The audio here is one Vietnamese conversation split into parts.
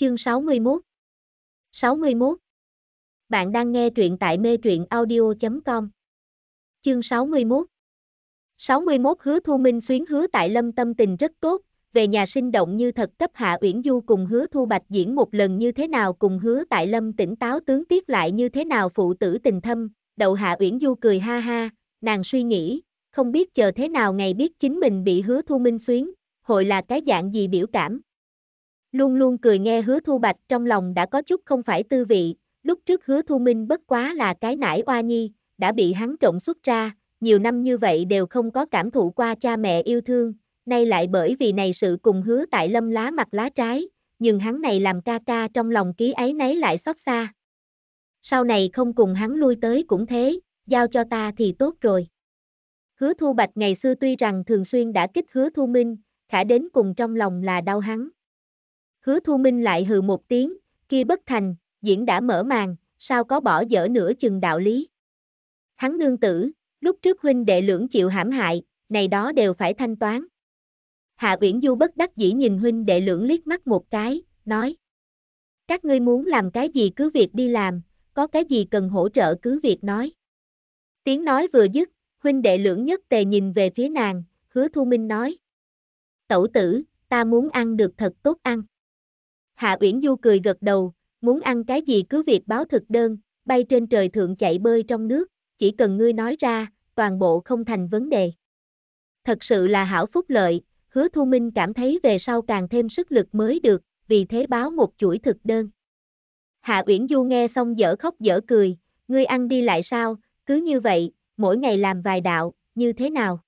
Chương 61 61 Bạn đang nghe truyện tại mê truyện audio.com Chương 61 61 Hứa Thu Minh xuyến hứa tại lâm tâm tình rất tốt, về nhà sinh động như thật cấp Hạ Uyển Du cùng hứa Thu Bạch diễn một lần như thế nào cùng hứa tại lâm tỉnh táo tướng tiết lại như thế nào phụ tử tình thâm, đậu Hạ Uyển Du cười ha ha, nàng suy nghĩ, không biết chờ thế nào ngày biết chính mình bị hứa Thu Minh xuyến, hội là cái dạng gì biểu cảm. Luôn luôn cười nghe hứa thu bạch trong lòng đã có chút không phải tư vị, lúc trước hứa thu minh bất quá là cái nải oa nhi, đã bị hắn trộn xuất ra, nhiều năm như vậy đều không có cảm thụ qua cha mẹ yêu thương, nay lại bởi vì này sự cùng hứa tại lâm lá mặt lá trái, nhưng hắn này làm ca ca trong lòng ký ấy nấy lại xót xa. Sau này không cùng hắn lui tới cũng thế, giao cho ta thì tốt rồi. Hứa thu bạch ngày xưa tuy rằng thường xuyên đã kích hứa thu minh, khả đến cùng trong lòng là đau hắn. Hứa Thu Minh lại hừ một tiếng, kia bất thành, diễn đã mở màn, sao có bỏ dở nửa chừng đạo lý. Hắn nương tử, lúc trước huynh đệ lưỡng chịu hãm hại, này đó đều phải thanh toán. Hạ Uyển Du bất đắc dĩ nhìn huynh đệ lưỡng liếc mắt một cái, nói. Các ngươi muốn làm cái gì cứ việc đi làm, có cái gì cần hỗ trợ cứ việc nói. Tiếng nói vừa dứt, huynh đệ lưỡng nhất tề nhìn về phía nàng, hứa thu minh nói. Tẩu tử, ta muốn ăn được thật tốt ăn. Hạ Uyển Du cười gật đầu, muốn ăn cái gì cứ việc báo thực đơn, bay trên trời thượng chạy bơi trong nước, chỉ cần ngươi nói ra, toàn bộ không thành vấn đề. Thật sự là hảo phúc lợi, hứa thu minh cảm thấy về sau càng thêm sức lực mới được, vì thế báo một chuỗi thực đơn. Hạ Uyển Du nghe xong dở khóc dở cười, ngươi ăn đi lại sao, cứ như vậy, mỗi ngày làm vài đạo, như thế nào?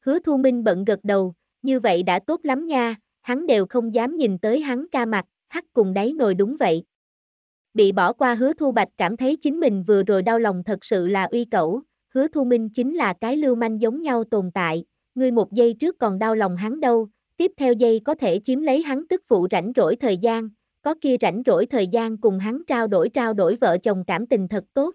Hứa Thu Minh bận gật đầu, như vậy đã tốt lắm nha, hắn đều không dám nhìn tới hắn ca mặt, hắt cùng đáy nồi đúng vậy. Bị bỏ qua hứa thu bạch cảm thấy chính mình vừa rồi đau lòng thật sự là uy cẩu, hứa thu minh chính là cái lưu manh giống nhau tồn tại, Người một giây trước còn đau lòng hắn đâu, tiếp theo giây có thể chiếm lấy hắn tức phụ rảnh rỗi thời gian, có kia rảnh rỗi thời gian cùng hắn trao đổi trao đổi vợ chồng cảm tình thật tốt.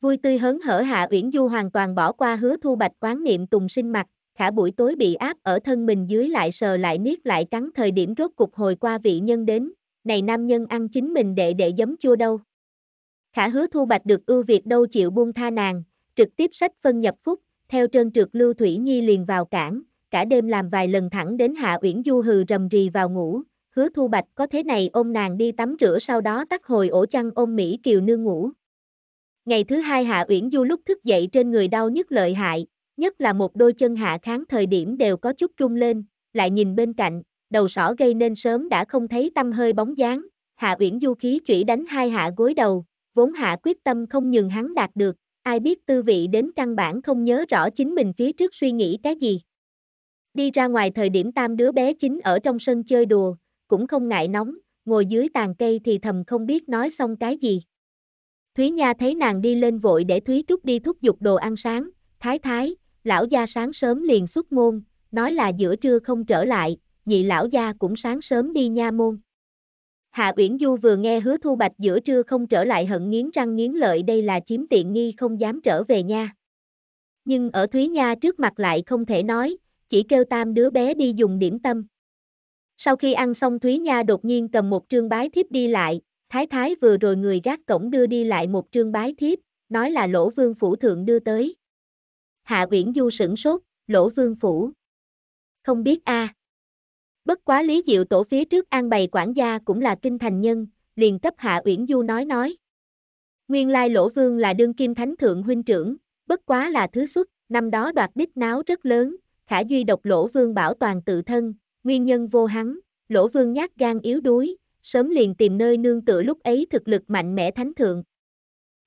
Vui tươi hớn hở Hạ Uyển Du hoàn toàn bỏ qua hứa thu bạch quán niệm tùng sinh mặt, khả buổi tối bị áp ở thân mình dưới lại sờ lại niết lại cắn thời điểm rốt cục hồi qua vị nhân đến, này nam nhân ăn chính mình đệ đệ giấm chua đâu. Khả hứa thu bạch được ưu việt đâu chịu buông tha nàng, trực tiếp sách phân nhập phúc, theo trơn trượt lưu thủy nhi liền vào cảng, cả đêm làm vài lần thẳng đến hạ uyển du hừ rầm rì vào ngủ, hứa thu bạch có thế này ôm nàng đi tắm rửa sau đó tắt hồi ổ chăn ôm Mỹ Kiều Nương ngủ. Ngày thứ hai Hạ Uyển Du lúc thức dậy trên người đau nhức lợi hại, nhất là một đôi chân hạ kháng thời điểm đều có chút trung lên, lại nhìn bên cạnh, đầu sỏ gây nên sớm đã không thấy tâm hơi bóng dáng, hạ uyển du khí chủy đánh hai hạ gối đầu, vốn hạ quyết tâm không nhường hắn đạt được, ai biết tư vị đến căn bản không nhớ rõ chính mình phía trước suy nghĩ cái gì. Đi ra ngoài thời điểm tam đứa bé chính ở trong sân chơi đùa, cũng không ngại nóng, ngồi dưới tàn cây thì thầm không biết nói xong cái gì. Thúy Nha thấy nàng đi lên vội để Thúy Trúc đi thúc giục đồ ăn sáng, thái thái, lão gia sáng sớm liền xuất môn, nói là giữa trưa không trở lại, nhị lão gia cũng sáng sớm đi nha môn. Hạ Uyển Du vừa nghe hứa thu bạch giữa trưa không trở lại hận nghiến răng nghiến lợi đây là chiếm tiện nghi không dám trở về nha. Nhưng ở Thúy Nha trước mặt lại không thể nói, chỉ kêu tam đứa bé đi dùng điểm tâm. Sau khi ăn xong Thúy Nha đột nhiên cầm một trương bái thiếp đi lại, Thái Thái vừa rồi người gác cổng đưa đi lại một trương bái thiếp, nói là lỗ vương phủ thượng đưa tới. Hạ Uyển Du sửng sốt, lỗ vương phủ. Không biết a. À. Bất quá Lý Diệu Tổ phía trước an bày quản gia cũng là kinh thành nhân, liền cấp Hạ Uyển Du nói nói. Nguyên lai lỗ vương là đương kim thánh thượng huynh trưởng, bất quá là thứ xuất, năm đó đoạt đích náo rất lớn, khả duy độc lỗ vương bảo toàn tự thân, nguyên nhân vô hắn, lỗ vương nhát gan yếu đuối, sớm liền tìm nơi nương tựa lúc ấy thực lực mạnh mẽ thánh thượng,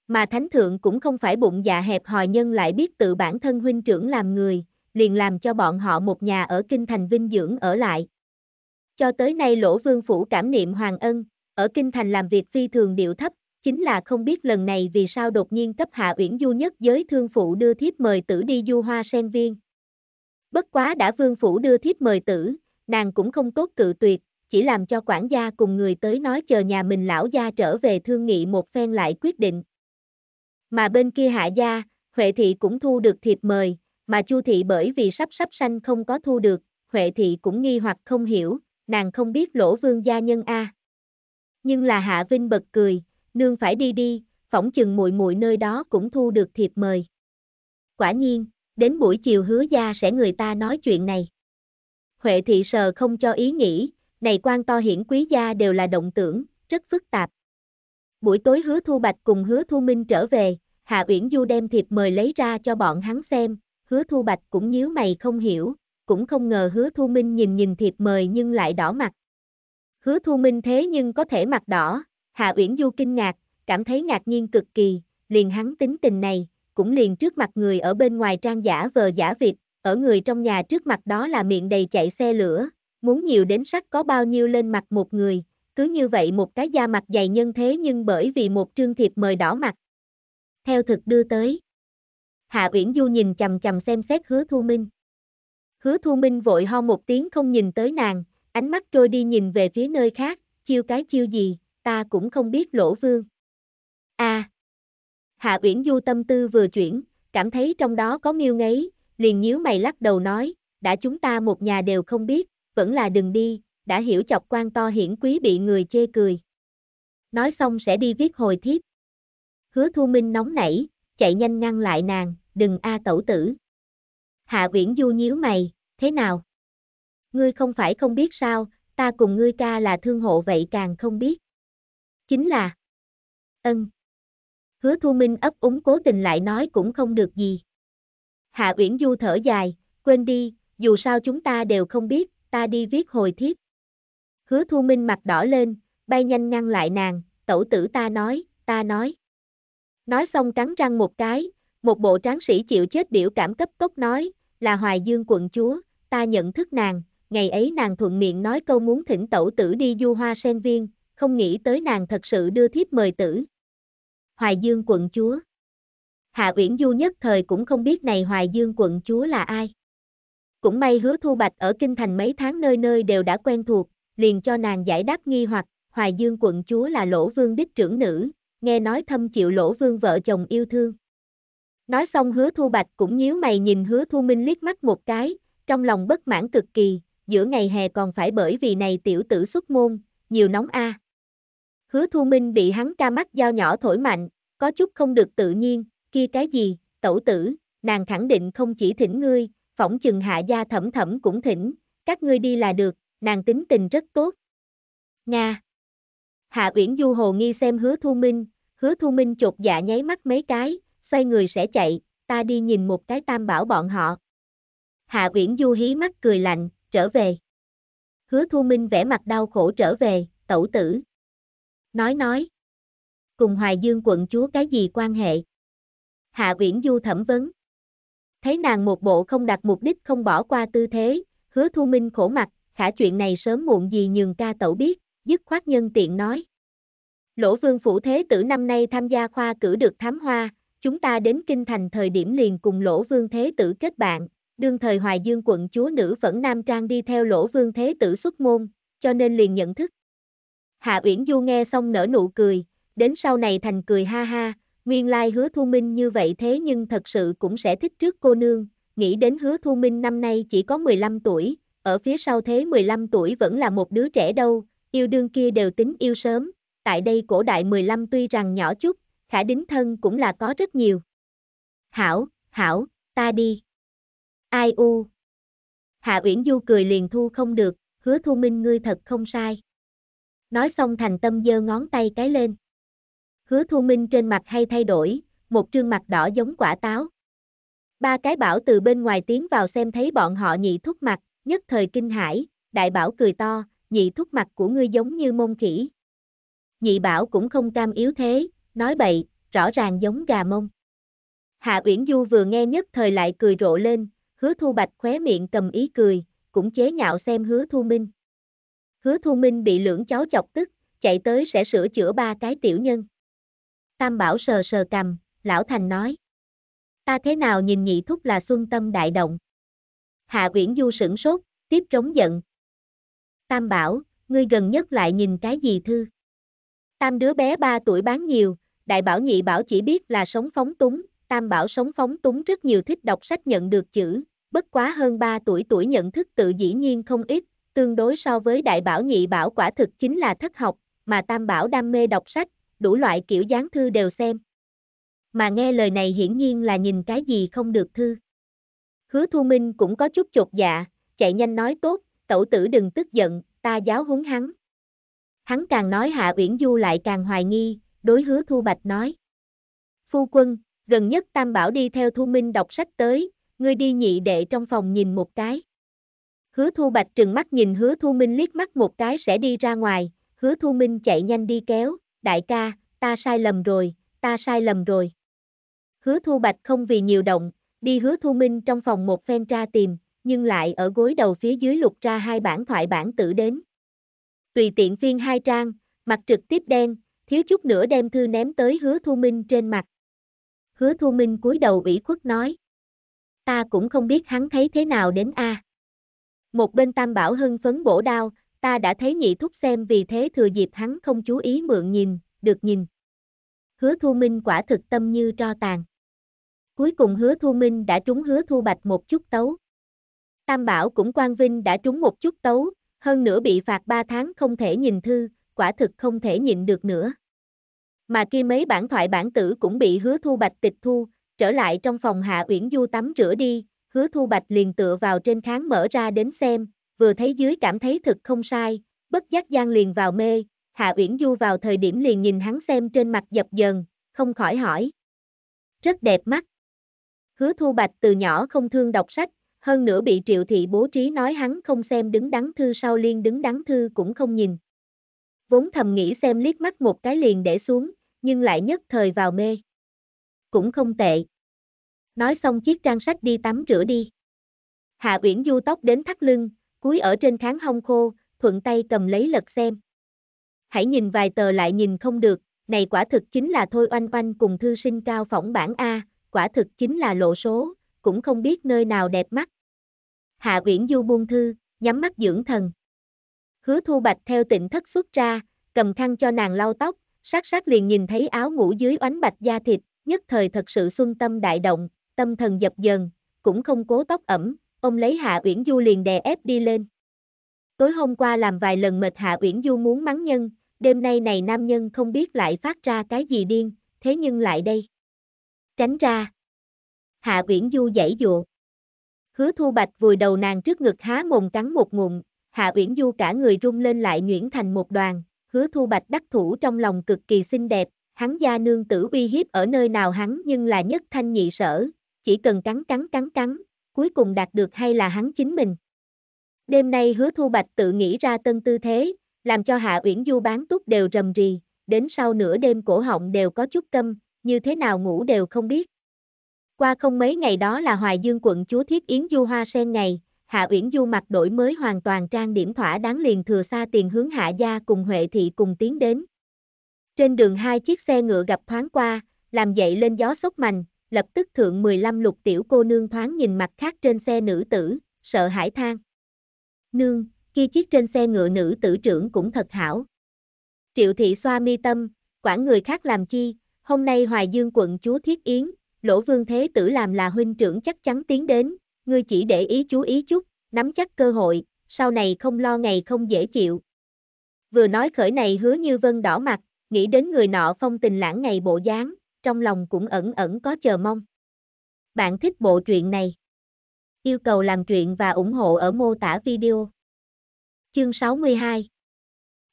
mà thánh thượng cũng không phải bụng dạ hẹp hòi nhân lại biết tự bản thân huynh trưởng làm người, liền làm cho bọn họ một nhà ở kinh thành vinh dưỡng ở lại. Cho tới nay lỗ vương phủ cảm niệm hoàng ân, ở kinh thành làm việc phi thường điệu thấp, chính là không biết lần này vì sao đột nhiên cấp hạ uyển du nhất giới thương phụ đưa thiếp mời tử đi du hoa sen viên. Bất quá đã vương phủ đưa thiếp mời tử, nàng cũng không tốt cự tuyệt, chỉ làm cho quản gia cùng người tới nói chờ nhà mình lão gia trở về thương nghị một phen lại quyết định, mà bên kia hạ gia, Huệ thị cũng thu được thiệp mời, mà Chu thị bởi vì sắp sắp sanh không có thu được, Huệ thị cũng nghi hoặc không hiểu, nàng không biết lỗ vương gia nhân a. Nhưng là Hạ Vinh bật cười, nương phải đi đi, phỏng chừng muội muội nơi đó cũng thu được thiệp mời. Quả nhiên, đến buổi chiều hứa gia sẽ người ta nói chuyện này. Huệ thị sờ không cho ý nghĩ, này quan to hiển quý gia đều là động tưởng, rất phức tạp. Buổi tối hứa thu bạch cùng hứa thu minh trở về, Hạ Uyển Du đem thiệp mời lấy ra cho bọn hắn xem, hứa thu bạch cũng nhíu mày không hiểu, cũng không ngờ hứa thu minh nhìn nhìn thiệp mời nhưng lại đỏ mặt. Hứa thu minh thế nhưng có thể mặt đỏ, Hạ Uyển Du kinh ngạc, cảm thấy ngạc nhiên cực kỳ, liền hắn tính tình này, cũng liền trước mặt người ở bên ngoài trang giả vờ giả vịt, ở người trong nhà trước mặt đó là miệng đầy chạy xe lửa, muốn nhiều đến sắc có bao nhiêu lên mặt một người, cứ như vậy một cái da mặt dày nhân thế nhưng bởi vì một trương thiệp mời đỏ mặt. Theo thực đưa tới. Hạ Uyển Du nhìn chầm chầm xem xét hứa thu minh. Hứa thu minh vội ho một tiếng không nhìn tới nàng, ánh mắt trôi đi nhìn về phía nơi khác, chiêu cái chiêu gì, ta cũng không biết lỗ vương. a à. Hạ Uyển Du tâm tư vừa chuyển, cảm thấy trong đó có miêu ngấy, liền nhíu mày lắc đầu nói, đã chúng ta một nhà đều không biết, vẫn là đừng đi, đã hiểu chọc quan to hiển quý bị người chê cười. Nói xong sẽ đi viết hồi thiếp. Hứa thu minh nóng nảy, chạy nhanh ngăn lại nàng, đừng a tẩu tử. Hạ Uyển Du nhíu mày, thế nào? Ngươi không phải không biết sao, ta cùng ngươi ca là thương hộ vậy càng không biết. Chính là... Ân. Hứa Thu Minh ấp úng cố tình lại nói cũng không được gì. Hạ Uyển Du thở dài, quên đi, dù sao chúng ta đều không biết, ta đi viết hồi thiếp. Hứa thu minh mặt đỏ lên, bay nhanh ngăn lại nàng, tẩu tử ta nói, ta nói. Nói xong cắn răng một cái, một bộ tráng sĩ chịu chết biểu cảm cấp tốc nói, là Hoài Dương quận chúa, ta nhận thức nàng, ngày ấy nàng thuận miệng nói câu muốn thỉnh tẩu tử đi du hoa sen viên, không nghĩ tới nàng thật sự đưa thiếp mời tử. Hoài Dương quận chúa Hạ Uyển Du nhất thời cũng không biết này Hoài Dương quận chúa là ai. Cũng may hứa thu bạch ở kinh thành mấy tháng nơi nơi đều đã quen thuộc, liền cho nàng giải đáp nghi hoặc, Hoài Dương quận chúa là Lỗ Vương đích trưởng nữ, nghe nói thâm chịu Lỗ Vương vợ chồng yêu thương. Nói xong hứa thu bạch cũng nhíu mày nhìn hứa thu minh liếc mắt một cái, trong lòng bất mãn cực kỳ, giữa ngày hè còn phải bởi vì này tiểu tử xuất môn, nhiều nóng a. Hứa thu minh bị hắn ca mắt dao nhỏ thổi mạnh, có chút không được tự nhiên, kia cái gì, tẩu tử, nàng khẳng định không chỉ thỉnh ngươi, phỏng chừng hạ gia thẩm thẩm cũng thỉnh, các ngươi đi là được, nàng tính tình rất tốt. Nga Hạ Uyển Du hồ nghi xem hứa thu minh, hứa thu minh chột dạ nháy mắt mấy cái, xoay người sẽ chạy, ta đi nhìn một cái tam bảo bọn họ. Hạ Uyển Du hí mắt cười lạnh, trở về. Hứa thu minh vẻ mặt đau khổ trở về, tẩu tử. Nói nói. Cùng Hoài Dương quận chúa cái gì quan hệ? Hạ Uyển Du thẩm vấn. Thấy nàng một bộ không đặt mục đích không bỏ qua tư thế, hứa thu minh khổ mặt, khả chuyện này sớm muộn gì nhường ca tẩu biết, dứt khoát nhân tiện nói. Lỗ vương phủ thế tử năm nay tham gia khoa cử được thám hoa, chúng ta đến kinh thành thời điểm liền cùng lỗ vương thế tử kết bạn, đương thời hoài dương quận chúa nữ phẫn nam trang đi theo lỗ vương thế tử xuất môn, cho nên liền nhận thức. Hạ Uyển Du nghe xong nở nụ cười, đến sau này thành cười ha ha, nguyên lai hứa thu minh như vậy thế nhưng thật sự cũng sẽ thích trước cô nương, nghĩ đến hứa thu minh năm nay chỉ có 15 tuổi, ở phía sau thế 15 tuổi vẫn là một đứa trẻ đâu, yêu đương kia đều tính yêu sớm, tại đây cổ đại 15 tuy rằng nhỏ chút, khả đính thân cũng là có rất nhiều. Hảo, hảo, ta đi. Ai u. Hạ Uyển Du cười liền thu không được, hứa thu minh ngươi thật không sai. Nói xong thành tâm giơ ngón tay cái lên. Hứa thu minh trên mặt hay thay đổi, một trương mặt đỏ giống quả táo. Ba cái bảo từ bên ngoài tiến vào xem thấy bọn họ nhị thúc mặt, nhất thời kinh hãi, đại bảo cười to, nhị thúc mặt của ngươi giống như mông khỉ. Nhị bảo cũng không cam yếu thế, nói bậy, rõ ràng giống gà mông. Hạ Uyển Du vừa nghe nhất thời lại cười rộ lên, hứa thu bạch khóe miệng cầm ý cười, cũng chế nhạo xem hứa thu minh. Hứa thu minh bị lưỡng cháu chọc tức, chạy tới sẽ sửa chữa ba cái tiểu nhân. Tam bảo sờ sờ cầm, lão thành nói. Ta thế nào nhìn nhị thúc là xuân tâm đại động. Hạ Uyển Du sửng sốt, tiếp trống giận. Tam bảo, ngươi gần nhất lại nhìn cái gì thư? Tam đứa bé 3 tuổi bán nhiều, đại bảo nhị bảo chỉ biết là sống phóng túng, tam bảo sống phóng túng rất nhiều thích đọc sách nhận được chữ, bất quá hơn 3 tuổi tuổi nhận thức tự dĩ nhiên không ít, tương đối so với đại bảo nhị bảo quả thực chính là thất học, mà tam bảo đam mê đọc sách, đủ loại kiểu dáng thư đều xem. Mà nghe lời này hiển nhiên là nhìn cái gì không được thư. Hứa Thu Minh cũng có chút chột dạ, chạy nhanh nói tốt, tẩu tử đừng tức giận, ta giáo huấn hắn. Hắn càng nói Hạ Uyển Du lại càng hoài nghi, đối hứa Thu Bạch nói. Phu quân, gần nhất Tam Bảo đi theo Thu Minh đọc sách tới, ngươi đi nhị đệ trong phòng nhìn một cái. Hứa Thu Bạch trừng mắt nhìn Hứa Thu Minh liếc mắt một cái sẽ đi ra ngoài, Hứa Thu Minh chạy nhanh đi kéo, đại ca, ta sai lầm rồi, ta sai lầm rồi. Hứa Thu Bạch không vì nhiều động, Đi hứa thu minh trong phòng một phen tra tìm, nhưng lại ở gối đầu phía dưới lục ra hai bản thoại bản tử đến. Tùy tiện phiên hai trang, mặt trực tiếp đen, thiếu chút nữa đem thư ném tới hứa thu minh trên mặt. Hứa thu minh cúi đầu ủy khuất nói. Ta cũng không biết hắn thấy thế nào đến a. À. Một bên tam bảo hưng phấn bổ đao, ta đã thấy nhị thúc xem vì thế thừa dịp hắn không chú ý mượn nhìn, được nhìn. Hứa thu minh quả thực tâm như tro tàn. Cuối cùng hứa thu minh đã trúng hứa thu bạch một chút tấu. Tam Bảo cũng quan Vinh đã trúng một chút tấu, hơn nữa bị phạt 3 tháng không thể nhìn thư, quả thực không thể nhịn được nữa. Mà khi mấy bản thoại bản tử cũng bị hứa thu bạch tịch thu, trở lại trong phòng Hạ Uyển Du tắm rửa đi, hứa thu bạch liền tựa vào trên kháng mở ra đến xem, vừa thấy dưới cảm thấy thực không sai, bất giác gian liền vào mê, Hạ Uyển Du vào thời điểm liền nhìn hắn xem trên mặt dập dần, không khỏi hỏi. Rất đẹp mắt. Hứa Thu Bạch từ nhỏ không thương đọc sách, hơn nữa bị Triệu Thị bố trí nói hắn không xem đứng đắn thư sau liên đứng đắn thư cũng không nhìn. Vốn thầm nghĩ xem liếc mắt một cái liền để xuống, nhưng lại nhất thời vào mê. Cũng không tệ. Nói xong chiếc trang sách đi tắm rửa đi. Hạ Uyển Du tóc đến thắt lưng, cúi ở trên kháng hông khô, thuận tay cầm lấy lật xem. Hãy nhìn vài tờ lại nhìn không được, này quả thực chính là Thôi Oanh Oanh cùng thư sinh cao phỏng bản A, quả thực chính là lộ số, cũng không biết nơi nào đẹp mắt. Hạ Uyển Du buông thư, nhắm mắt dưỡng thần. Hứa Thu Bạch theo tịnh thất xuất ra, cầm khăn cho nàng lau tóc, sát sát liền nhìn thấy áo ngủ dưới oánh bạch da thịt, nhất thời thật sự xuân tâm đại động, tâm thần dập dần, cũng không cố tóc ẩm, ông lấy Hạ Uyển Du liền đè ép đi lên. Tối hôm qua làm vài lần mệt Hạ Uyển Du muốn mắng nhân, đêm nay này nam nhân không biết lại phát ra cái gì điên, thế nhưng lại đây tránh ra. Hạ Uyển Du dãy dụa. Hứa Thu Bạch vùi đầu nàng trước ngực há mồm cắn một ngụm, Hạ Uyển Du cả người rung lên lại nhuyễn thành một đoàn, Hứa Thu Bạch đắc thủ trong lòng cực kỳ xinh đẹp, hắn gia nương tử uy hiếp ở nơi nào hắn nhưng là nhất thanh nhị sở, chỉ cần cắn cắn cắn cắn, cuối cùng đạt được hay là hắn chính mình. Đêm nay Hứa Thu Bạch tự nghĩ ra tân tư thế, làm cho Hạ Uyển Du bán túc đều rầm rì, đến sau nửa đêm cổ họng đều có chút câm, như thế nào ngủ đều không biết. Qua không mấy ngày đó là Hoài Dương quận chúa thiết yến du hoa sen ngày, Hạ Uyển Du mặt đổi mới hoàn toàn trang điểm thỏa đáng liền thừa xa tiền hướng Hạ Gia cùng Huệ Thị cùng tiến đến. Trên đường hai chiếc xe ngựa gặp thoáng qua, làm dậy lên gió sốc mạnh, lập tức thượng 15 lục tiểu cô nương thoáng nhìn mặt khác trên xe nữ tử, sợ hãi than. Nương, kia chiếc trên xe ngựa nữ tử trưởng cũng thật hảo. Triệu thị xoa mi tâm, quản người khác làm chi, Hôm nay Hoài Dương quận chúa Thiết Yến, Lỗ Vương Thế Tử làm là huynh trưởng chắc chắn tiến đến, ngươi chỉ để ý chú ý chút, nắm chắc cơ hội, sau này không lo ngày không dễ chịu. Vừa nói khởi này hứa như vân đỏ mặt, nghĩ đến người nọ phong tình lãng ngày bộ dáng, trong lòng cũng ẩn ẩn có chờ mong. Bạn thích bộ truyện này? Yêu cầu làm truyện và ủng hộ ở mô tả video. Chương 62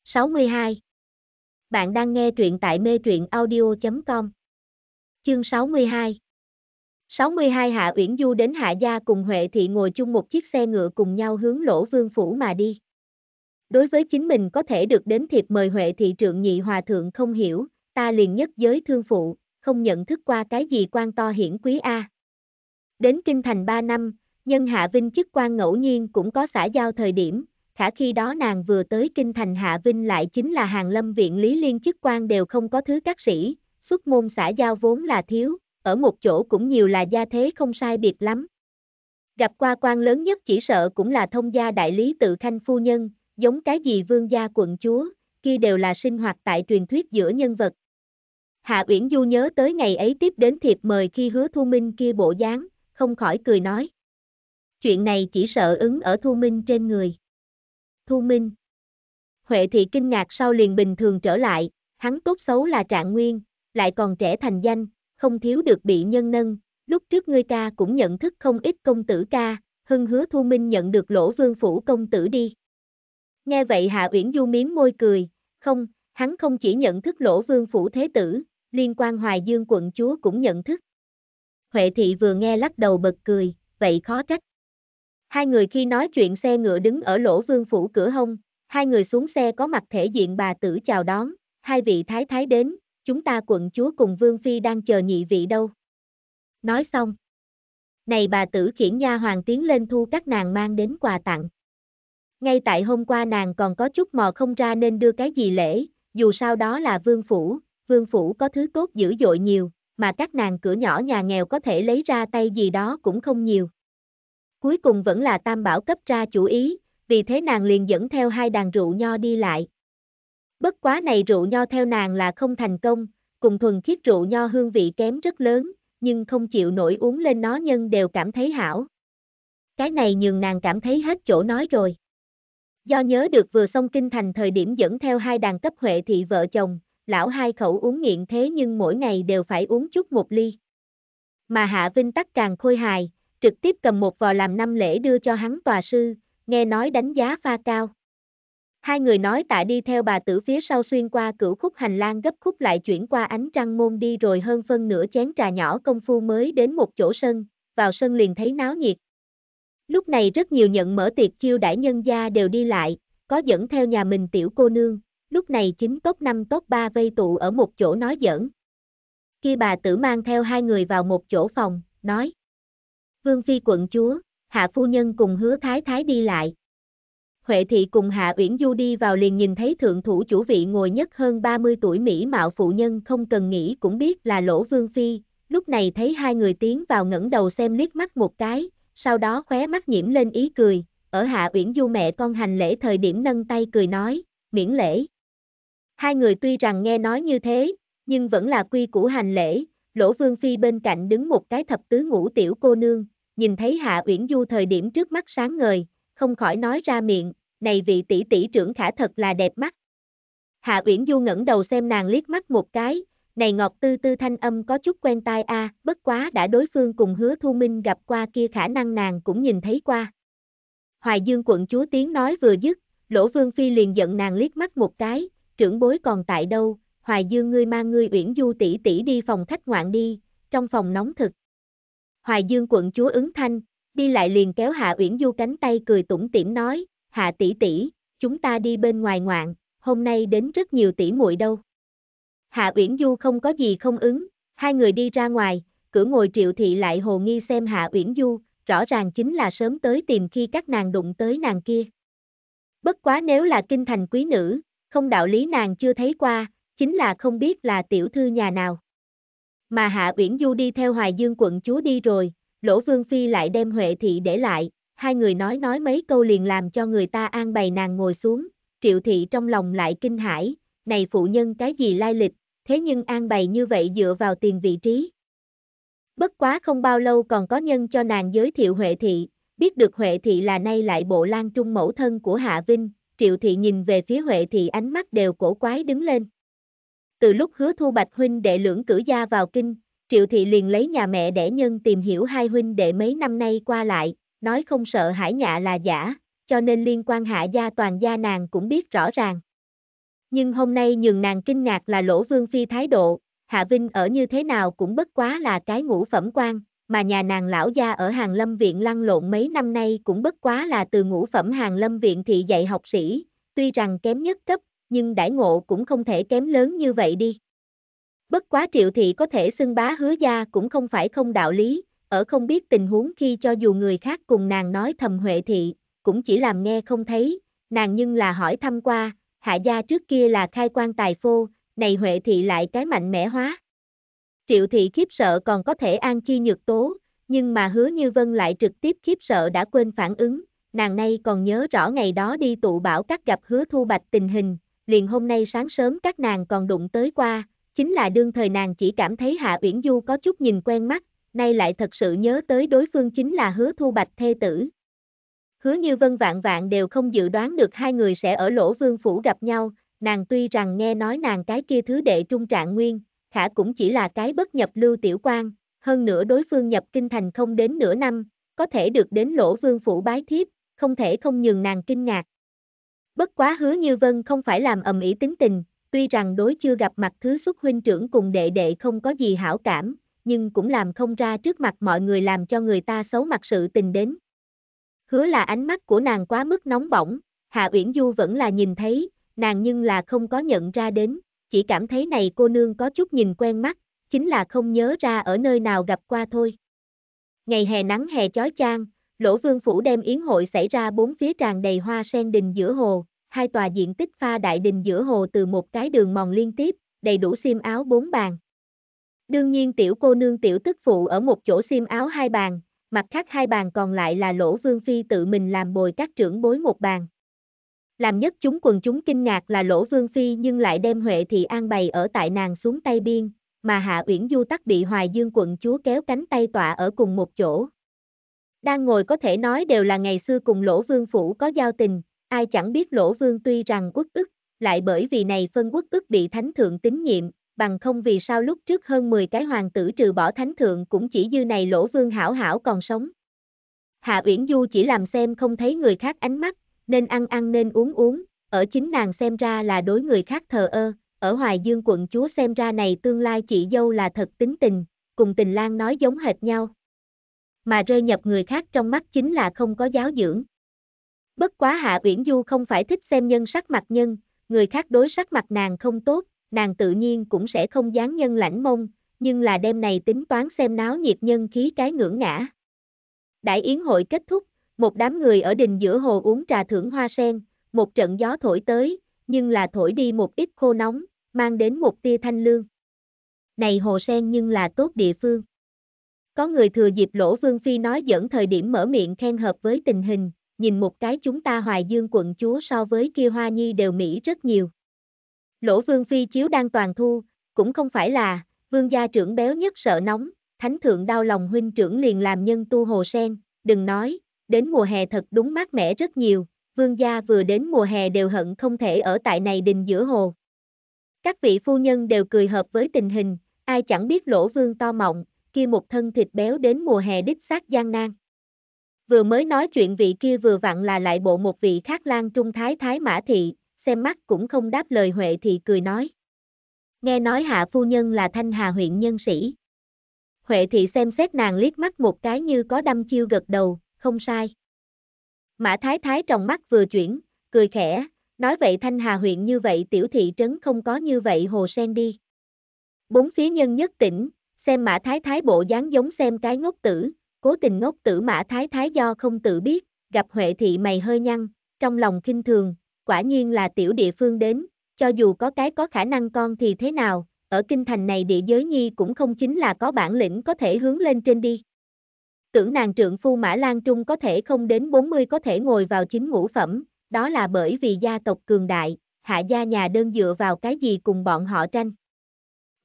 62 bạn đang nghe truyện tại mê truyện audio.com. Chương 62 62 Hạ Uyển Du đến Hạ Gia cùng Huệ Thị ngồi chung một chiếc xe ngựa cùng nhau hướng lỗ vương phủ mà đi. Đối với chính mình có thể được đến thiệp mời Huệ Thị trượng nhị hòa thượng không hiểu, ta liền nhất giới thương phụ, không nhận thức qua cái gì quan to hiển quý A. Đến Kinh Thành 3 năm, nhân Hạ Vinh chức quan ngẫu nhiên cũng có xã giao thời điểm, khả khi đó nàng vừa tới kinh thành Hạ Vinh lại chính là hàng lâm viện Lý Liên chức quan đều không có thứ các sĩ, xuất môn xã giao vốn là thiếu, ở một chỗ cũng nhiều là gia thế không sai biệt lắm. Gặp qua quan lớn nhất chỉ sợ cũng là thông gia đại lý tự khanh phu nhân, giống cái gì vương gia quận chúa, kia đều là sinh hoạt tại truyền thuyết giữa nhân vật. Hạ Uyển Du nhớ tới ngày ấy tiếp đến thiệp mời khi hứa Thu Minh kia bộ dáng, không khỏi cười nói. Chuyện này chỉ sợ ứng ở Thu Minh trên người thu minh. Huệ thị kinh ngạc sau liền bình thường trở lại, hắn tốt xấu là trạng nguyên, lại còn trẻ thành danh, không thiếu được bị nhân nâng, lúc trước ngươi ca cũng nhận thức không ít công tử ca, hưng hứa thu minh nhận được lỗ vương phủ công tử đi. Nghe vậy Hạ Uyển Du miếm môi cười, không, hắn không chỉ nhận thức lỗ vương phủ thế tử, liên quan hoài dương quận chúa cũng nhận thức. Huệ thị vừa nghe lắc đầu bật cười, vậy khó trách. Hai người khi nói chuyện xe ngựa đứng ở lỗ vương phủ cửa hông, hai người xuống xe có mặt thể diện bà tử chào đón, hai vị thái thái đến, chúng ta quận chúa cùng vương phi đang chờ nhị vị đâu. Nói xong. Này bà tử khiển nha hoàng tiến lên thu các nàng mang đến quà tặng. Ngay tại hôm qua nàng còn có chút mò không ra nên đưa cái gì lễ, dù sao đó là vương phủ, vương phủ có thứ tốt dữ dội nhiều, mà các nàng cửa nhỏ nhà nghèo có thể lấy ra tay gì đó cũng không nhiều cuối cùng vẫn là Tam Bảo cấp ra chủ ý, vì thế nàng liền dẫn theo hai đàn rượu nho đi lại. Bất quá này rượu nho theo nàng là không thành công, cùng thuần khiết rượu nho hương vị kém rất lớn, nhưng không chịu nổi uống lên nó nhân đều cảm thấy hảo. Cái này nhường nàng cảm thấy hết chỗ nói rồi. Do nhớ được vừa xong kinh thành thời điểm dẫn theo hai đàn cấp huệ thị vợ chồng, lão hai khẩu uống nghiện thế nhưng mỗi ngày đều phải uống chút một ly. Mà Hạ Vinh tắc càng khôi hài, trực tiếp cầm một vò làm năm lễ đưa cho hắn tòa sư, nghe nói đánh giá pha cao. Hai người nói tạ đi theo bà tử phía sau xuyên qua cửu khúc hành lang gấp khúc lại chuyển qua ánh trăng môn đi rồi hơn phân nửa chén trà nhỏ công phu mới đến một chỗ sân, vào sân liền thấy náo nhiệt. Lúc này rất nhiều nhận mở tiệc chiêu đãi nhân gia đều đi lại, có dẫn theo nhà mình tiểu cô nương, lúc này chính tốt năm tốt ba vây tụ ở một chỗ nói giỡn. Khi bà tử mang theo hai người vào một chỗ phòng, nói. Vương Phi quận chúa, Hạ Phu Nhân cùng hứa thái thái đi lại. Huệ Thị cùng Hạ Uyển Du đi vào liền nhìn thấy thượng thủ chủ vị ngồi nhất hơn 30 tuổi Mỹ mạo phụ nhân không cần nghĩ cũng biết là lỗ Vương Phi, lúc này thấy hai người tiến vào ngẩng đầu xem liếc mắt một cái, sau đó khóe mắt nhiễm lên ý cười, ở Hạ Uyển Du mẹ con hành lễ thời điểm nâng tay cười nói, miễn lễ. Hai người tuy rằng nghe nói như thế, nhưng vẫn là quy củ hành lễ, lỗ Vương Phi bên cạnh đứng một cái thập tứ ngũ tiểu cô nương, nhìn thấy Hạ Uyển Du thời điểm trước mắt sáng ngời, không khỏi nói ra miệng, này vị tỷ tỷ trưởng khả thật là đẹp mắt. Hạ Uyển Du ngẩng đầu xem nàng liếc mắt một cái, này ngọt tư tư thanh âm có chút quen tai a, à, bất quá đã đối phương cùng hứa thu minh gặp qua kia khả năng nàng cũng nhìn thấy qua. Hoài Dương quận chúa tiếng nói vừa dứt, Lỗ Vương Phi liền giận nàng liếc mắt một cái, trưởng bối còn tại đâu, Hoài Dương ngươi mang ngươi Uyển Du tỷ tỷ đi phòng khách ngoạn đi, trong phòng nóng thực. Hoài Dương quận chúa ứng thanh, đi lại liền kéo Hạ Uyển Du cánh tay cười tủm tỉm nói, Hạ tỷ tỷ, chúng ta đi bên ngoài ngoạn, hôm nay đến rất nhiều tỷ muội đâu. Hạ Uyển Du không có gì không ứng, hai người đi ra ngoài, cửa ngồi triệu thị lại hồ nghi xem Hạ Uyển Du, rõ ràng chính là sớm tới tìm khi các nàng đụng tới nàng kia. Bất quá nếu là kinh thành quý nữ, không đạo lý nàng chưa thấy qua, chính là không biết là tiểu thư nhà nào mà Hạ Uyển Du đi theo Hoài Dương quận chúa đi rồi, Lỗ Vương Phi lại đem Huệ Thị để lại, hai người nói nói mấy câu liền làm cho người ta an bày nàng ngồi xuống, Triệu Thị trong lòng lại kinh hãi, này phụ nhân cái gì lai lịch, thế nhưng an bày như vậy dựa vào tiền vị trí. Bất quá không bao lâu còn có nhân cho nàng giới thiệu Huệ Thị, biết được Huệ Thị là nay lại bộ lan trung mẫu thân của Hạ Vinh, Triệu Thị nhìn về phía Huệ Thị ánh mắt đều cổ quái đứng lên từ lúc hứa thu bạch huynh đệ lưỡng cử gia vào kinh, triệu thị liền lấy nhà mẹ đẻ nhân tìm hiểu hai huynh đệ mấy năm nay qua lại, nói không sợ hải nhạ là giả, cho nên liên quan hạ gia toàn gia nàng cũng biết rõ ràng. Nhưng hôm nay nhường nàng kinh ngạc là lỗ vương phi thái độ, Hạ Vinh ở như thế nào cũng bất quá là cái ngũ phẩm quan, mà nhà nàng lão gia ở hàng lâm viện lăn lộn mấy năm nay cũng bất quá là từ ngũ phẩm hàng lâm viện thị dạy học sĩ, tuy rằng kém nhất cấp, nhưng đãi ngộ cũng không thể kém lớn như vậy đi. Bất quá triệu thị có thể xưng bá hứa gia cũng không phải không đạo lý, ở không biết tình huống khi cho dù người khác cùng nàng nói thầm huệ thị, cũng chỉ làm nghe không thấy, nàng nhưng là hỏi thăm qua, hạ gia trước kia là khai quan tài phô, này huệ thị lại cái mạnh mẽ hóa. Triệu thị khiếp sợ còn có thể an chi nhược tố, nhưng mà hứa như vân lại trực tiếp khiếp sợ đã quên phản ứng, nàng nay còn nhớ rõ ngày đó đi tụ bảo các gặp hứa thu bạch tình hình, liền hôm nay sáng sớm các nàng còn đụng tới qua, chính là đương thời nàng chỉ cảm thấy Hạ Uyển Du có chút nhìn quen mắt, nay lại thật sự nhớ tới đối phương chính là hứa thu bạch thê tử. Hứa như vân vạn vạn đều không dự đoán được hai người sẽ ở lỗ vương phủ gặp nhau, nàng tuy rằng nghe nói nàng cái kia thứ đệ trung trạng nguyên, khả cũng chỉ là cái bất nhập lưu tiểu quan, hơn nữa đối phương nhập kinh thành không đến nửa năm, có thể được đến lỗ vương phủ bái thiếp, không thể không nhường nàng kinh ngạc. Bất quá hứa như vân không phải làm ầm ĩ tính tình, tuy rằng đối chưa gặp mặt thứ xuất huynh trưởng cùng đệ đệ không có gì hảo cảm, nhưng cũng làm không ra trước mặt mọi người làm cho người ta xấu mặt sự tình đến. Hứa là ánh mắt của nàng quá mức nóng bỏng, Hạ Uyển Du vẫn là nhìn thấy, nàng nhưng là không có nhận ra đến, chỉ cảm thấy này cô nương có chút nhìn quen mắt, chính là không nhớ ra ở nơi nào gặp qua thôi. Ngày hè nắng hè chói chang, Lỗ Vương Phủ đem yến hội xảy ra bốn phía tràn đầy hoa sen đình giữa hồ, hai tòa diện tích pha đại đình giữa hồ từ một cái đường mòn liên tiếp, đầy đủ xiêm áo bốn bàn. Đương nhiên tiểu cô nương tiểu tức phụ ở một chỗ xiêm áo hai bàn, mặt khác hai bàn còn lại là lỗ vương phi tự mình làm bồi các trưởng bối một bàn. Làm nhất chúng quần chúng kinh ngạc là lỗ vương phi nhưng lại đem Huệ Thị An bày ở tại nàng xuống tay biên, mà Hạ Uyển Du tắc bị Hoài Dương quận chúa kéo cánh tay tọa ở cùng một chỗ, đang ngồi có thể nói đều là ngày xưa cùng Lỗ Vương Phủ có giao tình, ai chẳng biết Lỗ Vương tuy rằng quốc ức, lại bởi vì này phân quốc ức bị thánh thượng tín nhiệm, bằng không vì sao lúc trước hơn 10 cái hoàng tử trừ bỏ thánh thượng cũng chỉ dư này Lỗ Vương hảo hảo còn sống. Hạ Uyển Du chỉ làm xem không thấy người khác ánh mắt, nên ăn ăn nên uống uống, ở chính nàng xem ra là đối người khác thờ ơ, ở Hoài Dương quận chúa xem ra này tương lai chị dâu là thật tính tình, cùng tình lang nói giống hệt nhau mà rơi nhập người khác trong mắt chính là không có giáo dưỡng. Bất quá Hạ Uyển Du không phải thích xem nhân sắc mặt nhân, người khác đối sắc mặt nàng không tốt, nàng tự nhiên cũng sẽ không dán nhân lãnh mông, nhưng là đêm này tính toán xem náo nhiệt nhân khí cái ngưỡng ngã. Đại yến hội kết thúc, một đám người ở đình giữa hồ uống trà thưởng hoa sen, một trận gió thổi tới, nhưng là thổi đi một ít khô nóng, mang đến một tia thanh lương. Này hồ sen nhưng là tốt địa phương. Có người thừa dịp Lỗ Vương Phi nói dẫn thời điểm mở miệng khen hợp với tình hình, nhìn một cái chúng ta Hoài Dương quận chúa so với kia Hoa Nhi đều mỹ rất nhiều. Lỗ Vương Phi chiếu đang toàn thu, cũng không phải là, vương gia trưởng béo nhất sợ nóng, thánh thượng đau lòng huynh trưởng liền làm nhân tu hồ sen, đừng nói, đến mùa hè thật đúng mát mẻ rất nhiều, vương gia vừa đến mùa hè đều hận không thể ở tại này đình giữa hồ. Các vị phu nhân đều cười hợp với tình hình, ai chẳng biết lỗ vương to mọng, kia một thân thịt béo đến mùa hè đích xác gian nan. Vừa mới nói chuyện vị kia vừa vặn là lại bộ một vị khác lang trung thái thái mã thị, xem mắt cũng không đáp lời Huệ thị cười nói. Nghe nói hạ phu nhân là thanh hà huyện nhân sĩ. Huệ thị xem xét nàng liếc mắt một cái như có đâm chiêu gật đầu, không sai. Mã thái thái trong mắt vừa chuyển, cười khẽ, nói vậy thanh hà huyện như vậy tiểu thị trấn không có như vậy hồ sen đi. Bốn phía nhân nhất tỉnh, xem mã thái thái bộ dáng giống xem cái ngốc tử, cố tình ngốc tử mã thái thái do không tự biết, gặp Huệ thị mày hơi nhăn, trong lòng kinh thường, quả nhiên là tiểu địa phương đến, cho dù có cái có khả năng con thì thế nào, ở kinh thành này địa giới nhi cũng không chính là có bản lĩnh có thể hướng lên trên đi. Tưởng nàng trượng phu Mã Lan Trung có thể không đến 40 có thể ngồi vào chính ngũ phẩm, đó là bởi vì gia tộc cường đại, hạ gia nhà đơn dựa vào cái gì cùng bọn họ tranh.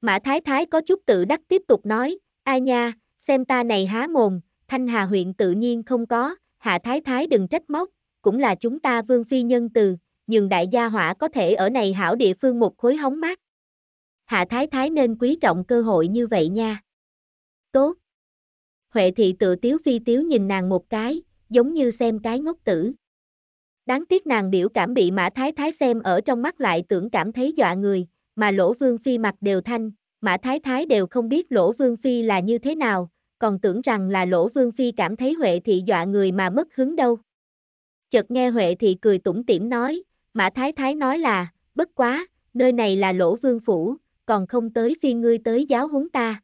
Mã Thái Thái có chút tự đắc tiếp tục nói, ai nha, xem ta này há mồm, Thanh Hà huyện tự nhiên không có, Hạ Thái Thái đừng trách móc, cũng là chúng ta vương phi nhân từ, nhưng đại gia hỏa có thể ở này hảo địa phương một khối hóng mát. Hạ Thái Thái nên quý trọng cơ hội như vậy nha. Tốt. Huệ thị tự tiếu phi tiếu nhìn nàng một cái, giống như xem cái ngốc tử. Đáng tiếc nàng biểu cảm bị Mã Thái Thái xem ở trong mắt lại tưởng cảm thấy dọa người, mà Lỗ Vương Phi mặt đều thanh, Mã Thái Thái đều không biết Lỗ Vương Phi là như thế nào, còn tưởng rằng là Lỗ Vương Phi cảm thấy Huệ Thị dọa người mà mất hứng đâu. Chợt nghe Huệ Thị cười tủm tỉm nói, Mã Thái Thái nói là, bất quá, nơi này là Lỗ Vương Phủ, còn không tới phi ngươi tới giáo huấn ta.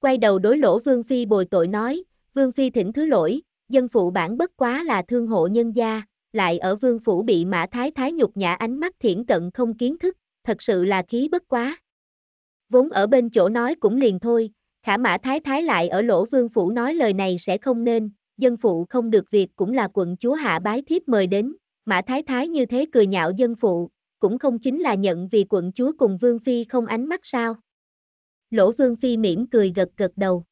Quay đầu đối Lỗ Vương Phi bồi tội nói, Vương Phi thỉnh thứ lỗi, dân phụ bản bất quá là thương hộ nhân gia, lại ở Vương Phủ bị Mã Thái Thái nhục nhã ánh mắt thiển cận không kiến thức, thật sự là khí bất quá. Vốn ở bên chỗ nói cũng liền thôi, khả mã thái thái lại ở lỗ vương phủ nói lời này sẽ không nên, dân phụ không được việc cũng là quận chúa hạ bái thiếp mời đến, mã thái thái như thế cười nhạo dân phụ, cũng không chính là nhận vì quận chúa cùng vương phi không ánh mắt sao. Lỗ vương phi mỉm cười gật gật đầu.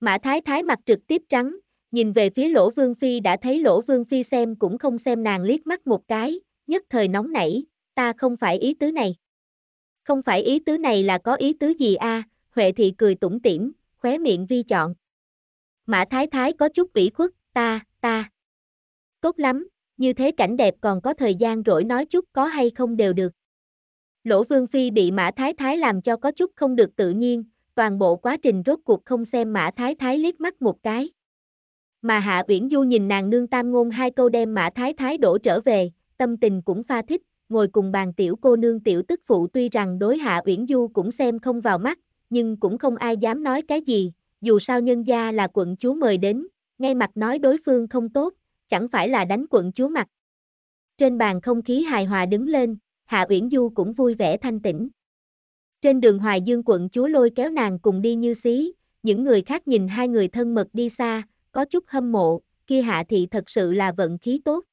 Mã thái thái mặt trực tiếp trắng, nhìn về phía lỗ vương phi đã thấy lỗ vương phi xem cũng không xem nàng liếc mắt một cái, nhất thời nóng nảy, ta không phải ý tứ này. Không phải ý tứ này là có ý tứ gì a? Huệ thị cười tủm tỉm, khóe miệng vi chọn. Mã thái thái có chút ủy khuất, ta, ta. Tốt lắm, như thế cảnh đẹp còn có thời gian rỗi nói chút có hay không đều được. Lỗ Vương Phi bị Mã Thái Thái làm cho có chút không được tự nhiên, toàn bộ quá trình rốt cuộc không xem Mã Thái Thái liếc mắt một cái. Mà Hạ Uyển Du nhìn nàng nương tam ngôn hai câu đem Mã Thái Thái đổ trở về, tâm tình cũng pha thích, ngồi cùng bàn tiểu cô nương tiểu tức phụ tuy rằng đối hạ Uyển Du cũng xem không vào mắt, nhưng cũng không ai dám nói cái gì, dù sao nhân gia là quận chúa mời đến, ngay mặt nói đối phương không tốt, chẳng phải là đánh quận chúa mặt. Trên bàn không khí hài hòa đứng lên, Hạ Uyển Du cũng vui vẻ thanh tĩnh. Trên đường Hoài Dương quận chúa lôi kéo nàng cùng đi như xí, những người khác nhìn hai người thân mật đi xa, có chút hâm mộ, kia Hạ Thị thật sự là vận khí tốt.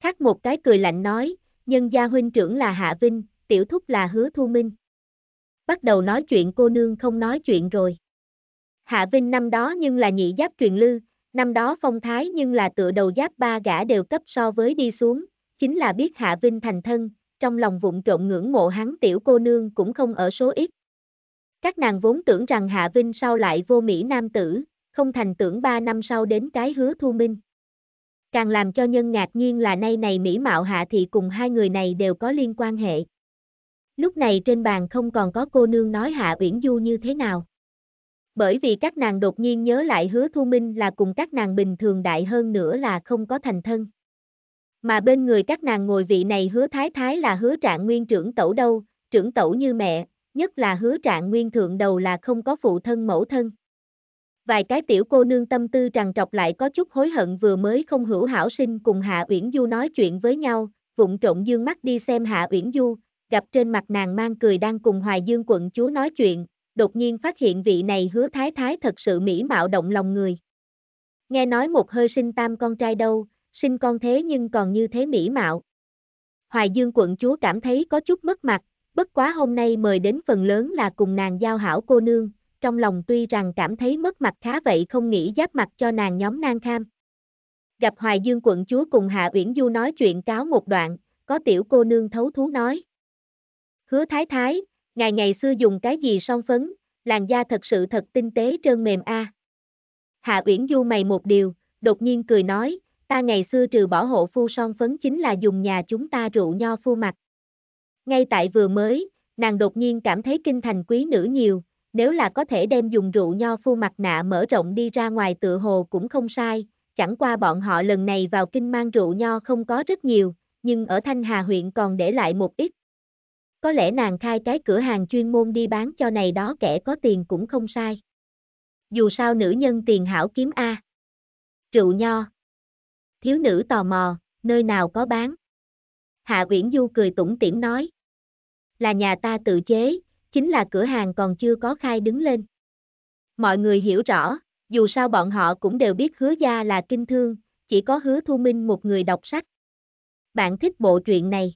Khác một cái cười lạnh nói, nhân gia huynh trưởng là Hạ Vinh, tiểu thúc là Hứa Thu Minh. Bắt đầu nói chuyện cô nương không nói chuyện rồi. Hạ Vinh năm đó nhưng là nhị giáp truyền lư, năm đó phong thái nhưng là tựa đầu giáp ba gã đều cấp so với đi xuống, chính là biết Hạ Vinh thành thân, trong lòng vụng trộn ngưỡng mộ hắn tiểu cô nương cũng không ở số ít. Các nàng vốn tưởng rằng Hạ Vinh sau lại vô mỹ nam tử, không thành tưởng ba năm sau đến cái hứa thu minh. Càng làm cho nhân ngạc nhiên là nay này mỹ mạo hạ thị cùng hai người này đều có liên quan hệ. Lúc này trên bàn không còn có cô nương nói hạ uyển du như thế nào. Bởi vì các nàng đột nhiên nhớ lại hứa thu minh là cùng các nàng bình thường đại hơn nữa là không có thành thân. Mà bên người các nàng ngồi vị này hứa thái thái là hứa trạng nguyên trưởng tẩu đâu, trưởng tẩu như mẹ, nhất là hứa trạng nguyên thượng đầu là không có phụ thân mẫu thân vài cái tiểu cô nương tâm tư rằng trọc lại có chút hối hận vừa mới không hữu hảo sinh cùng Hạ Uyển Du nói chuyện với nhau, vụng trộn dương mắt đi xem Hạ Uyển Du, gặp trên mặt nàng mang cười đang cùng Hoài Dương quận chúa nói chuyện, đột nhiên phát hiện vị này hứa thái thái thật sự mỹ mạo động lòng người. Nghe nói một hơi sinh tam con trai đâu, sinh con thế nhưng còn như thế mỹ mạo. Hoài Dương quận chúa cảm thấy có chút mất mặt, bất quá hôm nay mời đến phần lớn là cùng nàng giao hảo cô nương, trong lòng tuy rằng cảm thấy mất mặt khá vậy không nghĩ giáp mặt cho nàng nhóm nang kham. Gặp Hoài Dương quận chúa cùng Hạ Uyển Du nói chuyện cáo một đoạn, có tiểu cô nương thấu thú nói. Hứa thái thái, ngày ngày xưa dùng cái gì son phấn, làn da thật sự thật tinh tế trơn mềm a. À. Hạ Uyển Du mày một điều, đột nhiên cười nói, ta ngày xưa trừ bỏ hộ phu son phấn chính là dùng nhà chúng ta rượu nho phu mặt. Ngay tại vừa mới, nàng đột nhiên cảm thấy kinh thành quý nữ nhiều, nếu là có thể đem dùng rượu nho phu mặt nạ mở rộng đi ra ngoài tựa hồ cũng không sai, chẳng qua bọn họ lần này vào kinh mang rượu nho không có rất nhiều, nhưng ở Thanh Hà huyện còn để lại một ít. Có lẽ nàng khai cái cửa hàng chuyên môn đi bán cho này đó kẻ có tiền cũng không sai. Dù sao nữ nhân tiền hảo kiếm A. Rượu nho. Thiếu nữ tò mò, nơi nào có bán. Hạ Uyển Du cười tủm tỉm nói. Là nhà ta tự chế, chính là cửa hàng còn chưa có khai đứng lên. Mọi người hiểu rõ, dù sao bọn họ cũng đều biết hứa gia là kinh thương, chỉ có hứa thu minh một người đọc sách. Bạn thích bộ truyện này?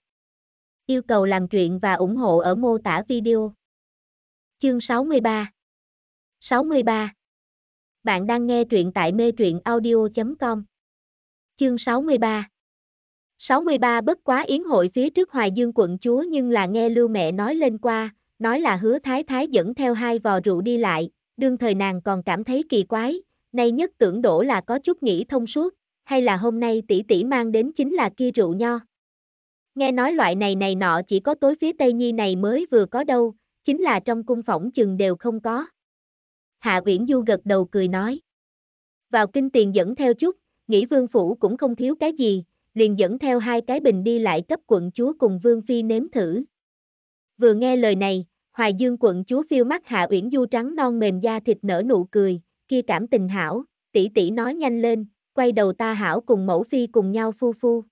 Yêu cầu làm truyện và ủng hộ ở mô tả video. Chương 63 63 Bạn đang nghe truyện tại mê truyện audio.com Chương 63 63 bất quá yến hội phía trước Hoài Dương quận chúa nhưng là nghe Lưu mẹ nói lên qua, nói là hứa thái thái dẫn theo hai vò rượu đi lại, đương thời nàng còn cảm thấy kỳ quái, nay nhất tưởng đổ là có chút nghĩ thông suốt, hay là hôm nay tỷ tỷ mang đến chính là kia rượu nho. Nghe nói loại này này nọ chỉ có tối phía Tây Nhi này mới vừa có đâu, chính là trong cung phỏng chừng đều không có. Hạ Uyển Du gật đầu cười nói. Vào kinh tiền dẫn theo chút, nghĩ vương phủ cũng không thiếu cái gì, liền dẫn theo hai cái bình đi lại cấp quận chúa cùng vương phi nếm thử. Vừa nghe lời này, Hoài Dương quận chúa phiêu mắt Hạ Uyển Du trắng non mềm da thịt nở nụ cười, kia cảm tình hảo, tỷ tỷ nói nhanh lên, quay đầu ta hảo cùng mẫu phi cùng nhau phu phu.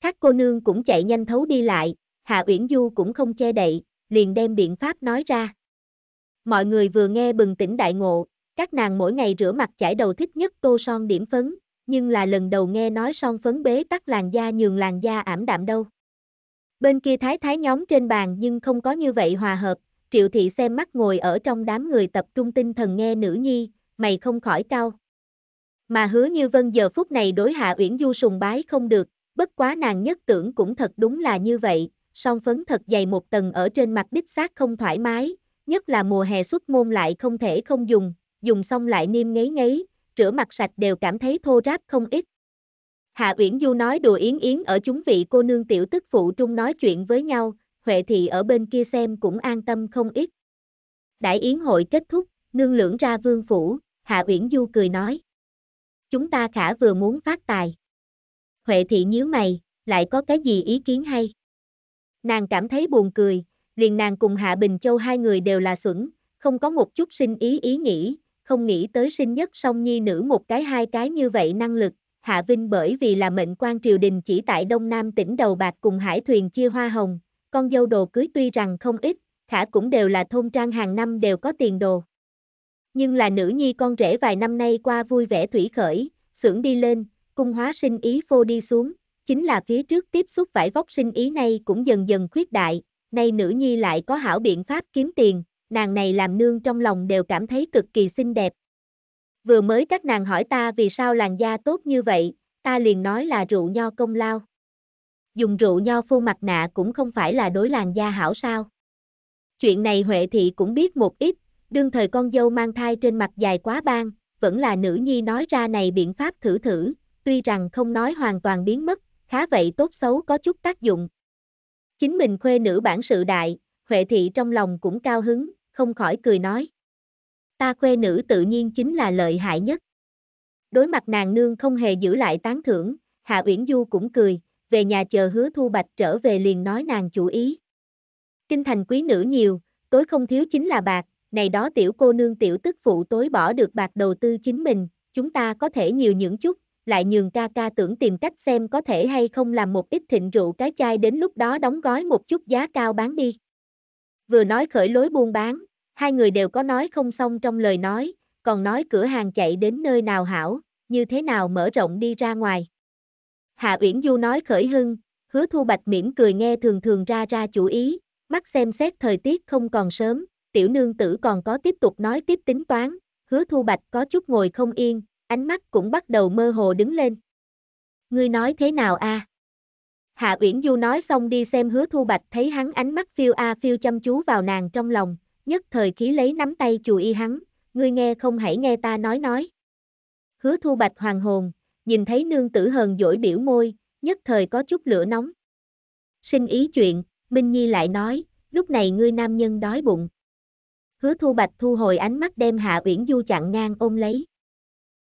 Các cô nương cũng chạy nhanh thấu đi lại, Hạ Uyển Du cũng không che đậy, liền đem biện pháp nói ra. Mọi người vừa nghe bừng tỉnh đại ngộ, các nàng mỗi ngày rửa mặt chải đầu thích nhất tô son điểm phấn, nhưng là lần đầu nghe nói son phấn bế tắc làn da nhường làn da ảm đạm đâu. Bên kia thái thái nhóm trên bàn nhưng không có như vậy hòa hợp, triệu thị xem mắt ngồi ở trong đám người tập trung tinh thần nghe nữ nhi, mày không khỏi cao. Mà hứa như vân giờ phút này đối hạ Uyển Du sùng bái không được, bất quá nàng nhất tưởng cũng thật đúng là như vậy, song phấn thật dày một tầng ở trên mặt đích xác không thoải mái, nhất là mùa hè xuất môn lại không thể không dùng, dùng xong lại niêm ngấy ngấy, rửa mặt sạch đều cảm thấy thô ráp không ít, Hạ Uyển Du nói đùa yến yến ở chúng vị cô nương tiểu tức phụ trung nói chuyện với nhau, Huệ Thị ở bên kia xem cũng an tâm không ít. Đại yến hội kết thúc, nương lưỡng ra vương phủ, Hạ Uyển Du cười nói. Chúng ta khả vừa muốn phát tài. Huệ Thị nhíu mày, lại có cái gì ý kiến hay? Nàng cảm thấy buồn cười, liền nàng cùng Hạ Bình Châu hai người đều là xuẩn, không có một chút sinh ý ý nghĩ, không nghĩ tới sinh nhất song nhi nữ một cái hai cái như vậy năng lực, Hạ Vinh bởi vì là mệnh quan triều đình chỉ tại Đông Nam tỉnh Đầu Bạc cùng hải thuyền chia hoa hồng, con dâu đồ cưới tuy rằng không ít, khả cũng đều là thôn trang hàng năm đều có tiền đồ. Nhưng là nữ nhi con rể vài năm nay qua vui vẻ thủy khởi, xưởng đi lên, cung hóa sinh ý phô đi xuống, chính là phía trước tiếp xúc vải vóc sinh ý này cũng dần dần khuyết đại, nay nữ nhi lại có hảo biện pháp kiếm tiền, nàng này làm nương trong lòng đều cảm thấy cực kỳ xinh đẹp, vừa mới các nàng hỏi ta vì sao làn da tốt như vậy, ta liền nói là rượu nho công lao. Dùng rượu nho phun mặt nạ cũng không phải là đối làn da hảo sao. Chuyện này Huệ Thị cũng biết một ít, đương thời con dâu mang thai trên mặt dài quá ban, vẫn là nữ nhi nói ra này biện pháp thử thử, tuy rằng không nói hoàn toàn biến mất, khá vậy tốt xấu có chút tác dụng. Chính mình khuê nữ bản sự đại, Huệ Thị trong lòng cũng cao hứng, không khỏi cười nói ta khuê nữ tự nhiên chính là lợi hại nhất. Đối mặt nàng nương không hề giữ lại tán thưởng, Hạ Uyển Du cũng cười, về nhà chờ hứa thu bạch trở về liền nói nàng chủ ý. Kinh thành quý nữ nhiều, tối không thiếu chính là bạc, này đó tiểu cô nương tiểu tức phụ tối bỏ được bạc đầu tư chính mình, chúng ta có thể nhiều những chút, lại nhường ca ca tưởng tìm cách xem có thể hay không làm một ít thịnh rượu cái chai đến lúc đó đóng gói một chút giá cao bán đi. Vừa nói khởi lối buôn bán, Hai người đều có nói không xong trong lời nói, còn nói cửa hàng chạy đến nơi nào hảo, như thế nào mở rộng đi ra ngoài. Hạ Uyển Du nói khởi hưng, hứa thu bạch mỉm cười nghe thường thường ra ra chủ ý, mắt xem xét thời tiết không còn sớm, tiểu nương tử còn có tiếp tục nói tiếp tính toán, hứa thu bạch có chút ngồi không yên, ánh mắt cũng bắt đầu mơ hồ đứng lên. Ngươi nói thế nào a? Hạ Uyển Du nói xong đi xem hứa thu bạch thấy hắn ánh mắt phiêu a phiêu chăm chú vào nàng trong lòng, nhất thời khí lấy nắm tay chùi y hắn, ngươi nghe không hãy nghe ta nói nói. Hứa thu bạch hoàng hồn, nhìn thấy nương tử hờn dỗi biểu môi, nhất thời có chút lửa nóng. xin ý chuyện, Minh Nhi lại nói, lúc này ngươi nam nhân đói bụng. Hứa thu bạch thu hồi ánh mắt đem Hạ Uyển Du chặn ngang ôm lấy.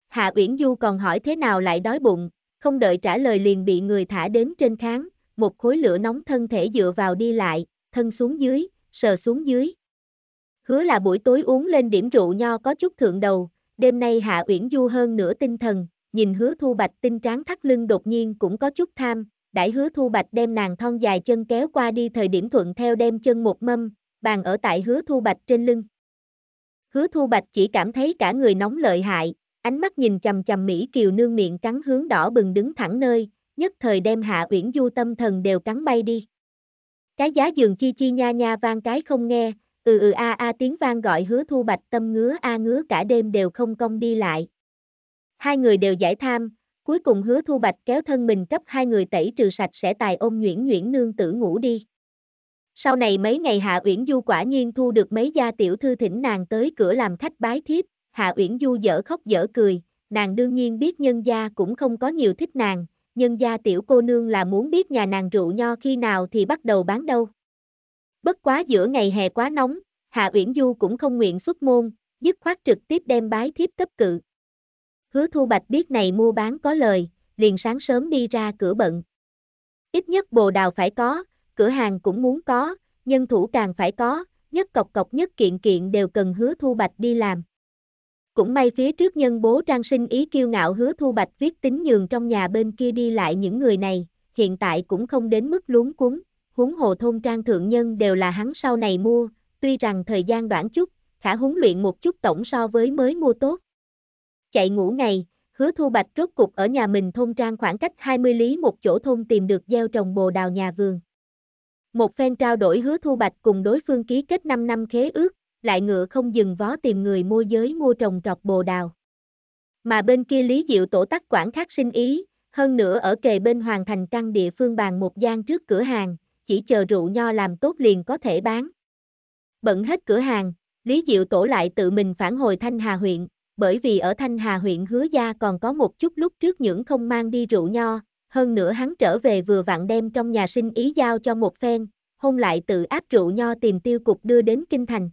Hạ Uyển Du còn hỏi thế nào lại đói bụng, không đợi trả lời liền bị người thả đến trên kháng, một khối lửa nóng thân thể dựa vào đi lại, thân xuống dưới, sờ xuống dưới hứa là buổi tối uống lên điểm rượu nho có chút thượng đầu, đêm nay Hạ Uyển Du hơn nửa tinh thần, nhìn hứa thu bạch tinh tráng thắt lưng đột nhiên cũng có chút tham, đãi hứa thu bạch đem nàng thon dài chân kéo qua đi thời điểm thuận theo đem chân một mâm, bàn ở tại hứa thu bạch trên lưng. Hứa thu bạch chỉ cảm thấy cả người nóng lợi hại, ánh mắt nhìn chầm chầm Mỹ kiều nương miệng cắn hướng đỏ bừng đứng thẳng nơi, nhất thời đem hạ uyển du tâm thần đều cắn bay đi. Cái giá giường chi chi nha nha vang cái không nghe, Ừ ừ a a tiếng vang gọi hứa thu bạch tâm ngứa a ngứa cả đêm đều không công đi lại. Hai người đều giải tham, cuối cùng hứa thu bạch kéo thân mình cấp hai người tẩy trừ sạch sẽ tài ôm nhuyễn nhuyễn nương tử ngủ đi. Sau này mấy ngày Hạ Uyển Du quả nhiên thu được mấy gia tiểu thư thỉnh nàng tới cửa làm khách bái thiếp, Hạ Uyển Du dở khóc dở cười, nàng đương nhiên biết nhân gia cũng không có nhiều thích nàng, nhân gia tiểu cô nương là muốn biết nhà nàng rượu nho khi nào thì bắt đầu bán đâu. Bất quá giữa ngày hè quá nóng, Hạ Uyển Du cũng không nguyện xuất môn, dứt khoát trực tiếp đem bái thiếp cấp cự. Hứa Thu Bạch biết này mua bán có lời, liền sáng sớm đi ra cửa bận. Ít nhất bồ đào phải có, cửa hàng cũng muốn có, nhân thủ càng phải có, nhất cọc cọc nhất kiện kiện đều cần Hứa Thu Bạch đi làm. Cũng may phía trước nhân bố trang sinh ý kiêu ngạo Hứa Thu Bạch viết tính nhường trong nhà bên kia đi lại những người này, hiện tại cũng không đến mức luống cuống huống hồ thôn trang thượng nhân đều là hắn sau này mua, tuy rằng thời gian đoạn chút, khả huấn luyện một chút tổng so với mới mua tốt. Chạy ngủ ngày, hứa thu bạch rốt cục ở nhà mình thôn trang khoảng cách 20 lý một chỗ thôn tìm được gieo trồng bồ đào nhà vườn. Một phen trao đổi hứa thu bạch cùng đối phương ký kết 5 năm khế ước, lại ngựa không dừng vó tìm người mua giới mua trồng trọt bồ đào. Mà bên kia Lý Diệu tổ tắc quản thác sinh ý, hơn nữa ở kề bên hoàn thành căn địa phương bàn một gian trước cửa hàng, chỉ chờ rượu nho làm tốt liền có thể bán. Bận hết cửa hàng, Lý Diệu Tổ lại tự mình phản hồi Thanh Hà huyện, bởi vì ở Thanh Hà huyện hứa gia còn có một chút lúc trước những không mang đi rượu nho, hơn nữa hắn trở về vừa vặn đem trong nhà sinh ý giao cho một phen, hôn lại tự áp rượu nho tìm tiêu cục đưa đến Kinh Thành.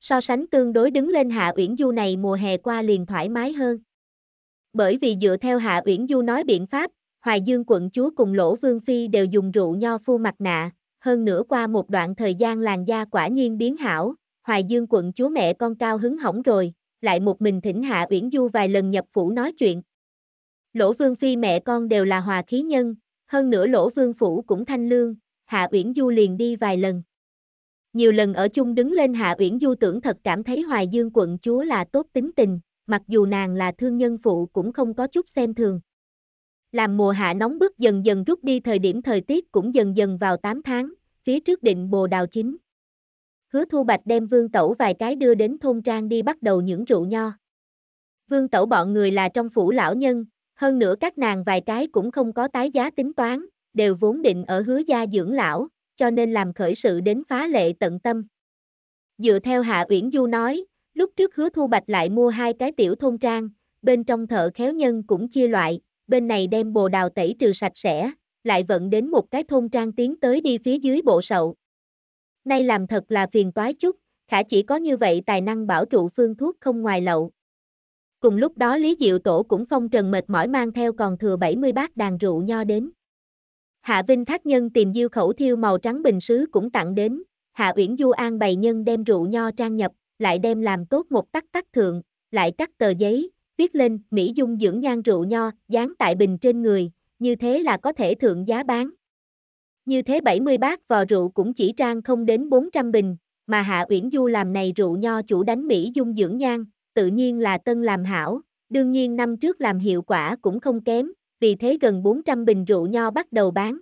So sánh tương đối đứng lên Hạ Uyển Du này mùa hè qua liền thoải mái hơn. Bởi vì dựa theo Hạ Uyển Du nói biện pháp, Hoài Dương quận chúa cùng Lỗ Vương Phi đều dùng rượu nho phu mặt nạ, hơn nữa qua một đoạn thời gian làn da quả nhiên biến hảo, Hoài Dương quận chúa mẹ con cao hứng hỏng rồi, lại một mình thỉnh Hạ Uyển Du vài lần nhập phủ nói chuyện. Lỗ Vương Phi mẹ con đều là hòa khí nhân, hơn nữa Lỗ Vương Phủ cũng thanh lương, Hạ Uyển Du liền đi vài lần. Nhiều lần ở chung đứng lên Hạ Uyển Du tưởng thật cảm thấy Hoài Dương quận chúa là tốt tính tình, mặc dù nàng là thương nhân phụ cũng không có chút xem thường. Làm mùa hạ nóng bức dần dần rút đi thời điểm thời tiết cũng dần dần vào 8 tháng, phía trước định bồ đào chính. Hứa thu bạch đem vương tẩu vài cái đưa đến thôn trang đi bắt đầu những rượu nho. Vương tẩu bọn người là trong phủ lão nhân, hơn nữa các nàng vài cái cũng không có tái giá tính toán, đều vốn định ở hứa gia dưỡng lão, cho nên làm khởi sự đến phá lệ tận tâm. Dựa theo Hạ Uyển Du nói, lúc trước hứa thu bạch lại mua hai cái tiểu thôn trang, bên trong thợ khéo nhân cũng chia loại, bên này đem bồ đào tẩy trừ sạch sẽ, lại vận đến một cái thôn trang tiến tới đi phía dưới bộ sậu. Nay làm thật là phiền toái chút, khả chỉ có như vậy tài năng bảo trụ phương thuốc không ngoài lậu. Cùng lúc đó Lý Diệu Tổ cũng phong trần mệt mỏi mang theo còn thừa 70 bát đàn rượu nho đến. Hạ Vinh Thác Nhân tìm diêu khẩu thiêu màu trắng bình sứ cũng tặng đến, Hạ Uyển Du An bày nhân đem rượu nho trang nhập, lại đem làm tốt một tắc tắc thượng, lại cắt tờ giấy, viết lên Mỹ Dung dưỡng nhan rượu nho, dán tại bình trên người, như thế là có thể thượng giá bán. Như thế 70 bát vò rượu cũng chỉ trang không đến 400 bình, mà Hạ Uyển Du làm này rượu nho chủ đánh Mỹ Dung dưỡng nhan, tự nhiên là tân làm hảo, đương nhiên năm trước làm hiệu quả cũng không kém, vì thế gần 400 bình rượu nho bắt đầu bán.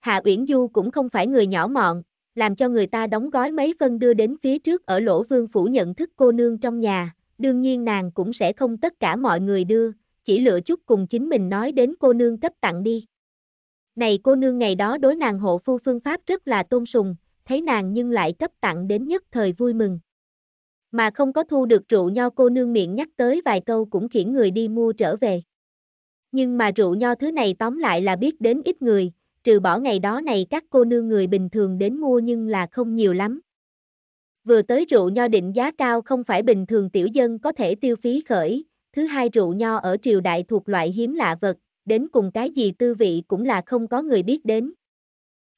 Hạ Uyển Du cũng không phải người nhỏ mọn, làm cho người ta đóng gói mấy phân đưa đến phía trước ở lỗ vương phủ nhận thức cô nương trong nhà, đương nhiên nàng cũng sẽ không tất cả mọi người đưa, chỉ lựa chút cùng chính mình nói đến cô nương cấp tặng đi. Này cô nương ngày đó đối nàng hộ phu phương pháp rất là tôn sùng, thấy nàng nhưng lại cấp tặng đến nhất thời vui mừng. Mà không có thu được rượu nho cô nương miệng nhắc tới vài câu cũng khiến người đi mua trở về. Nhưng mà rượu nho thứ này tóm lại là biết đến ít người, trừ bỏ ngày đó này các cô nương người bình thường đến mua nhưng là không nhiều lắm. Vừa tới rượu nho định giá cao không phải bình thường tiểu dân có thể tiêu phí khởi, thứ hai rượu nho ở triều đại thuộc loại hiếm lạ vật, đến cùng cái gì tư vị cũng là không có người biết đến.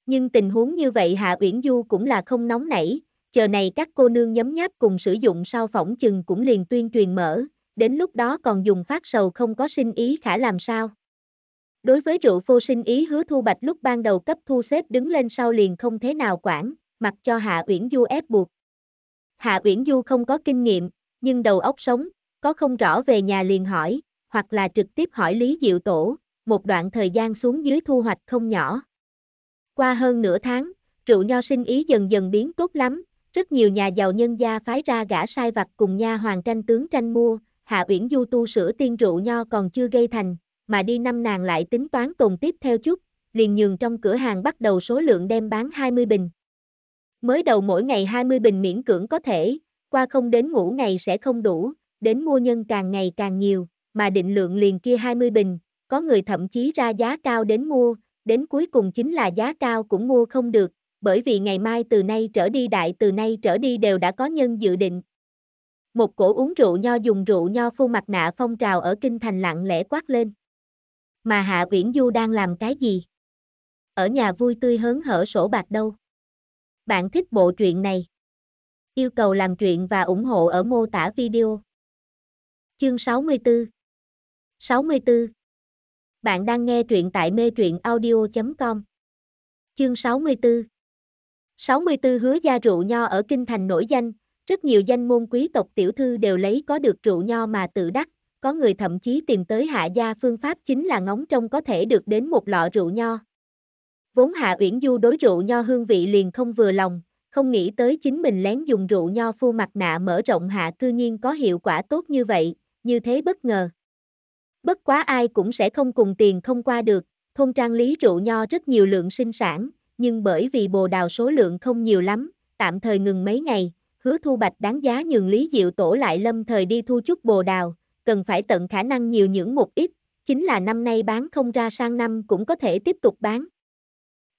Nhưng tình huống như vậy Hạ Uyển Du cũng là không nóng nảy, chờ này các cô nương nhấm nháp cùng sử dụng sau phỏng chừng cũng liền tuyên truyền mở, đến lúc đó còn dùng phát sầu không có sinh ý khả làm sao. Đối với rượu phô sinh ý hứa thu bạch lúc ban đầu cấp thu xếp đứng lên sau liền không thế nào quản, mặc cho Hạ Uyển Du ép buộc. Hạ Uyển Du không có kinh nghiệm, nhưng đầu óc sống, có không rõ về nhà liền hỏi, hoặc là trực tiếp hỏi Lý Diệu Tổ, một đoạn thời gian xuống dưới thu hoạch không nhỏ. Qua hơn nửa tháng, rượu nho sinh ý dần dần biến tốt lắm, rất nhiều nhà giàu nhân gia phái ra gã sai vặt cùng nha hoàng tranh tướng tranh mua, Hạ Uyển Du tu sửa tiên rượu nho còn chưa gây thành, mà đi năm nàng lại tính toán tồn tiếp theo chút, liền nhường trong cửa hàng bắt đầu số lượng đem bán 20 bình, Mới đầu mỗi ngày 20 bình miễn cưỡng có thể, qua không đến ngủ ngày sẽ không đủ, đến mua nhân càng ngày càng nhiều, mà định lượng liền kia 20 bình, có người thậm chí ra giá cao đến mua, đến cuối cùng chính là giá cao cũng mua không được, bởi vì ngày mai từ nay trở đi đại từ nay trở đi đều đã có nhân dự định. Một cổ uống rượu nho dùng rượu nho phun mặt nạ phong trào ở kinh thành lặng lẽ quát lên. Mà Hạ Viễn Du đang làm cái gì? Ở nhà vui tươi hớn hở sổ bạc đâu? Bạn thích bộ truyện này? Yêu cầu làm truyện và ủng hộ ở mô tả video. Chương 64 64 Bạn đang nghe truyện tại mê truyện audio.com Chương 64 64 hứa gia rượu nho ở Kinh Thành nổi danh, rất nhiều danh môn quý tộc tiểu thư đều lấy có được rượu nho mà tự đắc, có người thậm chí tìm tới hạ gia phương pháp chính là ngóng trông có thể được đến một lọ rượu nho, Vốn Hạ Uyển Du đối rượu nho hương vị liền không vừa lòng, không nghĩ tới chính mình lén dùng rượu nho phu mặt nạ mở rộng hạ cư nhiên có hiệu quả tốt như vậy, như thế bất ngờ. Bất quá ai cũng sẽ không cùng tiền không qua được, thôn trang lý rượu nho rất nhiều lượng sinh sản, nhưng bởi vì bồ đào số lượng không nhiều lắm, tạm thời ngừng mấy ngày, hứa thu bạch đáng giá nhường lý diệu tổ lại lâm thời đi thu chút bồ đào, cần phải tận khả năng nhiều những một ít, chính là năm nay bán không ra sang năm cũng có thể tiếp tục bán.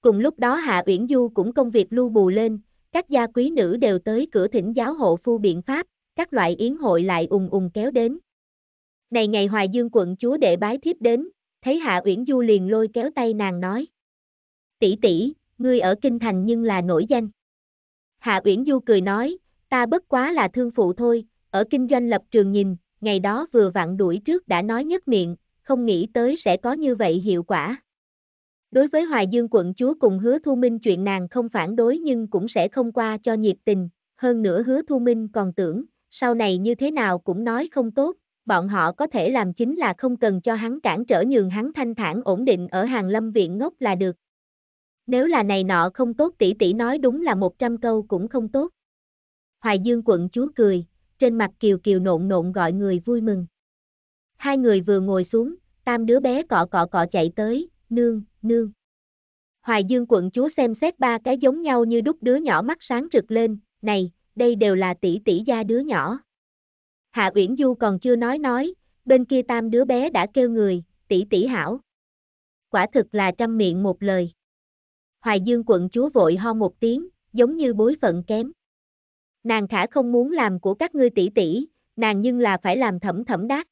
Cùng lúc đó Hạ Uyển Du cũng công việc lưu bù lên, các gia quý nữ đều tới cửa thỉnh giáo hộ phu biện pháp, các loại yến hội lại ùng ùng kéo đến. Này ngày Hoài Dương quận chúa đệ bái thiếp đến, thấy Hạ Uyển Du liền lôi kéo tay nàng nói. tỷ tỷ, ngươi ở Kinh Thành nhưng là nổi danh. Hạ Uyển Du cười nói, ta bất quá là thương phụ thôi, ở kinh doanh lập trường nhìn, ngày đó vừa vặn đuổi trước đã nói nhất miệng, không nghĩ tới sẽ có như vậy hiệu quả. Đối với Hoài Dương quận chúa cùng hứa thu minh chuyện nàng không phản đối nhưng cũng sẽ không qua cho nhiệt tình, hơn nữa hứa thu minh còn tưởng, sau này như thế nào cũng nói không tốt, bọn họ có thể làm chính là không cần cho hắn cản trở nhường hắn thanh thản ổn định ở hàng lâm viện ngốc là được. Nếu là này nọ không tốt tỷ tỷ nói đúng là 100 câu cũng không tốt. Hoài Dương quận chúa cười, trên mặt kiều kiều nộn nộn gọi người vui mừng. Hai người vừa ngồi xuống, tam đứa bé cọ cọ cọ chạy tới, nương, nương. Hoài Dương quận chúa xem xét ba cái giống nhau như đúc đứa nhỏ mắt sáng rực lên, này, đây đều là tỷ tỷ gia đứa nhỏ. Hạ Uyển Du còn chưa nói nói, bên kia tam đứa bé đã kêu người, tỷ tỷ hảo. Quả thực là trăm miệng một lời. Hoài Dương quận chúa vội ho một tiếng, giống như bối phận kém. Nàng khả không muốn làm của các ngươi tỷ tỷ, nàng nhưng là phải làm thẩm thẩm đát.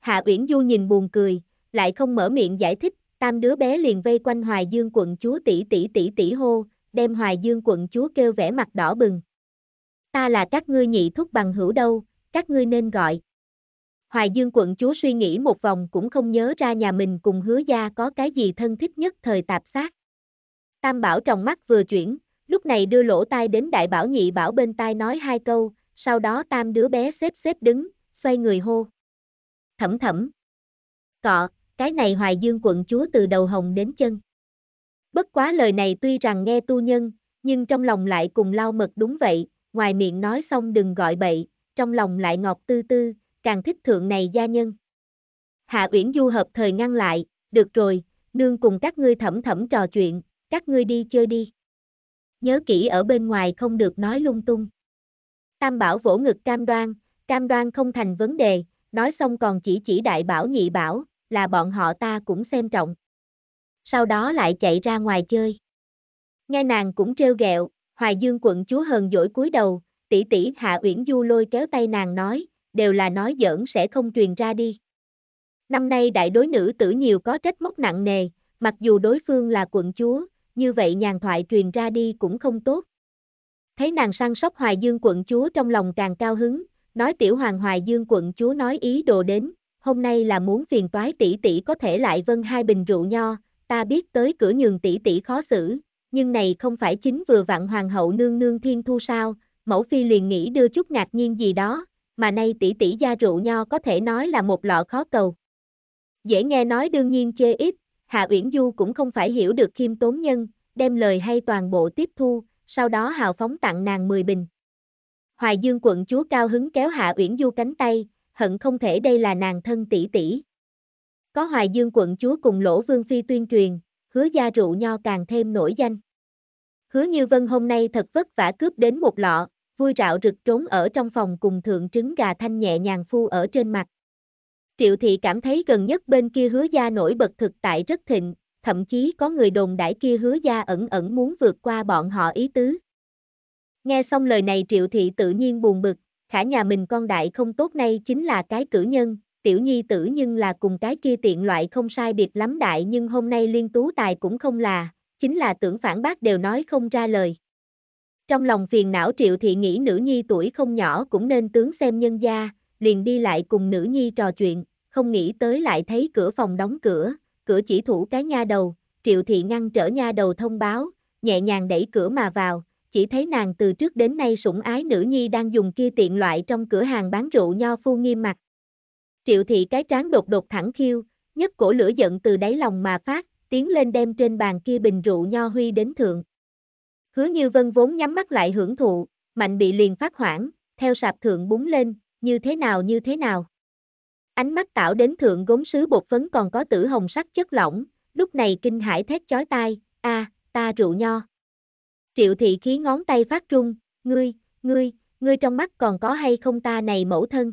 Hạ Uyển Du nhìn buồn cười, lại không mở miệng giải thích, Tam đứa bé liền vây quanh Hoài Dương quận chúa tỷ tỷ tỷ tỷ hô, đem Hoài Dương quận chúa kêu vẻ mặt đỏ bừng. Ta là các ngươi nhị thúc bằng hữu đâu, các ngươi nên gọi. Hoài Dương quận chúa suy nghĩ một vòng cũng không nhớ ra nhà mình cùng hứa gia có cái gì thân thích nhất thời tạp sát. Tam bảo trong mắt vừa chuyển, lúc này đưa lỗ tai đến đại bảo nhị bảo bên tai nói hai câu, sau đó tam đứa bé xếp xếp đứng, xoay người hô. Thẩm thẩm. Cọ, cái này hoài dương quận chúa từ đầu hồng đến chân. Bất quá lời này tuy rằng nghe tu nhân, nhưng trong lòng lại cùng lau mật đúng vậy, ngoài miệng nói xong đừng gọi bậy, trong lòng lại ngọt tư tư, càng thích thượng này gia nhân. Hạ Uyển Du hợp thời ngăn lại, được rồi, nương cùng các ngươi thẩm thẩm trò chuyện, các ngươi đi chơi đi. Nhớ kỹ ở bên ngoài không được nói lung tung. Tam Bảo vỗ ngực cam đoan, cam đoan không thành vấn đề, nói xong còn chỉ chỉ đại bảo nhị bảo, là bọn họ ta cũng xem trọng. Sau đó lại chạy ra ngoài chơi. Nghe nàng cũng trêu ghẹo, Hoài Dương quận chúa hờn dỗi cúi đầu, tỷ tỷ Hạ Uyển Du lôi kéo tay nàng nói, đều là nói giỡn sẽ không truyền ra đi. Năm nay đại đối nữ tử nhiều có trách móc nặng nề, mặc dù đối phương là quận chúa, như vậy nhàn thoại truyền ra đi cũng không tốt. Thấy nàng săn sóc Hoài Dương quận chúa trong lòng càng cao hứng, nói tiểu hoàng Hoài Dương quận chúa nói ý đồ đến, hôm nay là muốn phiền toái tỷ tỷ có thể lại vân hai bình rượu nho, ta biết tới cửa nhường tỷ tỷ khó xử, nhưng này không phải chính vừa vạn hoàng hậu nương nương thiên thu sao, mẫu phi liền nghĩ đưa chút ngạc nhiên gì đó, mà nay tỷ tỷ gia rượu nho có thể nói là một lọ khó cầu. Dễ nghe nói đương nhiên chê ít, Hạ Uyển Du cũng không phải hiểu được khiêm tốn nhân, đem lời hay toàn bộ tiếp thu, sau đó hào phóng tặng nàng 10 bình. Hoài Dương quận chúa cao hứng kéo Hạ Uyển Du cánh tay, hận không thể đây là nàng thân tỷ tỷ. Có Hoài Dương quận chúa cùng Lỗ Vương Phi tuyên truyền, hứa gia rượu nho càng thêm nổi danh. Hứa Như Vân hôm nay thật vất vả cướp đến một lọ, vui rạo rực trốn ở trong phòng cùng thượng trứng gà thanh nhẹ nhàng phu ở trên mặt. Triệu thị cảm thấy gần nhất bên kia hứa gia nổi bật thực tại rất thịnh, thậm chí có người đồn đãi kia hứa gia ẩn ẩn muốn vượt qua bọn họ ý tứ. Nghe xong lời này triệu thị tự nhiên buồn bực, khả nhà mình con đại không tốt nay chính là cái cử nhân, tiểu nhi tử nhưng là cùng cái kia tiện loại không sai biệt lắm đại nhưng hôm nay liên tú tài cũng không là, chính là tưởng phản bác đều nói không ra lời. Trong lòng phiền não triệu thị nghĩ nữ nhi tuổi không nhỏ cũng nên tướng xem nhân gia, liền đi lại cùng nữ nhi trò chuyện, không nghĩ tới lại thấy cửa phòng đóng cửa, cửa chỉ thủ cái nha đầu, triệu thị ngăn trở nha đầu thông báo, nhẹ nhàng đẩy cửa mà vào, chỉ thấy nàng từ trước đến nay sủng ái nữ nhi đang dùng kia tiện loại trong cửa hàng bán rượu nho phu nghiêm mặt. Triệu thị cái trán đột đột thẳng khiêu, nhất cổ lửa giận từ đáy lòng mà phát, tiến lên đem trên bàn kia bình rượu nho huy đến thượng. Hứa như vân vốn nhắm mắt lại hưởng thụ, mạnh bị liền phát hoảng, theo sạp thượng búng lên, như thế nào như thế nào. Ánh mắt tạo đến thượng gốm sứ bột phấn còn có tử hồng sắc chất lỏng, lúc này kinh hải thét chói tai, a ta rượu nho. Triệu thị khí ngón tay phát trung, ngươi, ngươi, ngươi trong mắt còn có hay không ta này mẫu thân.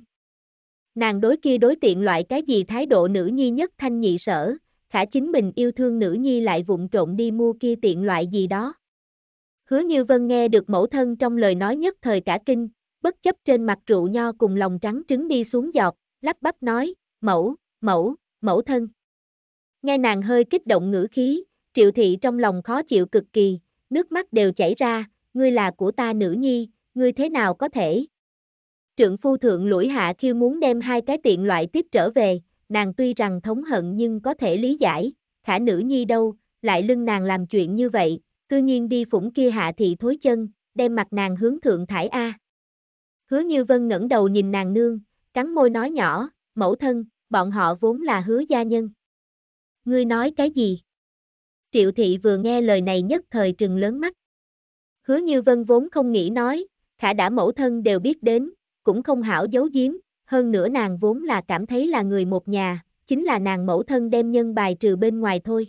Nàng đối kia đối tiện loại cái gì thái độ nữ nhi nhất thanh nhị sở, khả chính mình yêu thương nữ nhi lại vụng trộn đi mua kia tiện loại gì đó. Hứa Như Vân nghe được mẫu thân trong lời nói nhất thời cả kinh, bất chấp trên mặt rượu nho cùng lòng trắng trứng đi xuống giọt, lắp bắp nói, mẫu, mẫu, mẫu thân. Nghe nàng hơi kích động ngữ khí, triệu thị trong lòng khó chịu cực kỳ, nước mắt đều chảy ra, ngươi là của ta nữ nhi, ngươi thế nào có thể? Trượng phu thượng lũi hạ khiêu muốn đem hai cái tiện loại tiếp trở về, nàng tuy rằng thống hận nhưng có thể lý giải, khả nữ nhi đâu, lại lưng nàng làm chuyện như vậy, cư nhiên đi phủng kia hạ thị thối chân, đem mặt nàng hướng thượng thải A. Hứa như vân ngẩng đầu nhìn nàng nương, cắn môi nói nhỏ, mẫu thân, bọn họ vốn là hứa gia nhân. Ngươi nói cái gì? Triệu thị vừa nghe lời này nhất thời trừng lớn mắt. Hứa như vân vốn không nghĩ nói, khả đã mẫu thân đều biết đến, cũng không hảo giấu giếm, hơn nữa nàng vốn là cảm thấy là người một nhà, chính là nàng mẫu thân đem nhân bài trừ bên ngoài thôi.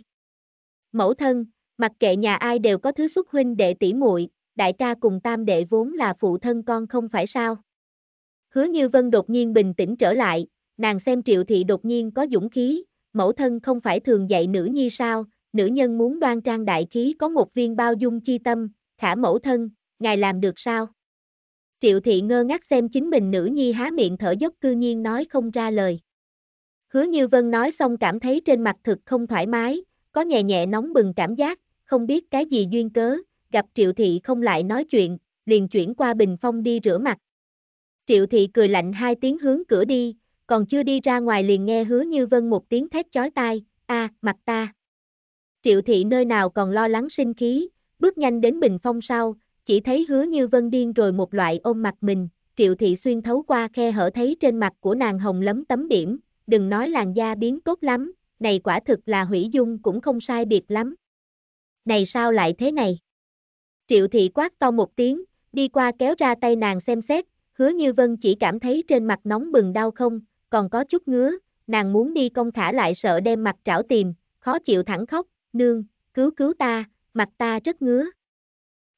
Mẫu thân, mặc kệ nhà ai đều có thứ xuất huynh đệ tỷ muội, đại ca cùng tam đệ vốn là phụ thân con không phải sao? Hứa Như Vân đột nhiên bình tĩnh trở lại, nàng xem Triệu thị đột nhiên có dũng khí, mẫu thân không phải thường dạy nữ nhi sao, nữ nhân muốn đoan trang đại khí có một viên bao dung chi tâm, khả mẫu thân, ngài làm được sao? Triệu thị ngơ ngác xem chính mình nữ nhi há miệng thở dốc cư nhiên nói không ra lời. Hứa Như Vân nói xong cảm thấy trên mặt thực không thoải mái, có nhẹ nhẹ nóng bừng cảm giác, không biết cái gì duyên cớ, gặp Triệu thị không lại nói chuyện, liền chuyển qua bình phong đi rửa mặt. Triệu thị cười lạnh hai tiếng hướng cửa đi, còn chưa đi ra ngoài liền nghe Hứa Như Vân một tiếng thét chói tai, a, mặt ta. Triệu thị nơi nào còn lo lắng sinh khí, bước nhanh đến bình phong sau, chỉ thấy hứa như vân điên rồi một loại ôm mặt mình, triệu thị xuyên thấu qua khe hở thấy trên mặt của nàng hồng lấm tấm điểm, đừng nói làn da biến tốt lắm, này quả thực là hủy dung cũng không sai biệt lắm. Này sao lại thế này? Triệu thị quát to một tiếng, đi qua kéo ra tay nàng xem xét, hứa như vân chỉ cảm thấy trên mặt nóng bừng đau không, còn có chút ngứa, nàng muốn đi công thả lại sợ đem mặt trảo tìm, khó chịu thẳng khóc, nương, cứu cứu ta, mặt ta rất ngứa.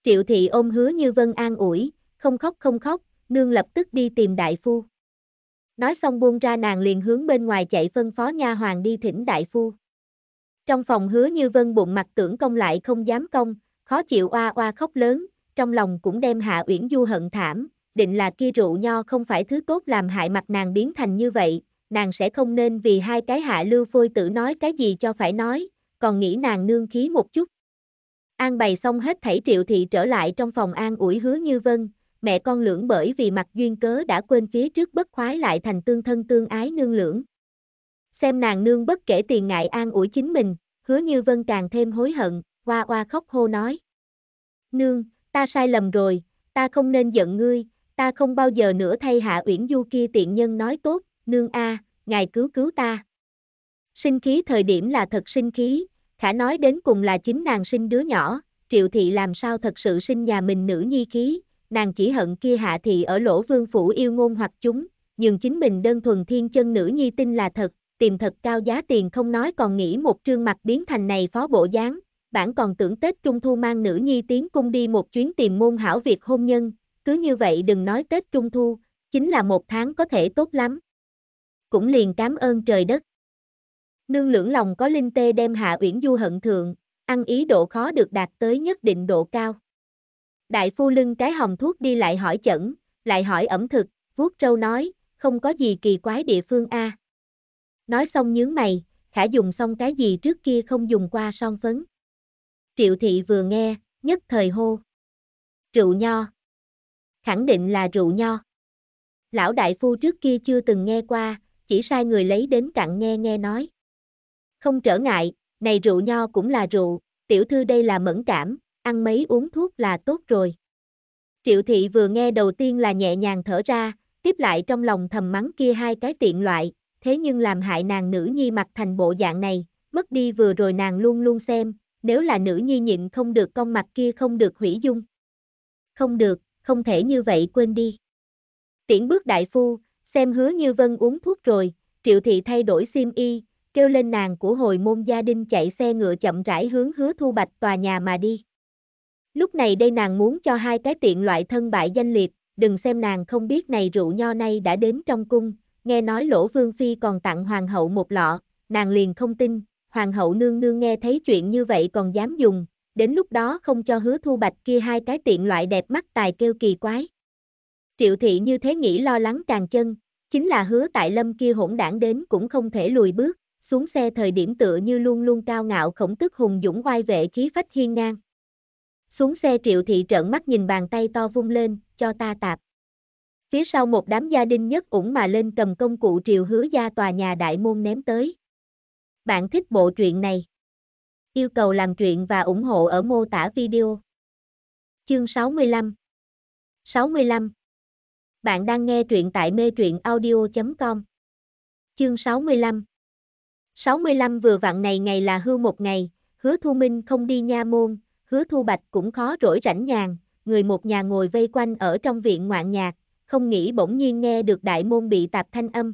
Triệu thị ôm hứa như vân an ủi, không khóc không khóc, nương lập tức đi tìm đại phu. Nói xong buông ra nàng liền hướng bên ngoài chạy phân phó nha hoàng đi thỉnh đại phu. Trong phòng hứa như vân bụng mặt tưởng công lại không dám công, khó chịu oa oa khóc lớn, trong lòng cũng đem hạ uyển du hận thảm, định là kia rượu nho không phải thứ tốt làm hại mặt nàng biến thành như vậy, nàng sẽ không nên vì hai cái hạ lưu phôi tử nói cái gì cho phải nói, còn nghĩ nàng nương khí một chút. An bày xong hết thảy triệu thị trở lại trong phòng an ủi hứa như vân, mẹ con lưỡng bởi vì mặt duyên cớ đã quên phía trước bất khoái lại thành tương thân tương ái nương lưỡng. Xem nàng nương bất kể tiền ngại an ủi chính mình, hứa như vân càng thêm hối hận, hoa hoa khóc hô nói. Nương, ta sai lầm rồi, ta không nên giận ngươi, ta không bao giờ nữa thay hạ uyển du kia tiện nhân nói tốt, nương a, ngài cứu cứu ta. Sinh khí thời điểm là thật sinh khí, Khả nói đến cùng là chính nàng sinh đứa nhỏ, triệu thị làm sao thật sự sinh nhà mình nữ nhi khí, nàng chỉ hận kia hạ thị ở lỗ vương phủ yêu ngôn hoặc chúng, nhưng chính mình đơn thuần thiên chân nữ nhi tin là thật, tìm thật cao giá tiền không nói còn nghĩ một trương mặt biến thành này phó bộ dáng, bản còn tưởng Tết Trung Thu mang nữ nhi tiến cung đi một chuyến tìm môn hảo việc hôn nhân, cứ như vậy đừng nói Tết Trung Thu, chính là một tháng có thể tốt lắm. Cũng liền cảm ơn trời đất. Nương lưỡng lòng có linh tê đem hạ uyển du hận thượng, ăn ý độ khó được đạt tới nhất định độ cao. Đại phu lưng cái hồng thuốc đi lại hỏi chẩn, lại hỏi ẩm thực, vuốt trâu nói, không có gì kỳ quái địa phương A. Nói xong nhướng mày, khả dùng xong cái gì trước kia không dùng qua son phấn. Triệu thị vừa nghe, nhất thời hô. Rượu nho. Khẳng định là rượu nho. Lão đại phu trước kia chưa từng nghe qua, chỉ sai người lấy đến cặn nghe nghe nói. Không trở ngại, này rượu nho cũng là rượu, tiểu thư đây là mẫn cảm, ăn mấy uống thuốc là tốt rồi. Triệu thị vừa nghe đầu tiên là nhẹ nhàng thở ra, tiếp lại trong lòng thầm mắng kia hai cái tiện loại, thế nhưng làm hại nàng nữ nhi mặt thành bộ dạng này, mất đi vừa rồi nàng luôn luôn xem, nếu là nữ nhi nhịn không được con mặt kia không được hủy dung. Không được, không thể như vậy quên đi. Tiễn bước đại phu, xem hứa như vân uống thuốc rồi, triệu thị thay đổi sim y, kêu lên nàng của hồi môn gia đình chạy xe ngựa chậm rãi hướng hứa thu bạch tòa nhà mà đi. Lúc này đây nàng muốn cho hai cái tiện loại thân bại danh liệt, đừng xem nàng không biết này rượu nho nay đã đến trong cung, nghe nói lỗ vương phi còn tặng hoàng hậu một lọ, nàng liền không tin, hoàng hậu nương nương nghe thấy chuyện như vậy còn dám dùng, đến lúc đó không cho hứa thu bạch kia hai cái tiện loại đẹp mắt tài kêu kỳ quái. Triệu thị như thế nghĩ lo lắng càng chân, chính là hứa tại lâm kia hỗn đảng đến cũng không thể lùi bước, xuống xe thời điểm tựa như luôn luôn cao ngạo khổng tức hùng dũng oai vệ khí phách hiên ngang. Xuống xe triệu thị trợn mắt nhìn bàn tay to vung lên, cho ta tạp. Phía sau một đám gia đình nhất ủng mà lên cầm công cụ triều hứa gia tòa nhà đại môn ném tới. Bạn thích bộ truyện này? Yêu cầu làm truyện và ủng hộ ở mô tả video. Chương 65 65 Bạn đang nghe truyện tại mê truyện audio.com Chương 65 65 vừa vặn này ngày là hưu một ngày, hứa thu minh không đi nha môn, hứa thu bạch cũng khó rỗi rảnh nhàn, người một nhà ngồi vây quanh ở trong viện ngoạn nhạc, không nghĩ bỗng nhiên nghe được đại môn bị tạp thanh âm.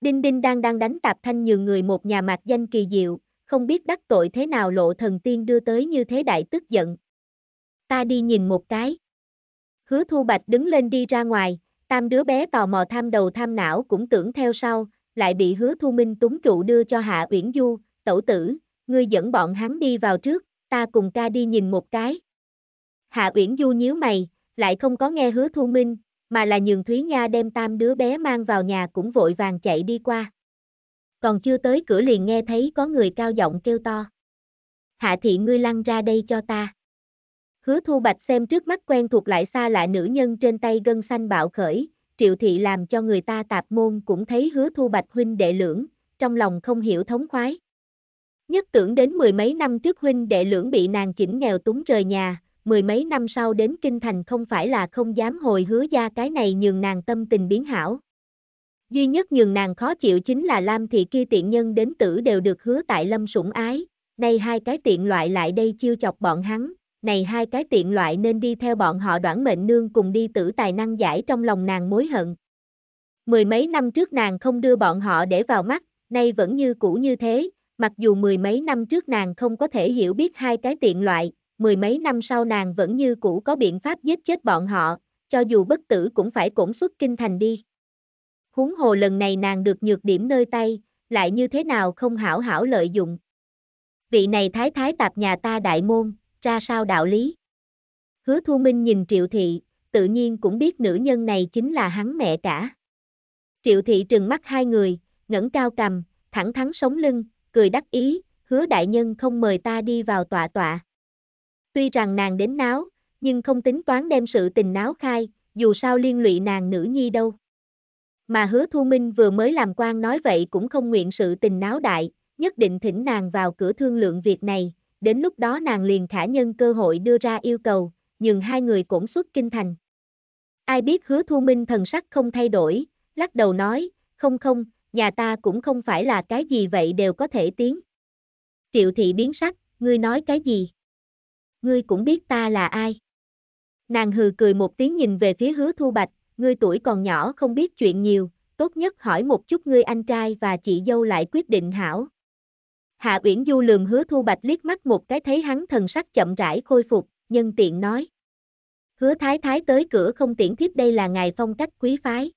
Đinh đinh đang đang đánh tạp thanh nhường người một nhà mặt danh kỳ diệu, không biết đắc tội thế nào lộ thần tiên đưa tới như thế đại tức giận. Ta đi nhìn một cái. Hứa thu bạch đứng lên đi ra ngoài, tam đứa bé tò mò tham đầu tham não cũng tưởng theo sau, lại bị hứa thu minh túng trụ đưa cho Hạ Uyển Du, tẩu tử, ngươi dẫn bọn hắn đi vào trước, ta cùng ca đi nhìn một cái. Hạ Uyển Du nhíu mày, lại không có nghe hứa thu minh, mà là nhường Thúy Nha đem tam đứa bé mang vào nhà cũng vội vàng chạy đi qua. Còn chưa tới cửa liền nghe thấy có người cao giọng kêu to. Hạ thị ngươi lăn ra đây cho ta. Hứa thu bạch xem trước mắt quen thuộc lại xa lạ nữ nhân trên tay gân xanh bạo khởi, triệu thị làm cho người ta tạp môn cũng thấy hứa thu bạch huynh đệ lưỡng, trong lòng không hiểu thống khoái. Nhất tưởng đến mười mấy năm trước huynh đệ lưỡng bị nàng chỉnh nghèo túng rời nhà, mười mấy năm sau đến kinh thành không phải là không dám hồi hứa gia cái này nhường nàng tâm tình biến hảo. Duy nhất nhường nàng khó chịu chính là Lam thị kia tiện nhân đến tử đều được hứa tại lâm sủng ái, nay hai cái tiện loại lại đây chiêu chọc bọn hắn, này hai cái tiện loại nên đi theo bọn họ đoản mệnh nương cùng đi tử tài năng giải trong lòng nàng mối hận. Mười mấy năm trước nàng không đưa bọn họ để vào mắt, nay vẫn như cũ như thế, mặc dù mười mấy năm trước nàng không có thể hiểu biết hai cái tiện loại, mười mấy năm sau nàng vẫn như cũ có biện pháp giết chết bọn họ, cho dù bất tử cũng phải cổn xuất kinh thành đi. Huống hồ lần này nàng được nhược điểm nơi tay, lại như thế nào không hảo hảo lợi dụng. Vị này thái thái tạp nhà ta đại môn, ra sao đạo lý. Hứa Thu Minh nhìn Triệu Thị, tự nhiên cũng biết nữ nhân này chính là hắn mẹ cả. Triệu Thị trừng mắt hai người, ngẩng cao cầm, thẳng thắn sống lưng, cười đắc ý, hứa đại nhân không mời ta đi vào tọa tọa. Tuy rằng nàng đến náo, nhưng không tính toán đem sự tình náo khai, dù sao liên lụy nàng nữ nhi đâu. Mà hứa thu minh vừa mới làm quan nói vậy cũng không nguyện sự tình náo đại, nhất định thỉnh nàng vào cửa thương lượng việc này, đến lúc đó nàng liền khả nhân cơ hội đưa ra yêu cầu, nhưng hai người cũng xuất kinh thành. Ai biết hứa thu minh thần sắc không thay đổi, lắc đầu nói, không không, nhà ta cũng không phải là cái gì vậy đều có thể tiến. Triệu thị biến sắc, ngươi nói cái gì? Ngươi cũng biết ta là ai? Nàng hừ cười một tiếng nhìn về phía hứa thu bạch, ngươi tuổi còn nhỏ không biết chuyện nhiều, tốt nhất hỏi một chút ngươi anh trai và chị dâu lại quyết định hảo. Hạ Uyển Du lườm hứa thu bạch liếc mắt một cái thấy hắn thần sắc chậm rãi khôi phục, nhân tiện nói. Hứa thái thái tới cửa không tiễn thiếp đây là ngài phong cách quý phái.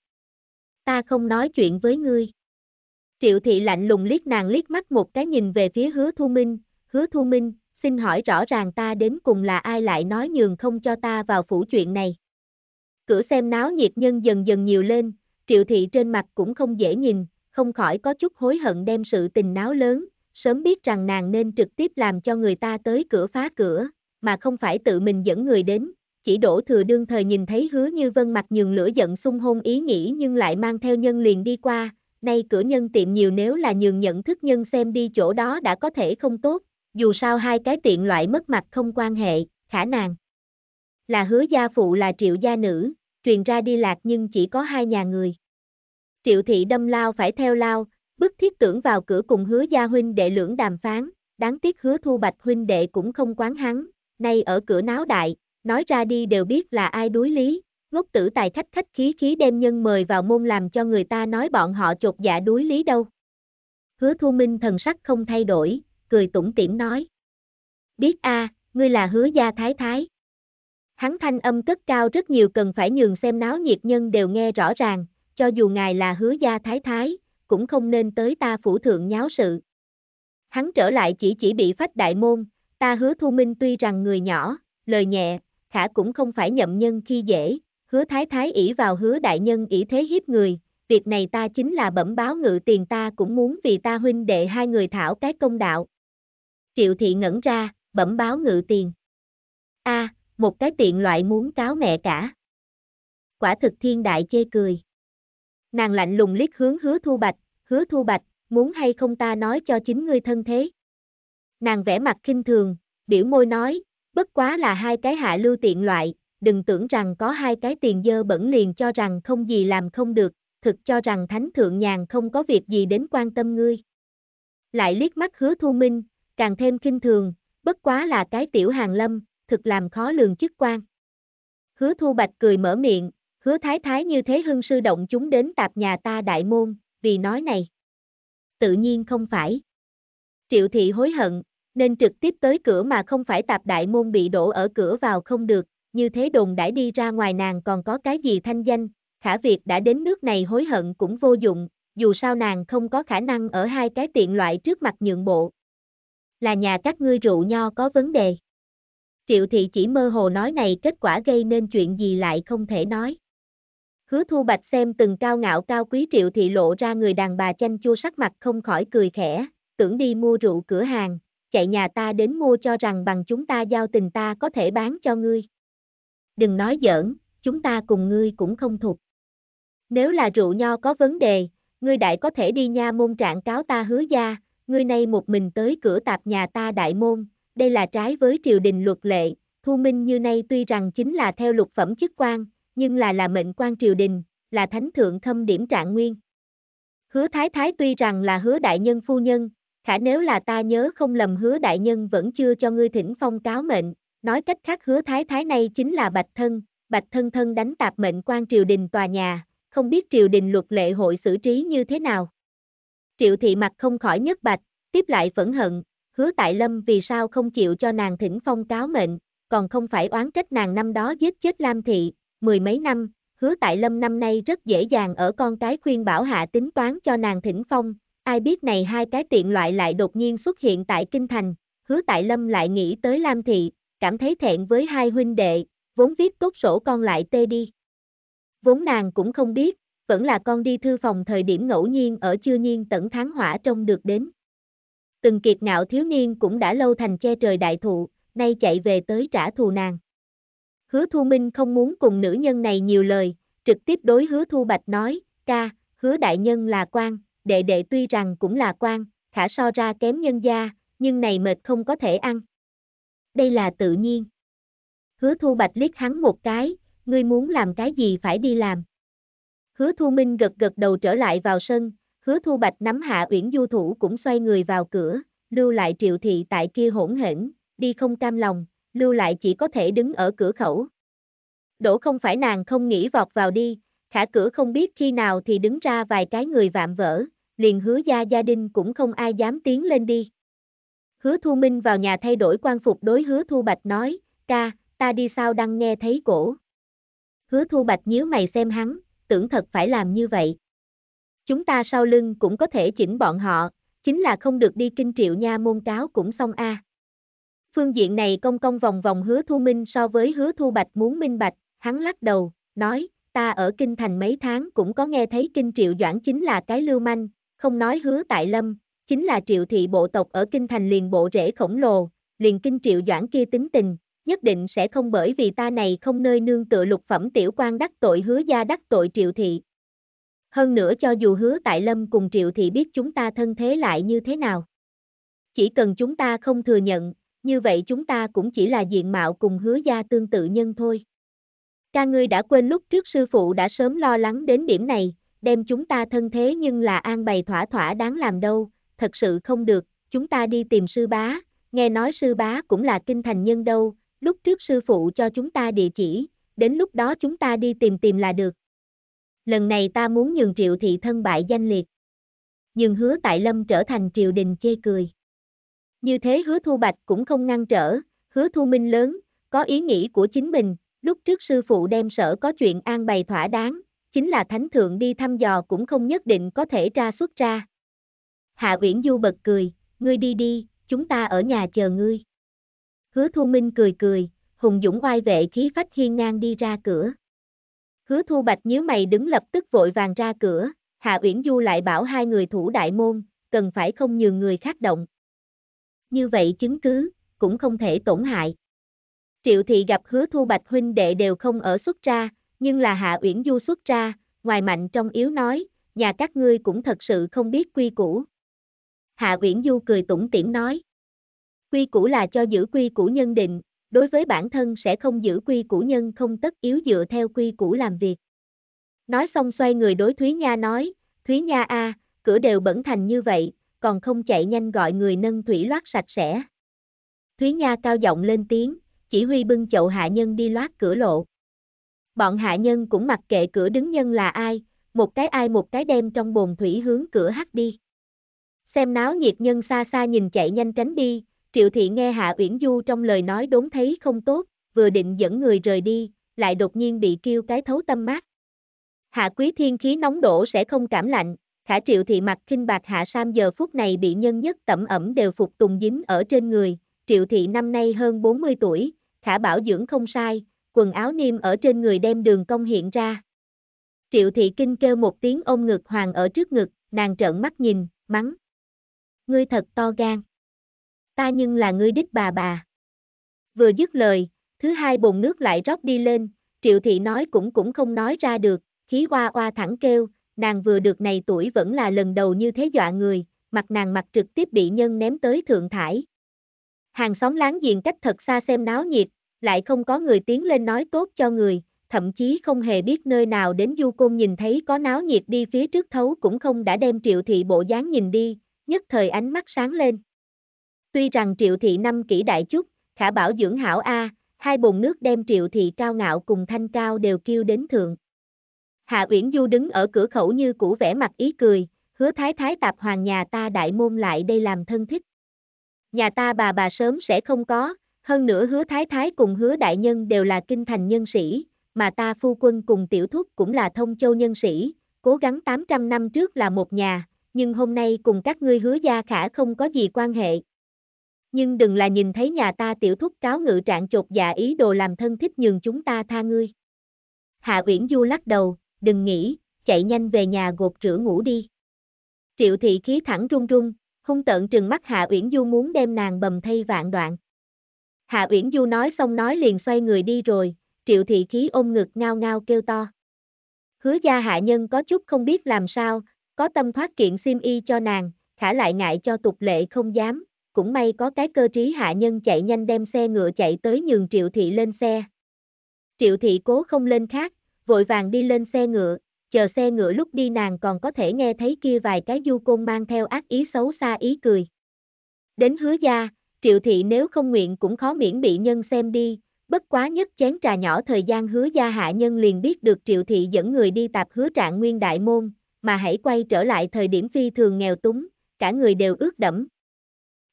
Ta không nói chuyện với ngươi. Triệu thị lạnh lùng liếc nàng liếc mắt một cái nhìn về phía hứa thu minh, hứa thu minh, xin hỏi rõ ràng ta đến cùng là ai lại nói nhường không cho ta vào phủ chuyện này. Cửa xem náo nhiệt nhân dần dần nhiều lên, triệu thị trên mặt cũng không dễ nhìn, không khỏi có chút hối hận đem sự tình náo lớn, sớm biết rằng nàng nên trực tiếp làm cho người ta tới cửa phá cửa, mà không phải tự mình dẫn người đến, chỉ đổ thừa đương thời nhìn thấy hứa như vân mặt nhường lửa giận xung hôn ý nghĩ nhưng lại mang theo nhân liền đi qua, nay cửa nhân tiệm nhiều nếu là nhường nhận thức nhân xem đi chỗ đó đã có thể không tốt, dù sao hai cái tiện loại mất mặt không quan hệ, khả nàng. Là hứa gia phụ là triệu gia nữ, truyền ra đi lạc nhưng chỉ có hai nhà người. Triệu thị đâm lao phải theo lao, bức thiết tưởng vào cửa cùng hứa gia huynh đệ lưỡng đàm phán, đáng tiếc hứa thu bạch huynh đệ cũng không quán hắn, nay ở cửa náo đại, nói ra đi đều biết là ai đối lý, ngốc tử tài khách khách khí khí đem nhân mời vào môn làm cho người ta nói bọn họ trột dạ đối lý đâu. Hứa thu minh thần sắc không thay đổi, cười tủm tỉm nói. Biết a, ngươi là hứa gia thái thái. Hắn thanh âm cất cao rất nhiều cần phải nhường xem náo nhiệt nhân đều nghe rõ ràng, cho dù ngài là hứa gia thái thái, cũng không nên tới ta phủ thượng nháo sự. Hắn trở lại chỉ chỉ bị phách đại môn, ta hứa thu minh tuy rằng người nhỏ, lời nhẹ, khả cũng không phải nhậm nhân khi dễ, hứa thái thái ỷ vào hứa đại nhân ỷ thế hiếp người, việc này ta chính là bẩm báo ngự tiền ta cũng muốn vì ta huynh đệ hai người thảo cái công đạo. Triệu thị ngẩn ra, bẩm báo ngự tiền. a một cái tiện loại muốn cáo mẹ cả. Quả thực thiên đại chê cười. Nàng lạnh lùng liếc hướng hứa thu bạch, hứa thu bạch, muốn hay không ta nói cho chính ngươi thân thế. Nàng vẽ mặt kinh thường, biểu môi nói, bất quá là hai cái hạ lưu tiện loại, đừng tưởng rằng có hai cái tiền dơ bẩn liền cho rằng không gì làm không được, thực cho rằng thánh thượng nhàn không có việc gì đến quan tâm ngươi. Lại liếc mắt hứa thu minh, càng thêm kinh thường, bất quá là cái tiểu hàng lâm, thực làm khó lường chức quan. Hứa thu bạch cười mở miệng, Hứa thái thái như thế hưng sư động chúng đến tạp nhà ta đại môn, vì nói này. Tự nhiên không phải. Triệu thị hối hận, nên trực tiếp tới cửa mà không phải tạp đại môn bị đổ ở cửa vào không được, như thế đồn đãi đi ra ngoài nàng còn có cái gì thanh danh, khả việc đã đến nước này hối hận cũng vô dụng, dù sao nàng không có khả năng ở hai cái tiện loại trước mặt nhượng bộ. Là nhà các ngươi rượu nho có vấn đề. Triệu thị chỉ mơ hồ nói này kết quả gây nên chuyện gì lại không thể nói. Hứa thu bạch xem từng cao ngạo cao quý triệu thị lộ ra người đàn bà chanh chua sắc mặt không khỏi cười khẽ, tưởng đi mua rượu cửa hàng, chạy nhà ta đến mua cho rằng bằng chúng ta giao tình ta có thể bán cho ngươi. Đừng nói giỡn, chúng ta cùng ngươi cũng không thuộc. Nếu là rượu nho có vấn đề, ngươi đại có thể đi nha môn trạng cáo ta hứa gia, ngươi nay một mình tới cửa tạp nhà ta đại môn, đây là trái với triều đình luật lệ, thu minh như nay tuy rằng chính là theo luật phẩm chức quan, nhưng là là mệnh quan triều đình, là thánh thượng thâm điểm trạng nguyên. Hứa thái thái tuy rằng là hứa đại nhân phu nhân, khả nếu là ta nhớ không lầm hứa đại nhân vẫn chưa cho ngươi thỉnh phong cáo mệnh, nói cách khác hứa thái thái này chính là bạch thân, bạch thân thân đánh tạp mệnh quan triều đình tòa nhà, không biết triều đình luật lệ hội xử trí như thế nào. Triệu thị mặt không khỏi nhất bạch, tiếp lại phẫn hận, hứa tại lâm vì sao không chịu cho nàng thỉnh phong cáo mệnh, còn không phải oán trách nàng năm đó giết chết Lam Thị, mười mấy năm, hứa tại lâm năm nay rất dễ dàng ở con cái khuyên bảo hạ tính toán cho nàng thỉnh phong, ai biết này hai cái tiện loại lại đột nhiên xuất hiện tại Kinh Thành, hứa tại lâm lại nghĩ tới Lam Thị, cảm thấy thẹn với hai huynh đệ, vốn viết tốt sổ con lại tê đi. Vốn nàng cũng không biết, vẫn là con đi thư phòng thời điểm ngẫu nhiên ở chưa nhiên tận tháng hỏa trông được đến. Từng kiệt ngạo thiếu niên cũng đã lâu thành che trời đại thụ, nay chạy về tới trả thù nàng hứa thu minh không muốn cùng nữ nhân này nhiều lời, trực tiếp đối hứa thu bạch nói, ca, hứa đại nhân là quan, đệ đệ tuy rằng cũng là quan, khả so ra kém nhân gia, nhưng này mệt không có thể ăn. Đây là tự nhiên. Hứa thu bạch liếc hắn một cái, ngươi muốn làm cái gì phải đi làm. Hứa thu minh gật gật đầu trở lại vào sân, hứa thu bạch nắm hạ uyển du thủ cũng xoay người vào cửa, lưu lại triệu thị tại kia hỗn hển, đi không cam lòng, lưu lại chỉ có thể đứng ở cửa khẩu. Đỗ không phải nàng không nghĩ vọt vào đi, khả cửa không biết khi nào thì đứng ra vài cái người vạm vỡ, liền hứa gia gia đình cũng không ai dám tiến lên đi. Hứa Thu Minh vào nhà thay đổi quan phục đối hứa Thu Bạch nói, ca, ta đi sao đang nghe thấy cổ. Hứa Thu Bạch nhíu mày xem hắn, tưởng thật phải làm như vậy. Chúng ta sau lưng cũng có thể chỉnh bọn họ, chính là không được đi kinh triệu nha môn cáo cũng xong a. À. Phương diện này công công vòng vòng hứa thu minh so với hứa thu bạch muốn minh bạch, hắn lắc đầu, nói, ta ở kinh thành mấy tháng cũng có nghe thấy kinh triệu doãn chính là cái lưu manh, không nói hứa tại lâm, chính là triệu thị bộ tộc ở kinh thành liền bộ rễ khổng lồ, liền kinh triệu doãn kia tính tình, nhất định sẽ không bởi vì ta này không nơi nương tựa lục phẩm tiểu quan đắc tội hứa gia đắc tội triệu thị. Hơn nữa cho dù hứa tại lâm cùng triệu thị biết chúng ta thân thế lại như thế nào. Chỉ cần chúng ta không thừa nhận, như vậy chúng ta cũng chỉ là diện mạo cùng hứa gia tương tự nhân thôi. Ca ngươi đã quên lúc trước sư phụ đã sớm lo lắng đến điểm này, đem chúng ta thân thế nhưng là an bày thỏa thỏa đáng làm đâu, thật sự không được, chúng ta đi tìm sư bá, nghe nói sư bá cũng là kinh thành nhân đâu, lúc trước sư phụ cho chúng ta địa chỉ, đến lúc đó chúng ta đi tìm tìm là được. Lần này ta muốn nhường triệu thị thân bại danh liệt. Nhưng hứa tại lâm trở thành triều đình chê cười như thế hứa thu bạch cũng không ngăn trở, hứa thu minh lớn, có ý nghĩ của chính mình, lúc trước sư phụ đem sở có chuyện an bày thỏa đáng, chính là thánh thượng đi thăm dò cũng không nhất định có thể ra xuất ra. Hạ Uyển Du bật cười, ngươi đi đi, chúng ta ở nhà chờ ngươi. Hứa Thu Minh cười cười, hùng dũng oai vệ khí phách hiên ngang đi ra cửa. Hứa Thu Bạch nhíu mày đứng lập tức vội vàng ra cửa, Hạ Uyển Du lại bảo hai người thủ đại môn, cần phải không nhường người khác động như vậy chứng cứ, cũng không thể tổn hại. Triệu thị gặp hứa thu bạch huynh đệ đều không ở xuất ra, nhưng là hạ uyển du xuất ra, ngoài mạnh trong yếu nói, nhà các ngươi cũng thật sự không biết quy củ. Hạ uyển du cười tủm tỉm nói. Quy củ là cho giữ quy củ nhân định, đối với bản thân sẽ không giữ quy củ nhân không tất yếu dựa theo quy củ làm việc. Nói xong xoay người đối Thúy Nha nói, Thúy Nha a, à, cửa đều bẩn thành như vậy, còn không chạy nhanh gọi người nâng thủy loát sạch sẽ. Thúy Nha cao giọng lên tiếng, chỉ huy bưng chậu hạ nhân đi loát cửa lộ. Bọn hạ nhân cũng mặc kệ cửa đứng nhân là ai, một cái ai một cái đem trong bồn thủy hướng cửa hắt đi. Xem náo nhiệt nhân xa xa nhìn chạy nhanh tránh đi, triệu thị nghe Hạ Uyển Du trong lời nói đốn thấy không tốt, vừa định dẫn người rời đi, lại đột nhiên bị kêu cái thấu tâm mát. Hạ Quý Thiên khí nóng đổ sẽ không cảm lạnh, Khả triệu thị mặt khinh bạc hạ sam giờ phút này bị nhân nhất tẩm ẩm đều phục tùng dính ở trên người, triệu thị năm nay hơn 40 tuổi, khả bảo dưỡng không sai, quần áo niêm ở trên người đem đường công hiện ra. Triệu thị kinh kêu một tiếng ôm ngực hoàng ở trước ngực, nàng trợn mắt nhìn, mắng. Ngươi thật to gan. Ta nhưng là ngươi đích bà bà. Vừa dứt lời, thứ hai bồn nước lại rót đi lên, triệu thị nói cũng cũng không nói ra được, khí hoa hoa thẳng kêu, nàng vừa được này tuổi vẫn là lần đầu như thế dọa người, mặt nàng mặt trực tiếp bị nhân ném tới Thượng Thải. Hàng xóm láng giềng cách thật xa xem náo nhiệt, lại không có người tiến lên nói tốt cho người, thậm chí không hề biết nơi nào đến du côn nhìn thấy có náo nhiệt đi phía trước thấu cũng không đã đem triệu thị bộ dáng nhìn đi, nhất thời ánh mắt sáng lên. Tuy rằng triệu thị năm kỹ đại chút, khả bảo dưỡng hảo A, hai bồn nước đem triệu thị cao ngạo cùng thanh cao đều kêu đến thượng. Hạ Uyển Du đứng ở cửa khẩu như cũ vẻ mặt ý cười, hứa thái thái tạp hoàng nhà ta đại môn lại đây làm thân thích. Nhà ta bà bà sớm sẽ không có, hơn nữa hứa thái thái cùng hứa đại nhân đều là kinh thành nhân sĩ, mà ta phu quân cùng tiểu thúc cũng là thông châu nhân sĩ, cố gắng 800 năm trước là một nhà, nhưng hôm nay cùng các ngươi hứa gia khả không có gì quan hệ. Nhưng đừng là nhìn thấy nhà ta tiểu thúc cáo ngự trạng chột dạ ý đồ làm thân thích nhường chúng ta tha ngươi. Hạ Uyển Du lắc đầu, đừng nghĩ, chạy nhanh về nhà gột rửa ngủ đi. Triệu thị khí thẳng run run, hung tợn trừng mắt Hạ Uyển Du muốn đem nàng bầm thay vạn đoạn. Hạ Uyển Du nói xong nói liền xoay người đi rồi, triệu thị khí ôm ngực ngao ngao kêu to. Hứa gia hạ nhân có chút không biết làm sao, có tâm thoát kiện sim y cho nàng, khả lại ngại cho tục lệ không dám, cũng may có cái cơ trí hạ nhân chạy nhanh đem xe ngựa chạy tới nhường triệu thị lên xe. Triệu thị cố không lên khác, vội vàng đi lên xe ngựa, chờ xe ngựa lúc đi nàng còn có thể nghe thấy kia vài cái du côn mang theo ác ý xấu xa ý cười. Đến hứa gia, triệu thị nếu không nguyện cũng khó miễn bị nhân xem đi, bất quá nhất chén trà nhỏ thời gian hứa gia hạ nhân liền biết được triệu thị dẫn người đi tạp hứa trạng nguyên đại môn, mà hãy quay trở lại thời điểm phi thường nghèo túng, cả người đều ướt đẫm.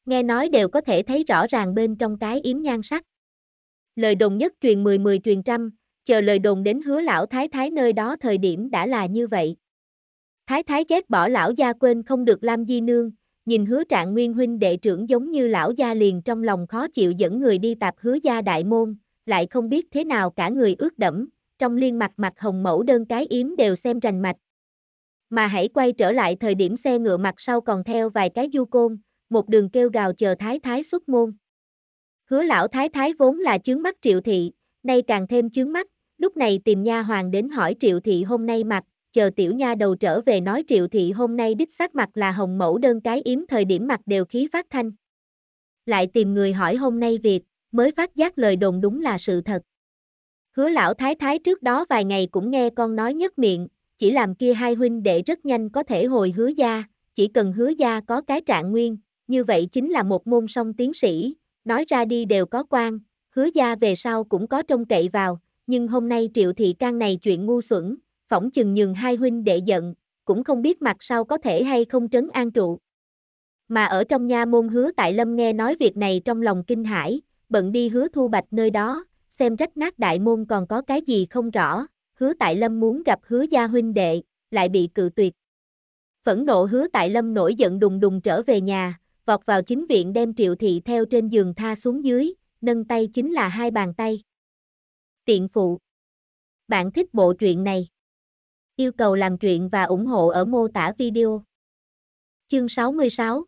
Nghe nói đều có thể thấy rõ ràng bên trong cái yếm nhan sắc. Lời đồng nhất truyền mười mười truyền trăm, chờ lời đồn đến hứa lão thái thái nơi đó thời điểm đã là như vậy. Thái thái ghét bỏ lão gia quên không được Lam Di Nương, nhìn hứa trạng nguyên huynh đệ trưởng giống như lão gia liền trong lòng khó chịu dẫn người đi tạp hứa gia đại môn, lại không biết thế nào cả người ướt đẫm, trong liên mặt mặt hồng mẫu đơn cái yếm đều xem rành mạch. Mà hãy quay trở lại thời điểm xe ngựa mặt sau còn theo vài cái du côn, một đường kêu gào chờ thái thái xuất môn. Hứa lão thái thái vốn là chướng mắt triệu thị, nay càng thêm chướng mắt, lúc này tìm nha hoàng đến hỏi triệu thị hôm nay mặt, chờ tiểu nha đầu trở về nói triệu thị hôm nay đích xác mặt là hồng mẫu đơn cái yếm thời điểm mặt đều khí phát thanh. Lại tìm người hỏi hôm nay việc, mới phát giác lời đồn đúng là sự thật. Hứa lão thái thái trước đó vài ngày cũng nghe con nói nhất miệng, chỉ làm kia hai huynh đệ rất nhanh có thể hồi hứa gia, chỉ cần hứa gia có cái trạng nguyên, như vậy chính là một môn song tiến sĩ, nói ra đi đều có quan, hứa gia về sau cũng có trông cậy vào, nhưng hôm nay triệu thị can này chuyện ngu xuẩn, phỏng chừng nhường hai huynh đệ giận, cũng không biết mặt sau có thể hay không trấn an trụ. Mà ở trong nha môn hứa tại lâm nghe nói việc này trong lòng kinh hãi, bận đi hứa thu bạch nơi đó, xem rách nát đại môn còn có cái gì không rõ, hứa tại lâm muốn gặp hứa gia huynh đệ, lại bị cự tuyệt. Phẫn nộ hứa tại lâm nổi giận đùng đùng trở về nhà, vọt vào chính viện đem triệu thị theo trên giường tha xuống dưới, nâng tay chính là hai bàn tay. Tiện phụ. Bạn thích bộ truyện này? Yêu cầu làm truyện và ủng hộ ở mô tả video. Chương 66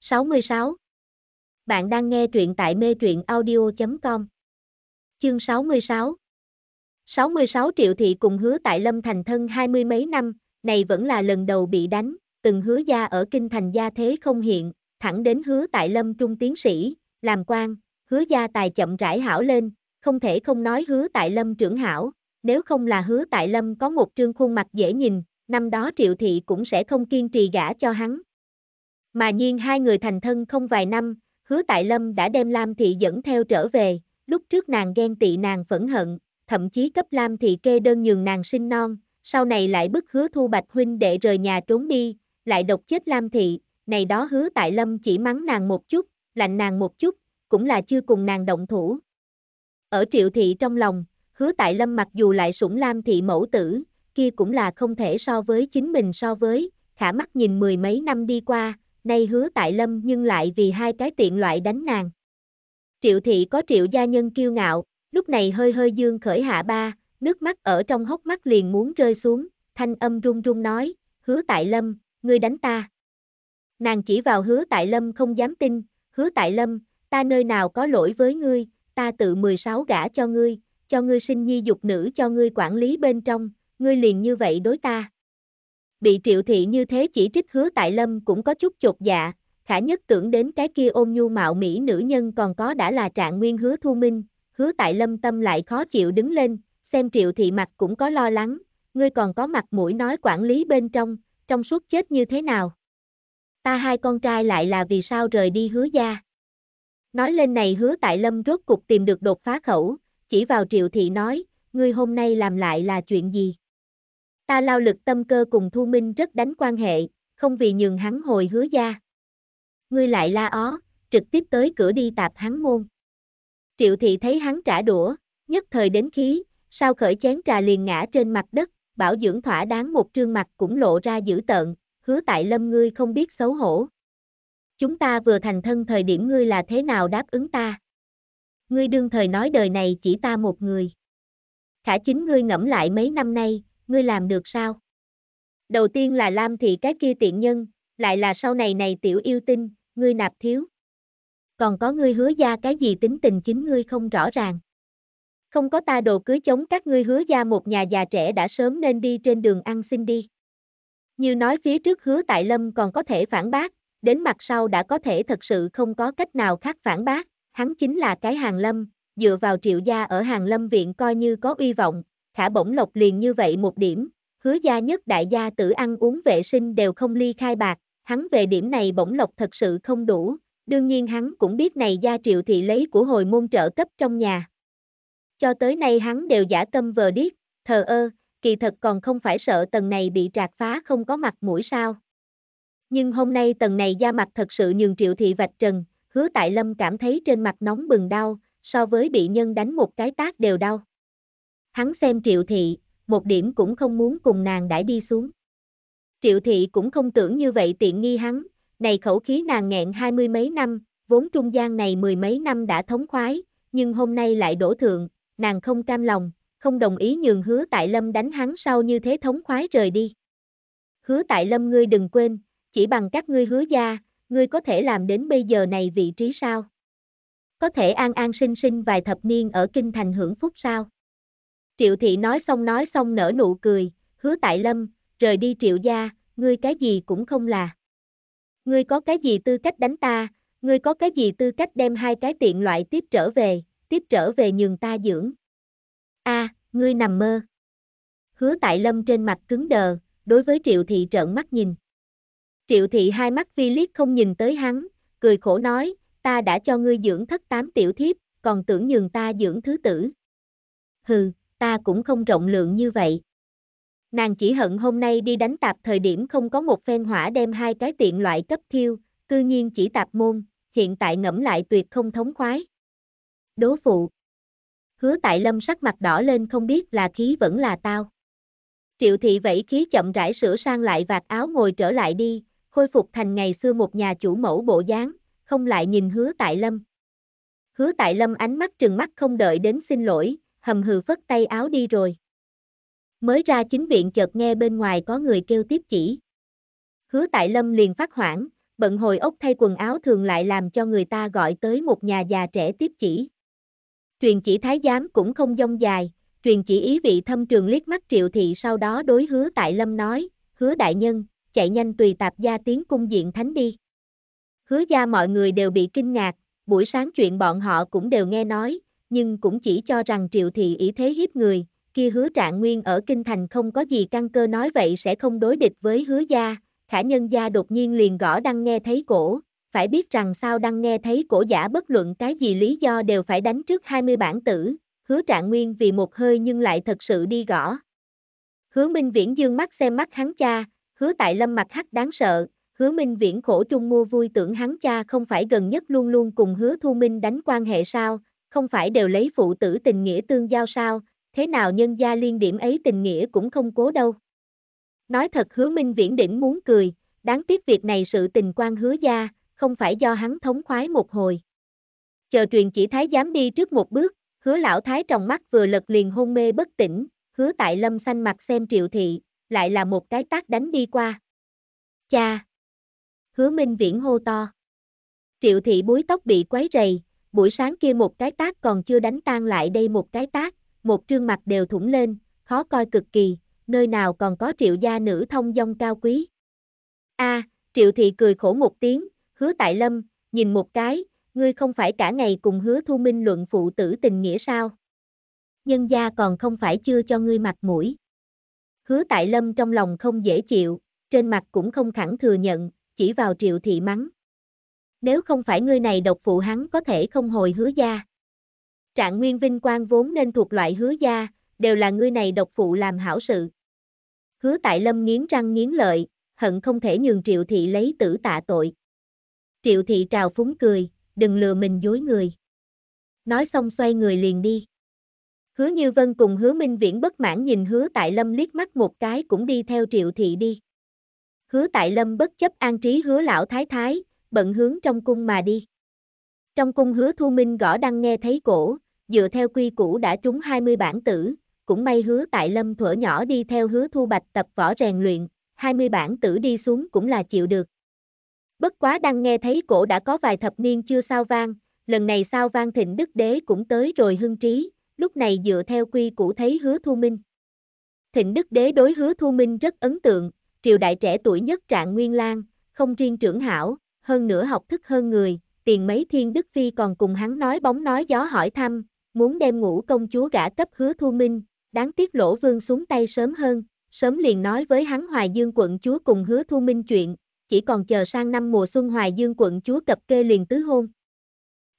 66 Bạn đang nghe truyện tại mê truyện audio.com Chương 66 66 triệu thị cùng hứa tại Lâm Thành thân hai mươi mấy năm, này vẫn là lần đầu bị đánh, từng hứa gia ở kinh thành gia thế không hiện, thẳng đến hứa tại Lâm Trung tiến sĩ, làm quan, hứa gia tài chậm rãi hảo lên, không thể không nói hứa tại lâm trưởng hảo, nếu không là hứa tại lâm có một trương khuôn mặt dễ nhìn, năm đó triệu thị cũng sẽ không kiên trì gả cho hắn. Mà nhiên hai người thành thân không vài năm, hứa tại lâm đã đem Lam thị dẫn theo trở về, lúc trước nàng ghen tị nàng phẫn hận, thậm chí cấp Lam thị kê đơn nhường nàng sinh non, sau này lại bức hứa thu bạch huynh để rời nhà trốn đi, lại độc chết Lam thị, này đó hứa tại lâm chỉ mắng nàng một chút, lạnh nàng một chút, cũng là chưa cùng nàng động thủ, ở triệu thị trong lòng, hứa tại lâm mặc dù lại sủng lam thị mẫu tử, kia cũng là không thể so với chính mình so với, khả mắt nhìn mười mấy năm đi qua, nay hứa tại lâm nhưng lại vì hai cái tiện loại đánh nàng. Triệu thị có triệu gia nhân kiêu ngạo, lúc này hơi hơi dương khởi hạ ba, nước mắt ở trong hốc mắt liền muốn rơi xuống, thanh âm run run nói, hứa tại lâm, ngươi đánh ta. Nàng chỉ vào hứa tại lâm không dám tin, hứa tại lâm, ta nơi nào có lỗi với ngươi, ta tự 16 gã cho ngươi, cho ngươi sinh nhi dục nữ cho ngươi quản lý bên trong, ngươi liền như vậy đối ta. Bị triệu thị như thế chỉ trích hứa tại lâm cũng có chút chột dạ, khả nhất tưởng đến cái kia ôm nhu mạo mỹ nữ nhân còn có đã là trạng nguyên hứa thu minh, hứa tại lâm tâm lại khó chịu đứng lên, xem triệu thị mặt cũng có lo lắng, ngươi còn có mặt mũi nói quản lý bên trong, trong suốt chết như thế nào. Ta hai con trai lại là vì sao rời đi hứa gia. Nói lên này hứa tại lâm rốt cục tìm được đột phá khẩu, chỉ vào triệu thị nói, ngươi hôm nay làm lại là chuyện gì? Ta lao lực tâm cơ cùng thu minh rất đánh quan hệ, không vì nhường hắn hồi hứa gia. Ngươi lại la ó, trực tiếp tới cửa đi tạp hắn môn. Triệu thị thấy hắn trả đũa, nhất thời đến khí, sao khởi chén trà liền ngã trên mặt đất, bảo dưỡng thỏa đáng một trương mặt cũng lộ ra dữ tợn, hứa tại lâm ngươi không biết xấu hổ. Chúng ta vừa thành thân thời điểm ngươi là thế nào đáp ứng ta? Ngươi đương thời nói đời này chỉ ta một người. Khả chính ngươi ngẫm lại mấy năm nay, ngươi làm được sao? Đầu tiên là Lam thị cái kia tiện nhân, lại là sau này này tiểu yêu tinh, ngươi nạp thiếu. Còn có ngươi hứa ra cái gì tính tình chính ngươi không rõ ràng. Không có ta đồ cưới chống các ngươi hứa ra một nhà già trẻ đã sớm nên đi trên đường ăn xin đi. Như nói phía trước hứa tại lâm còn có thể phản bác, đến mặt sau đã có thể thật sự không có cách nào khác phản bác, hắn chính là cái hàng lâm, dựa vào triệu gia ở hàng lâm viện coi như có uy vọng, khả bổng lộc liền như vậy một điểm, hứa gia nhất đại gia tử ăn uống vệ sinh đều không ly khai bạc, hắn về điểm này bổng lộc thật sự không đủ, đương nhiên hắn cũng biết này gia triệu thị lấy của hồi môn trợ cấp trong nhà. Cho tới nay hắn đều giả tâm vờ điếc, thờ ơ, kỳ thật còn không phải sợ tầng này bị trạc phá không có mặt mũi sao. Nhưng hôm nay tầng này da mặt thật sự nhường triệu thị vạch trần, hứa tại lâm cảm thấy trên mặt nóng bừng đau, so với bị nhân đánh một cái tác đều đau. Hắn xem triệu thị, một điểm cũng không muốn cùng nàng đãi đi xuống. Triệu thị cũng không tưởng như vậy tiện nghi hắn, này khẩu khí nàng nghẹn hai mươi mấy năm, vốn trung gian này mười mấy năm đã thống khoái, nhưng hôm nay lại đổ thượng, nàng không cam lòng, không đồng ý nhường hứa tại lâm đánh hắn sau như thế thống khoái rời đi. Hứa tại lâm ngươi đừng quên, chỉ bằng các ngươi hứa gia, ngươi có thể làm đến bây giờ này vị trí sao? Có thể an an sinh sinh vài thập niên ở kinh thành hưởng phúc sao? Triệu thị nói xong nói xong nở nụ cười, hứa tại lâm, rời đi triệu gia, ngươi cái gì cũng không là. Ngươi có cái gì tư cách đánh ta, ngươi có cái gì tư cách đem hai cái tiện loại tiếp trở về, tiếp trở về nhường ta dưỡng. a à, ngươi nằm mơ. Hứa tại lâm trên mặt cứng đờ, đối với triệu thị trợn mắt nhìn. Triệu thị hai mắt vi liếc không nhìn tới hắn, cười khổ nói, ta đã cho ngươi dưỡng thất tám tiểu thiếp, còn tưởng nhường ta dưỡng thứ tử. Hừ, ta cũng không rộng lượng như vậy. Nàng chỉ hận hôm nay đi đánh tạp thời điểm không có một phen hỏa đem hai cái tiện loại cấp thiêu, cư nhiên chỉ tạp môn, hiện tại ngẫm lại tuyệt không thống khoái. Đố phụ. Hứa tại lâm sắc mặt đỏ lên không biết là khí vẫn là tao. Triệu thị vẫy khí chậm rãi sửa sang lại vạt áo ngồi trở lại đi, khôi phục thành ngày xưa một nhà chủ mẫu bộ dáng, không lại nhìn hứa tại lâm. Hứa tại lâm ánh mắt trừng mắt không đợi đến xin lỗi, hầm hừ phất tay áo đi rồi. Mới ra chính viện chợt nghe bên ngoài có người kêu tiếp chỉ. Hứa tại lâm liền phát hoảng, bận hồi ốc thay quần áo thường lại làm cho người ta gọi tới một nhà già trẻ tiếp chỉ. Truyền chỉ thái giám cũng không dông dài, truyền chỉ ý vị thâm trường liếc mắt triệu thị sau đó đối hứa tại lâm nói, hứa đại nhân, chạy nhanh tùy tạp gia tiến cung diện thánh đi. Hứa gia mọi người đều bị kinh ngạc, buổi sáng chuyện bọn họ cũng đều nghe nói, nhưng cũng chỉ cho rằng triệu thị ý thế hiếp người, kia hứa trạng nguyên ở kinh thành không có gì căn cơ nói vậy sẽ không đối địch với hứa gia, khả nhân gia đột nhiên liền gõ Đăng nghe thấy cổ, phải biết rằng sao Đăng nghe thấy cổ giả bất luận cái gì lý do đều phải đánh trước 20 bản tử, hứa trạng nguyên vì một hơi nhưng lại thật sự đi gõ. Hứa Minh Viễn dương mắt xem mắt hắn cha, hứa tại lâm mặt hắc đáng sợ, hứa minh viễn khổ trung mua vui tưởng hắn cha không phải gần nhất luôn luôn cùng hứa thu minh đánh quan hệ sao, không phải đều lấy phụ tử tình nghĩa tương giao sao, thế nào nhân gia liên điểm ấy tình nghĩa cũng không cố đâu. Nói thật hứa minh viễn đỉnh muốn cười, đáng tiếc việc này sự tình quan hứa gia, không phải do hắn thống khoái một hồi. Chờ truyền chỉ thái dám đi trước một bước, hứa lão thái trong mắt vừa lật liền hôn mê bất tỉnh, hứa tại lâm xanh mặt xem triệu thị, lại là một cái tác đánh đi qua. Cha! Hứa Minh Viễn hô to. Triệu thị búi tóc bị quấy rầy, buổi sáng kia một cái tác còn chưa đánh tan lại đây một cái tác, một trương mặt đều thủng lên, khó coi cực kỳ, nơi nào còn có triệu gia nữ thông dong cao quý. A, triệu thị cười khổ một tiếng, hứa tại lâm, nhìn một cái, ngươi không phải cả ngày cùng hứa thu minh luận phụ tử tình nghĩa sao? Nhân gia còn không phải chưa cho ngươi mặt mũi. Hứa Tại Lâm trong lòng không dễ chịu, trên mặt cũng không khẳng thừa nhận, chỉ vào triệu thị mắng. Nếu không phải ngươi này độc phụ hắn có thể không hồi hứa gia. Trạng nguyên vinh quang vốn nên thuộc loại hứa gia, đều là ngươi này độc phụ làm hảo sự. Hứa Tại Lâm nghiến răng nghiến lợi, hận không thể nhường triệu thị lấy tử tạ tội. Triệu thị trào phúng cười, đừng lừa mình dối người. Nói xong xoay người liền đi. Hứa Như Vân cùng hứa Minh Viễn bất mãn nhìn hứa Tại Lâm liếc mắt một cái cũng đi theo triệu thị đi. Hứa Tại Lâm bất chấp an trí hứa lão thái thái, bận hướng trong cung mà đi. Trong cung hứa Thu Minh gõ đăng nghe thấy cổ, dựa theo quy củ đã trúng 20 bản tử, cũng may hứa Tại Lâm thuở nhỏ đi theo hứa Thu Bạch tập võ rèn luyện, 20 bản tử đi xuống cũng là chịu được. Bất quá đăng nghe thấy cổ đã có vài thập niên chưa sao vang, lần này sao vang thịnh đức đế cũng tới rồi hưng trí, lúc này dựa theo quy củ thấy hứa thu minh. Thịnh đức đế đối hứa thu minh rất ấn tượng, triều đại trẻ tuổi nhất trạng nguyên lang, không riêng trưởng hảo, hơn nữa học thức hơn người, tiền mấy thiên đức phi còn cùng hắn nói bóng nói gió hỏi thăm, muốn đem ngũ công chúa gả cấp hứa thu minh, đáng tiếc lỗ vương xuống tay sớm hơn, sớm liền nói với hắn hoài dương quận chúa cùng hứa thu minh chuyện, chỉ còn chờ sang năm mùa xuân hoài dương quận chúa cập kê liền tứ hôn.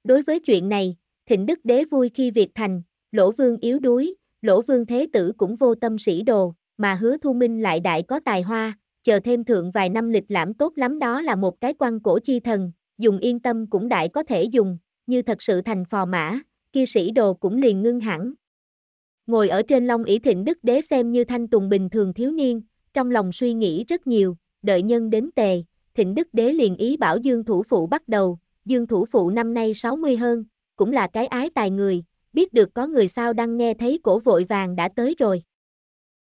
Đối với chuyện này, thịnh đức đế vui khi việc thành, Lỗ Vương yếu đuối, Lỗ Vương Thế Tử cũng vô tâm sĩ đồ, mà hứa thu minh lại đại có tài hoa, chờ thêm thượng vài năm lịch lãm tốt lắm đó là một cái quan cổ chi thần, dùng yên tâm cũng đại có thể dùng, như thật sự thành phò mã, kia sĩ đồ cũng liền ngưng hẳn. Ngồi ở trên long ỷ thịnh đức đế xem như thanh tùng bình thường thiếu niên, trong lòng suy nghĩ rất nhiều, đợi nhân đến tề, thịnh đức đế liền ý bảo dương thủ phụ bắt đầu, dương thủ phụ năm nay 60 hơn, cũng là cái ái tài người, biết được có người sao đang nghe thấy cổ vội vàng đã tới rồi.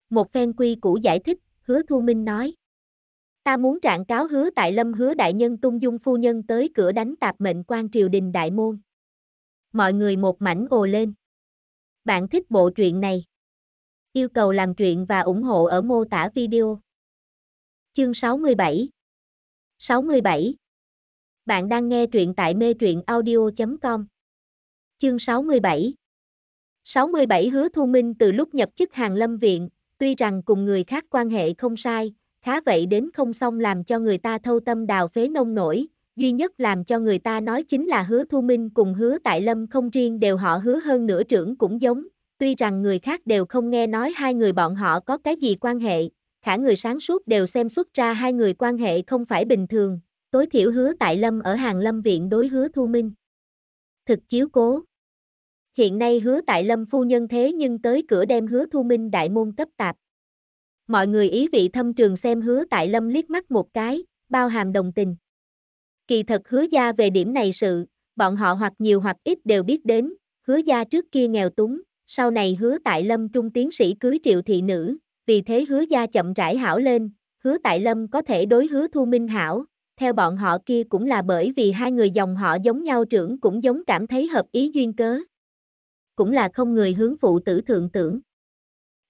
Một phen quy cũ giải thích, hứa thu minh nói. Ta muốn trạng cáo hứa tại lâm hứa đại nhân tung dung phu nhân tới cửa đánh tạp mệnh quan triều đình đại môn. Mọi người một mảnh ồ lên. Bạn thích bộ truyện này? Yêu cầu làm truyện và ủng hộ ở mô tả video. Chương 67 67 Bạn đang nghe truyện tại mê truyện audio.com Chương 67 67 hứa thu minh từ lúc nhập chức hàng lâm viện, tuy rằng cùng người khác quan hệ không sai, khá vậy đến không xong làm cho người ta thâu tâm đào phế nông nổi, duy nhất làm cho người ta nói chính là hứa thu minh cùng hứa tại lâm không riêng đều họ hứa hơn nửa trưởng cũng giống, tuy rằng người khác đều không nghe nói hai người bọn họ có cái gì quan hệ, khả người sáng suốt đều xem xuất ra hai người quan hệ không phải bình thường, tối thiểu hứa tại lâm ở hàng lâm viện đối hứa thu minh. Thực chiếu cố hiện nay hứa tại lâm phu nhân thế nhưng tới cửa đem hứa thu minh đại môn cấp tạp. Mọi người ý vị thâm trường xem hứa tại lâm liếc mắt một cái, bao hàm đồng tình. Kỳ thật hứa gia về điểm này sự, bọn họ hoặc nhiều hoặc ít đều biết đến, hứa gia trước kia nghèo túng, sau này hứa tại lâm trung tiến sĩ cưới triệu thị nữ, vì thế hứa gia chậm rãi hảo lên, hứa tại lâm có thể đối hứa thu minh hảo, theo bọn họ kia cũng là bởi vì hai người dòng họ giống nhau trưởng cũng giống cảm thấy hợp ý duyên cớ cũng là không người hướng phụ tử thượng tưởng.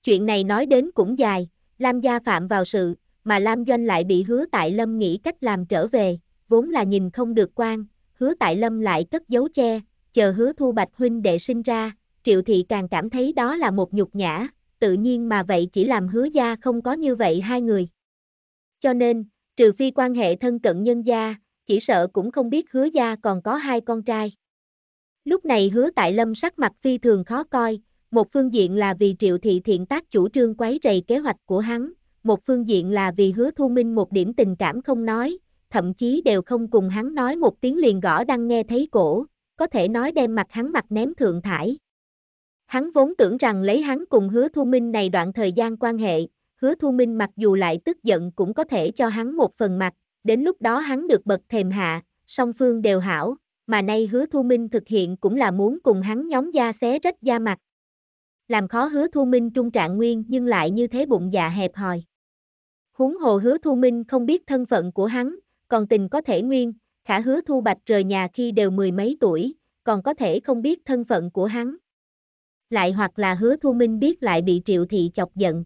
Chuyện này nói đến cũng dài, Lam gia phạm vào sự, mà Lam Doanh lại bị hứa tại Lâm nghĩ cách làm trở về, vốn là nhìn không được quan, hứa tại Lâm lại cất giấu che, chờ hứa thu bạch huynh đệ sinh ra, triệu thị càng cảm thấy đó là một nhục nhã, tự nhiên mà vậy chỉ làm hứa gia không có như vậy hai người. Cho nên, trừ phi quan hệ thân cận nhân gia, chỉ sợ cũng không biết hứa gia còn có hai con trai. Lúc này hứa tại lâm sắc mặt phi thường khó coi, một phương diện là vì triệu thị thiện tác chủ trương quấy rầy kế hoạch của hắn, một phương diện là vì hứa thu minh một điểm tình cảm không nói, thậm chí đều không cùng hắn nói một tiếng liền gõ đang nghe thấy cổ, có thể nói đem mặt hắn mặt ném thượng thải. Hắn vốn tưởng rằng lấy hắn cùng hứa thu minh này đoạn thời gian quan hệ, hứa thu minh mặc dù lại tức giận cũng có thể cho hắn một phần mặt, đến lúc đó hắn được bật thềm hạ, song phương đều hảo, mà nay hứa thu minh thực hiện cũng là muốn cùng hắn nhóm da xé rách da mặt. Làm khó hứa thu minh trung trạng nguyên nhưng lại như thế bụng dạ hẹp hòi. húng hồ hứa thu minh không biết thân phận của hắn, còn tình có thể nguyên, khả hứa thu bạch rời nhà khi đều mười mấy tuổi, còn có thể không biết thân phận của hắn. Lại hoặc là hứa thu minh biết lại bị triệu thị chọc giận.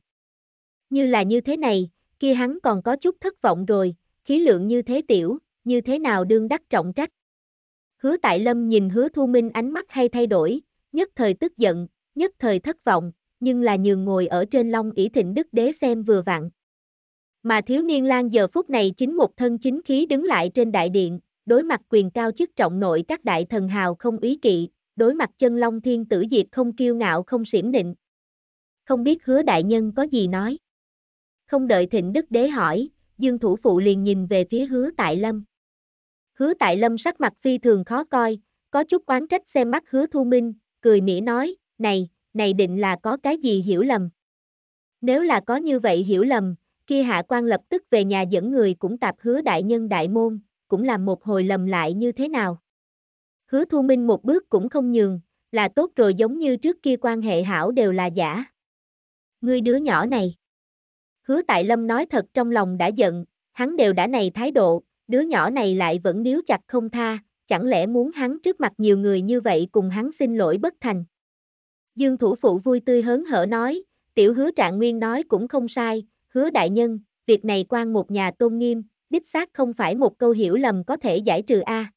Như là như thế này, kia hắn còn có chút thất vọng rồi, khí lượng như thế tiểu, như thế nào đương đắc trọng trách. Hứa Tại Lâm nhìn Hứa Thu Minh ánh mắt hay thay đổi, nhất thời tức giận, nhất thời thất vọng, nhưng là nhường ngồi ở trên long ỷ thịnh đức đế xem vừa vặn. Mà thiếu niên lang giờ phút này chính một thân chính khí đứng lại trên đại điện, đối mặt quyền cao chức trọng nội các đại thần hào không ý kỵ, đối mặt chân long thiên tử diệt không kiêu ngạo không xỉm nịnh. Không biết hứa đại nhân có gì nói. Không đợi thịnh đức đế hỏi, dương thủ phụ liền nhìn về phía hứa tại lâm. Hứa Tại Lâm sắc mặt phi thường khó coi, có chút oán trách xem mắt Hứa Thu Minh, cười mỉa nói, này, này định là có cái gì hiểu lầm. Nếu là có như vậy hiểu lầm, kia hạ quan lập tức về nhà dẫn người cũng tạp hứa đại nhân đại môn, cũng làm một hồi lầm lại như thế nào. Hứa Thu Minh một bước cũng không nhường, là tốt rồi giống như trước kia quan hệ hảo đều là giả. Ngươi đứa nhỏ này. Hứa Tại Lâm nói thật trong lòng đã giận, hắn đều đã này thái độ, đứa nhỏ này lại vẫn níu chặt không tha, chẳng lẽ muốn hắn trước mặt nhiều người như vậy cùng hắn xin lỗi bất thành. Dương thủ phụ vui tươi hớn hở nói, tiểu hứa trạng nguyên nói cũng không sai, hứa đại nhân, việc này quan một nhà tôn nghiêm, đích xác không phải một câu hiểu lầm có thể giải trừ A.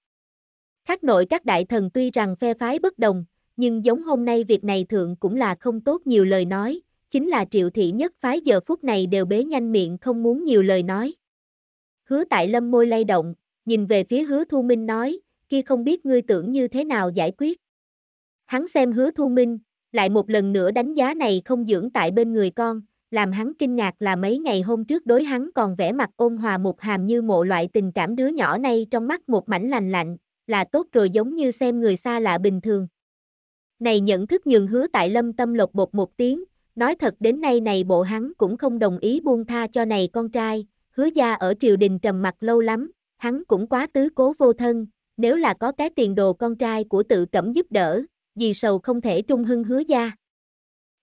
Khác nội các đại thần tuy rằng phe phái bất đồng, nhưng giống hôm nay việc này thượng cũng là không tốt nhiều lời nói, chính là triệu thị nhất phái giờ phút này đều bế nhanh miệng không muốn nhiều lời nói. Hứa tại lâm môi lay động, nhìn về phía hứa thu minh nói, kia không biết ngươi tưởng như thế nào giải quyết. Hắn xem hứa thu minh, lại một lần nữa đánh giá này không dưỡng tại bên người con, làm hắn kinh ngạc là mấy ngày hôm trước đối hắn còn vẽ mặt ôn hòa một hàm như mộ loại tình cảm đứa nhỏ này trong mắt một mảnh lành lạnh, là tốt rồi giống như xem người xa lạ bình thường. Này nhận thức nhường hứa tại lâm tâm lộc bột một tiếng, nói thật đến nay này bộ hắn cũng không đồng ý buông tha cho này con trai, hứa gia ở triều đình trầm mặt lâu lắm, hắn cũng quá tứ cố vô thân, nếu là có cái tiền đồ con trai của tự cẩm giúp đỡ, gì sầu không thể trung hưng hứa gia.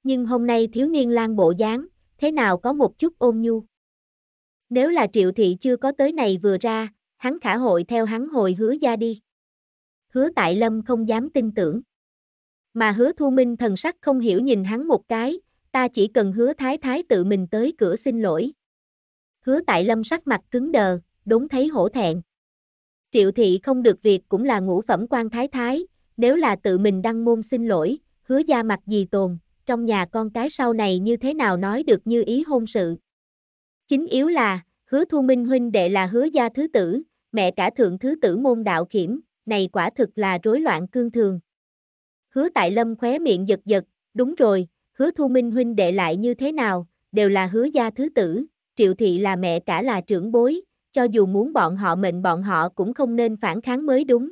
Nhưng hôm nay thiếu niên lang bộ dáng, thế nào có một chút ôn nhu. Nếu là triệu thị chưa có tới này vừa ra, hắn khả hội theo hắn hồi hứa gia đi. Hứa tại lâm không dám tin tưởng. Mà hứa thu minh thần sắc không hiểu nhìn hắn một cái, ta chỉ cần hứa thái thái tự mình tới cửa xin lỗi hứa tại lâm sắc mặt cứng đờ, đúng thấy hổ thẹn. Triệu thị không được việc cũng là ngũ phẩm quan thái thái, nếu là tự mình đăng môn xin lỗi, hứa gia mặt gì tồn, trong nhà con cái sau này như thế nào nói được như ý hôn sự. Chính yếu là, hứa thu minh huynh đệ là hứa gia thứ tử, mẹ cả thượng thứ tử môn đạo kiểm, này quả thực là rối loạn cương thường. Hứa tại lâm khóe miệng giật giật, đúng rồi, hứa thu minh huynh đệ lại như thế nào, đều là hứa gia thứ tử, triệu thị là mẹ cả là trưởng bối, cho dù muốn bọn họ mệnh bọn họ cũng không nên phản kháng mới đúng.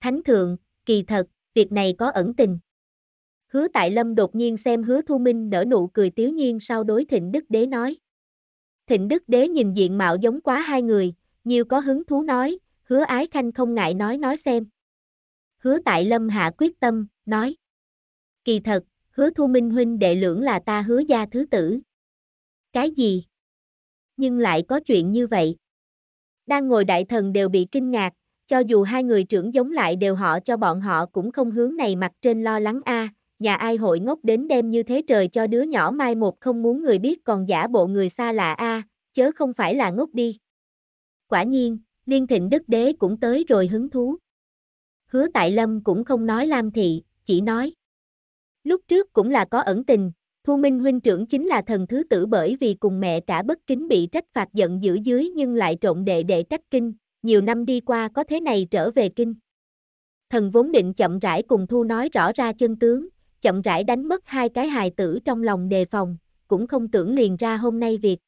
Thánh thượng, kỳ thật, việc này có ẩn tình. Hứa Tại Lâm đột nhiên xem hứa Thu Minh nở nụ cười tiếu nhiên sau đối Thịnh Đức Đế nói. Thịnh Đức Đế nhìn diện mạo giống quá hai người, nhiều có hứng thú nói, hứa Ái Khanh không ngại nói nói xem. Hứa Tại Lâm hạ quyết tâm, nói. Kỳ thật, hứa Thu Minh huynh đệ lưỡng là ta hứa gia thứ tử. Cái gì? nhưng lại có chuyện như vậy. Đang ngồi đại thần đều bị kinh ngạc, cho dù hai người trưởng giống lại đều họ cho bọn họ cũng không hướng này mặt trên lo lắng a, nhà ai hội ngốc đến đêm như thế trời cho đứa nhỏ mai một không muốn người biết còn giả bộ người xa lạ a, chớ không phải là ngốc đi. Quả nhiên, Liên Thịnh Đức Đế cũng tới rồi hứng thú. Hứa Tại Lâm cũng không nói Lam Thị, chỉ nói. Lúc trước cũng là có ẩn tình, Thu Minh huynh trưởng chính là thần thứ tử bởi vì cùng mẹ cả bất kính bị trách phạt giận dữ dưới nhưng lại trộn đệ đệ trách kinh, nhiều năm đi qua có thế này trở về kinh. Thần vốn định chậm rãi cùng Thu nói rõ ra chân tướng, chậm rãi đánh mất hai cái hài tử trong lòng đề phòng, cũng không tưởng liền ra hôm nay việc.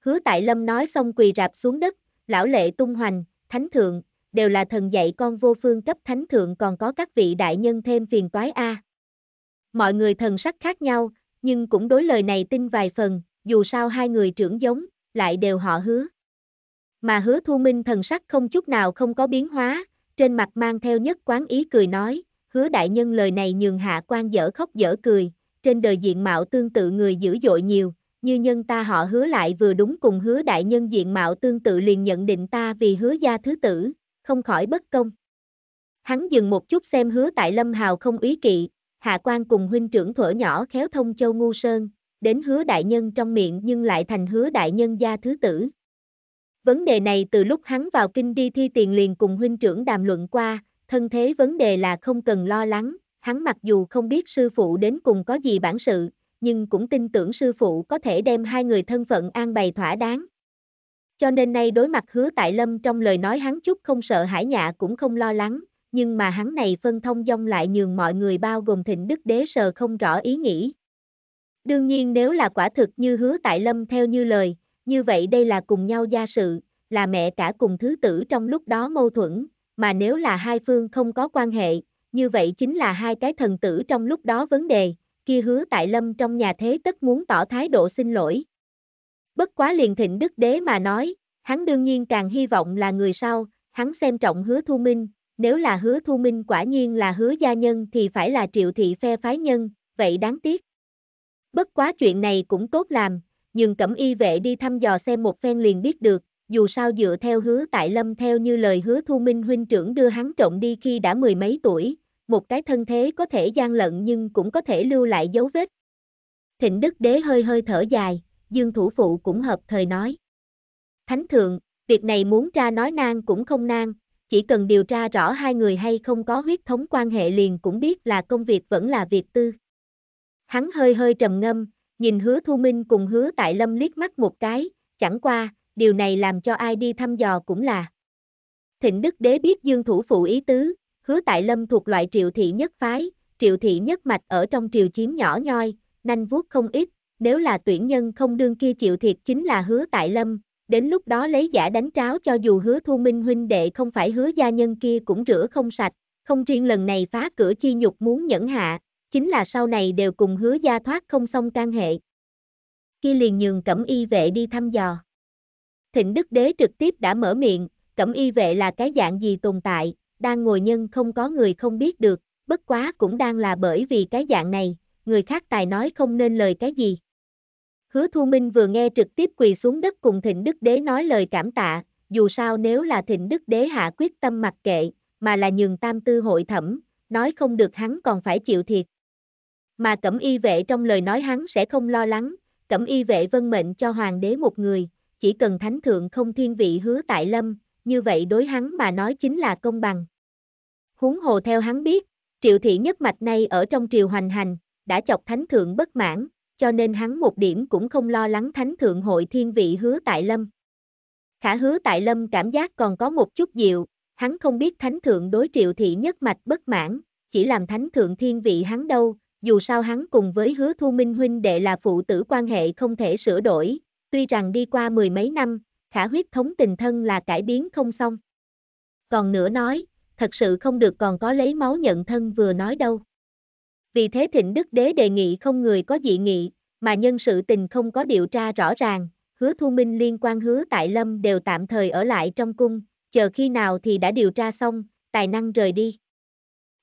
Hứa Tại Lâm nói xong quỳ rạp xuống đất, lão lệ tung hoành, thánh thượng, đều là thần dạy con vô phương cấp thánh thượng còn có các vị đại nhân thêm phiền toái a. Mọi người thần sắc khác nhau, nhưng cũng đối lời này tin vài phần, dù sao hai người trưởng giống, lại đều họ hứa. Mà hứa thu minh thần sắc không chút nào không có biến hóa, trên mặt mang theo nhất quán ý cười nói, hứa đại nhân lời này nhường hạ quan dở khóc dở cười, trên đời diện mạo tương tự người dữ dội nhiều, như nhân ta họ hứa lại vừa đúng cùng hứa đại nhân diện mạo tương tự liền nhận định ta vì hứa gia thứ tử, không khỏi bất công. Hắn dừng một chút xem hứa tại lâm hào không ý kỵ, Hạ quan cùng huynh trưởng thuở nhỏ khéo thông châu ngu sơn, đến hứa đại nhân trong miệng nhưng lại thành hứa đại nhân gia thứ tử. Vấn đề này từ lúc hắn vào kinh đi thi tiền liền cùng huynh trưởng đàm luận qua, thân thế vấn đề là không cần lo lắng, hắn mặc dù không biết sư phụ đến cùng có gì bản sự, nhưng cũng tin tưởng sư phụ có thể đem hai người thân phận an bày thỏa đáng. Cho nên nay đối mặt hứa tại lâm trong lời nói hắn chút không sợ hãi nhạ cũng không lo lắng, nhưng mà hắn này phân thông dong lại nhường mọi người bao gồm thịnh đức đế sờ không rõ ý nghĩ. Đương nhiên nếu là quả thực như hứa tại lâm theo như lời, như vậy đây là cùng nhau gia sự, là mẹ cả cùng thứ tử trong lúc đó mâu thuẫn, mà nếu là hai phương không có quan hệ, như vậy chính là hai cái thần tử trong lúc đó vấn đề, kia hứa tại lâm trong nhà thế tất muốn tỏ thái độ xin lỗi. Bất quá liền thịnh đức đế mà nói, hắn đương nhiên càng hy vọng là người sau, hắn xem trọng hứa thu minh, nếu là hứa thu minh quả nhiên là hứa gia nhân thì phải là triệu thị phe phái nhân, vậy đáng tiếc. Bất quá chuyện này cũng tốt làm, nhưng cẩm y vệ đi thăm dò xem một phen liền biết được, dù sao dựa theo hứa tại lâm theo như lời hứa thu minh huynh trưởng đưa hắn trộm đi khi đã mười mấy tuổi, một cái thân thế có thể gian lận nhưng cũng có thể lưu lại dấu vết. Thịnh đức đế hơi hơi thở dài, dương thủ phụ cũng hợp thời nói. Thánh thượng, việc này muốn tra nói nang cũng không nang chỉ cần điều tra rõ hai người hay không có huyết thống quan hệ liền cũng biết là công việc vẫn là việc tư. Hắn hơi hơi trầm ngâm, nhìn hứa thu minh cùng hứa tại lâm liếc mắt một cái, chẳng qua, điều này làm cho ai đi thăm dò cũng là. Thịnh Đức Đế biết Dương Thủ Phụ ý tứ, hứa tại lâm thuộc loại triệu thị nhất phái, triệu thị nhất mạch ở trong triều chiếm nhỏ nhoi, nanh vuốt không ít, nếu là tuyển nhân không đương kia chịu thiệt chính là hứa tại lâm, đến lúc đó lấy giả đánh tráo cho dù hứa thu minh huynh đệ không phải hứa gia nhân kia cũng rửa không sạch, không riêng lần này phá cửa chi nhục muốn nhẫn hạ, chính là sau này đều cùng hứa gia thoát không xong can hệ. Khi liền nhường cẩm y vệ đi thăm dò. Thịnh đức đế trực tiếp đã mở miệng, cẩm y vệ là cái dạng gì tồn tại, đang ngồi nhân không có người không biết được, bất quá cũng đang là bởi vì cái dạng này, người khác tài nói không nên lời cái gì. Hứa Thu Minh vừa nghe trực tiếp quỳ xuống đất cùng Thịnh Đức Đế nói lời cảm tạ, dù sao nếu là Thịnh Đức Đế hạ quyết tâm mặc kệ, mà là nhường tam tư hội thẩm, nói không được hắn còn phải chịu thiệt. Mà cẩm y vệ trong lời nói hắn sẽ không lo lắng, cẩm y vệ vân mệnh cho hoàng đế một người, chỉ cần thánh thượng không thiên vị hứa tại lâm, như vậy đối hắn mà nói chính là công bằng. Huống hồ theo hắn biết, triệu thị nhất mạch nay ở trong triều hoành hành, đã chọc thánh thượng bất mãn, cho nên hắn một điểm cũng không lo lắng thánh thượng hội thiên vị hứa tại lâm. Khả hứa tại lâm cảm giác còn có một chút dịu, hắn không biết thánh thượng đối triệu thị nhất mạch bất mãn, chỉ làm thánh thượng thiên vị hắn đâu, dù sao hắn cùng với hứa thu minh huynh đệ là phụ tử quan hệ không thể sửa đổi, tuy rằng đi qua mười mấy năm, khả huyết thống tình thân là cải biến không xong. Còn nữa nói, thật sự không được còn có lấy máu nhận thân vừa nói đâu vì thế thịnh đức đế đề nghị không người có dị nghị, mà nhân sự tình không có điều tra rõ ràng, hứa thu minh liên quan hứa tại lâm đều tạm thời ở lại trong cung, chờ khi nào thì đã điều tra xong, tài năng rời đi.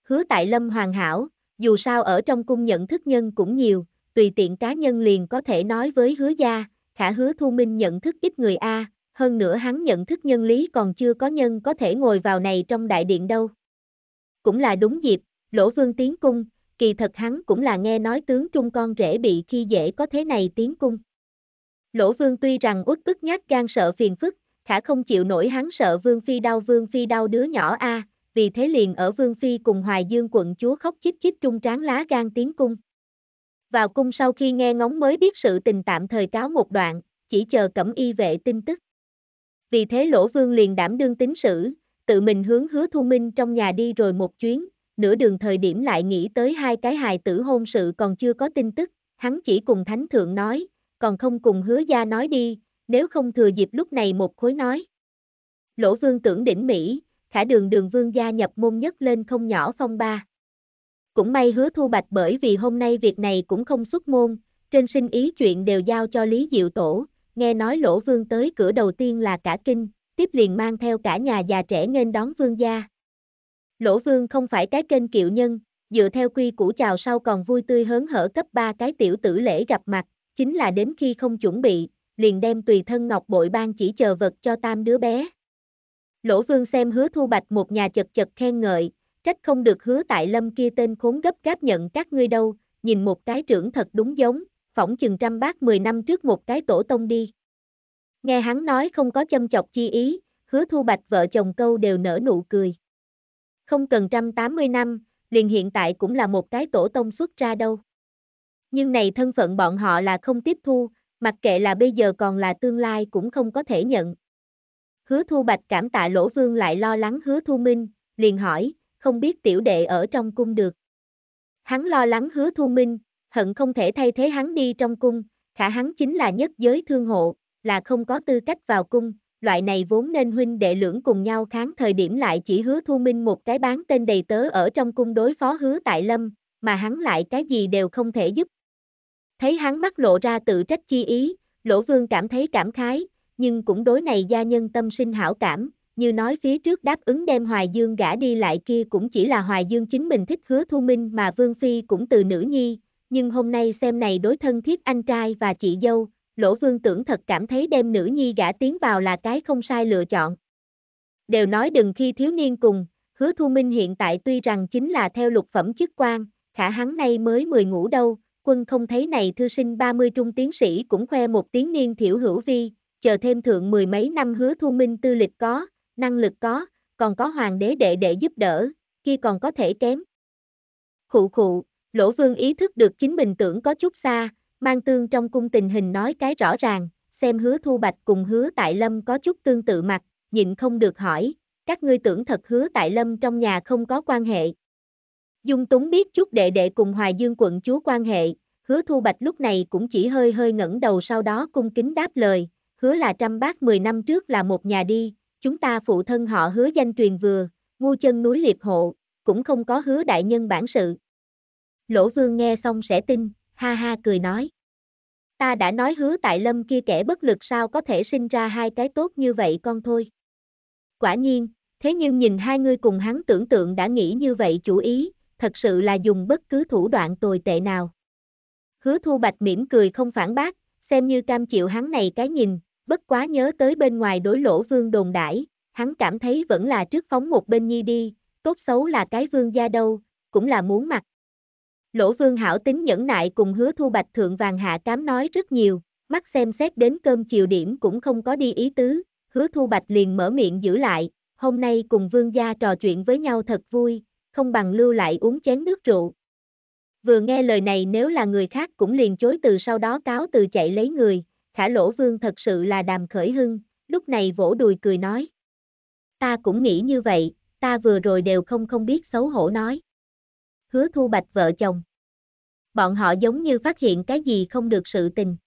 Hứa tại lâm hoàn hảo, dù sao ở trong cung nhận thức nhân cũng nhiều, tùy tiện cá nhân liền có thể nói với hứa gia, khả hứa thu minh nhận thức ít người A, hơn nữa hắn nhận thức nhân lý còn chưa có nhân có thể ngồi vào này trong đại điện đâu. Cũng là đúng dịp, lỗ vương tiến cung, kỳ thật hắn cũng là nghe nói tướng trung con rể bị khi dễ có thế này tiến cung. Lỗ vương tuy rằng út ức nhát gan sợ phiền phức, khả không chịu nổi hắn sợ vương phi đau vương phi đau đứa nhỏ a, vì thế liền ở vương phi cùng hoài dương quận chúa khóc chích chích trung tráng lá gan tiến cung. Vào cung sau khi nghe ngóng mới biết sự tình tạm thời cáo một đoạn, chỉ chờ cẩm y vệ tin tức. Vì thế lỗ vương liền đảm đương tính sử, tự mình hướng hứa thu minh trong nhà đi rồi một chuyến, nửa đường thời điểm lại nghĩ tới hai cái hài tử hôn sự còn chưa có tin tức, hắn chỉ cùng thánh thượng nói, còn không cùng hứa gia nói đi, nếu không thừa dịp lúc này một khối nói. Lỗ vương tưởng đỉnh Mỹ, khả đường đường vương gia nhập môn nhất lên không nhỏ phong ba. Cũng may hứa thu bạch bởi vì hôm nay việc này cũng không xuất môn, trên sinh ý chuyện đều giao cho Lý Diệu Tổ, nghe nói lỗ vương tới cửa đầu tiên là cả kinh, tiếp liền mang theo cả nhà già trẻ nên đón vương gia, Lỗ Vương không phải cái kênh kiệu nhân, dựa theo quy củ chào sau còn vui tươi hớn hở cấp ba cái tiểu tử lễ gặp mặt, chính là đến khi không chuẩn bị, liền đem tùy thân ngọc bội ban chỉ chờ vật cho tam đứa bé. Lỗ Vương xem hứa thu bạch một nhà chật chật khen ngợi, trách không được hứa tại lâm kia tên khốn gấp gáp nhận các ngươi đâu, nhìn một cái trưởng thật đúng giống, phỏng chừng trăm bác 10 năm trước một cái tổ tông đi. Nghe hắn nói không có châm chọc chi ý, hứa thu bạch vợ chồng câu đều nở nụ cười. Không cần trăm tám mươi năm, liền hiện tại cũng là một cái tổ tông xuất ra đâu. Nhưng này thân phận bọn họ là không tiếp thu, mặc kệ là bây giờ còn là tương lai cũng không có thể nhận. Hứa thu bạch cảm tạ lỗ vương lại lo lắng hứa thu minh, liền hỏi, không biết tiểu đệ ở trong cung được. Hắn lo lắng hứa thu minh, hận không thể thay thế hắn đi trong cung, khả hắn chính là nhất giới thương hộ, là không có tư cách vào cung, loại này vốn nên huynh đệ lưỡng cùng nhau kháng thời điểm lại chỉ hứa thu minh một cái bán tên đầy tớ ở trong cung đối phó hứa tại lâm, mà hắn lại cái gì đều không thể giúp. Thấy hắn mắt lộ ra tự trách chi ý, lỗ vương cảm thấy cảm khái, nhưng cũng đối này gia nhân tâm sinh hảo cảm, như nói phía trước đáp ứng đem Hoài Dương gả đi lại kia cũng chỉ là Hoài Dương chính mình thích hứa thu minh mà Vương Phi cũng từ nữ nhi, nhưng hôm nay xem này đối thân thiết anh trai và chị dâu, Lỗ Vương tưởng thật cảm thấy đem nữ nhi gã tiến vào là cái không sai lựa chọn. Đều nói đừng khi thiếu niên cùng, hứa thu minh hiện tại tuy rằng chính là theo lục phẩm chức quan, khả hắn nay mới mười ngủ đâu, quân không thấy này thư sinh 30 trung tiến sĩ cũng khoe một tiếng niên thiểu hữu vi, chờ thêm thượng mười mấy năm hứa thu minh tư lịch có, năng lực có, còn có hoàng đế đệ đệ giúp đỡ, khi còn có thể kém. Khụ khụ, lỗ vương ý thức được chính mình tưởng có chút xa, Mang tương trong cung tình hình nói cái rõ ràng, xem hứa thu bạch cùng hứa tại lâm có chút tương tự mặt, nhịn không được hỏi, các ngươi tưởng thật hứa tại lâm trong nhà không có quan hệ. Dung túng biết chút đệ đệ cùng Hoài Dương quận chúa quan hệ, hứa thu bạch lúc này cũng chỉ hơi hơi ngẩng đầu sau đó cung kính đáp lời, hứa là trăm bác mười năm trước là một nhà đi, chúng ta phụ thân họ hứa danh truyền vừa, ngu chân núi liệp hộ, cũng không có hứa đại nhân bản sự. Lỗ vương nghe xong sẽ tin, ha ha cười nói. Ta đã nói hứa tại lâm kia kẻ bất lực sao có thể sinh ra hai cái tốt như vậy con thôi. Quả nhiên, thế nhưng nhìn hai người cùng hắn tưởng tượng đã nghĩ như vậy chủ ý, thật sự là dùng bất cứ thủ đoạn tồi tệ nào. Hứa thu bạch mỉm cười không phản bác, xem như cam chịu hắn này cái nhìn, bất quá nhớ tới bên ngoài đối lỗ vương đồn đãi, hắn cảm thấy vẫn là trước phóng một bên nhi đi, tốt xấu là cái vương gia đâu, cũng là muốn mặt. Lỗ Vương hảo tính nhẫn nại cùng hứa thu bạch thượng vàng hạ cám nói rất nhiều, mắt xem xét đến cơm chiều điểm cũng không có đi ý tứ, hứa thu bạch liền mở miệng giữ lại, hôm nay cùng vương gia trò chuyện với nhau thật vui, không bằng lưu lại uống chén nước rượu. Vừa nghe lời này nếu là người khác cũng liền chối từ sau đó cáo từ chạy lấy người, khả lỗ vương thật sự là đàm khởi hưng, lúc này vỗ đùi cười nói. Ta cũng nghĩ như vậy, ta vừa rồi đều không không biết xấu hổ nói hứa thu bạch vợ chồng. Bọn họ giống như phát hiện cái gì không được sự tình.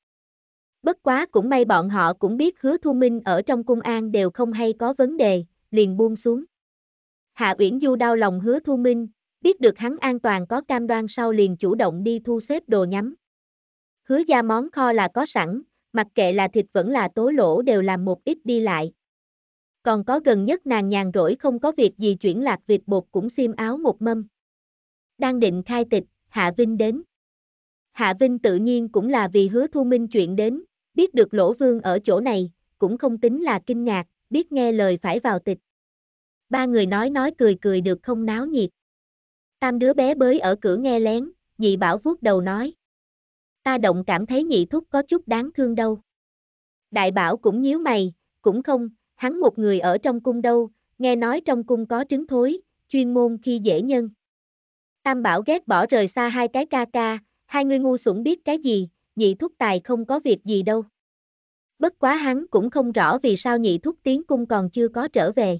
Bất quá cũng may bọn họ cũng biết hứa thu minh ở trong cung an đều không hay có vấn đề, liền buông xuống. Hạ Uyển Du đau lòng hứa thu minh, biết được hắn an toàn có cam đoan sau liền chủ động đi thu xếp đồ nhắm. Hứa gia món kho là có sẵn, mặc kệ là thịt vẫn là tố lỗ đều làm một ít đi lại. Còn có gần nhất nàng nhàn rỗi không có việc gì chuyển lạc vịt bột cũng xiêm áo một mâm đang định khai tịch, Hạ Vinh đến. Hạ Vinh tự nhiên cũng là vì hứa thu minh chuyện đến, biết được lỗ vương ở chỗ này, cũng không tính là kinh ngạc, biết nghe lời phải vào tịch. Ba người nói nói cười cười được không náo nhiệt. Tam đứa bé bới ở cửa nghe lén, nhị bảo vuốt đầu nói. Ta động cảm thấy nhị thúc có chút đáng thương đâu. Đại bảo cũng nhíu mày, cũng không, hắn một người ở trong cung đâu, nghe nói trong cung có trứng thối, chuyên môn khi dễ nhân. Tam Bảo ghét bỏ rời xa hai cái ca ca, hai người ngu xuẩn biết cái gì, nhị thúc tài không có việc gì đâu. Bất quá hắn cũng không rõ vì sao nhị thúc tiến cung còn chưa có trở về.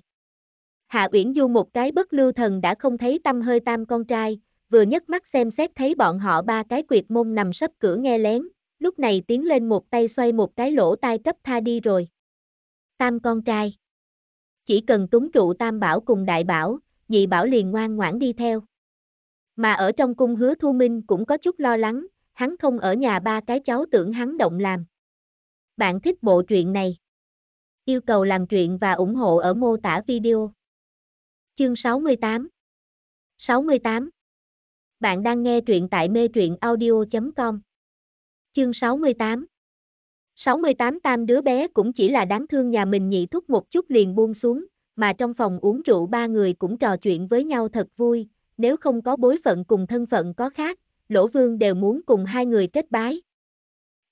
Hạ Uyển Du một cái bất lưu thần đã không thấy tâm hơi tam con trai, vừa nhấc mắt xem xét thấy bọn họ ba cái quyệt môn nằm sấp cửa nghe lén, lúc này tiến lên một tay xoay một cái lỗ tai cấp tha đi rồi. Tam con trai. Chỉ cần túng trụ tam bảo cùng đại bảo, nhị bảo liền ngoan ngoãn đi theo. Mà ở trong cung hứa thu minh cũng có chút lo lắng, hắn không ở nhà ba cái cháu tưởng hắn động làm. Bạn thích bộ truyện này? Yêu cầu làm truyện và ủng hộ ở mô tả video. Chương 68 68 Bạn đang nghe truyện tại mê truyện audio.com Chương 68 68 tam đứa bé cũng chỉ là đáng thương nhà mình nhị thúc một chút liền buông xuống, mà trong phòng uống rượu ba người cũng trò chuyện với nhau thật vui, nếu không có bối phận cùng thân phận có khác, Lỗ Vương đều muốn cùng hai người kết bái.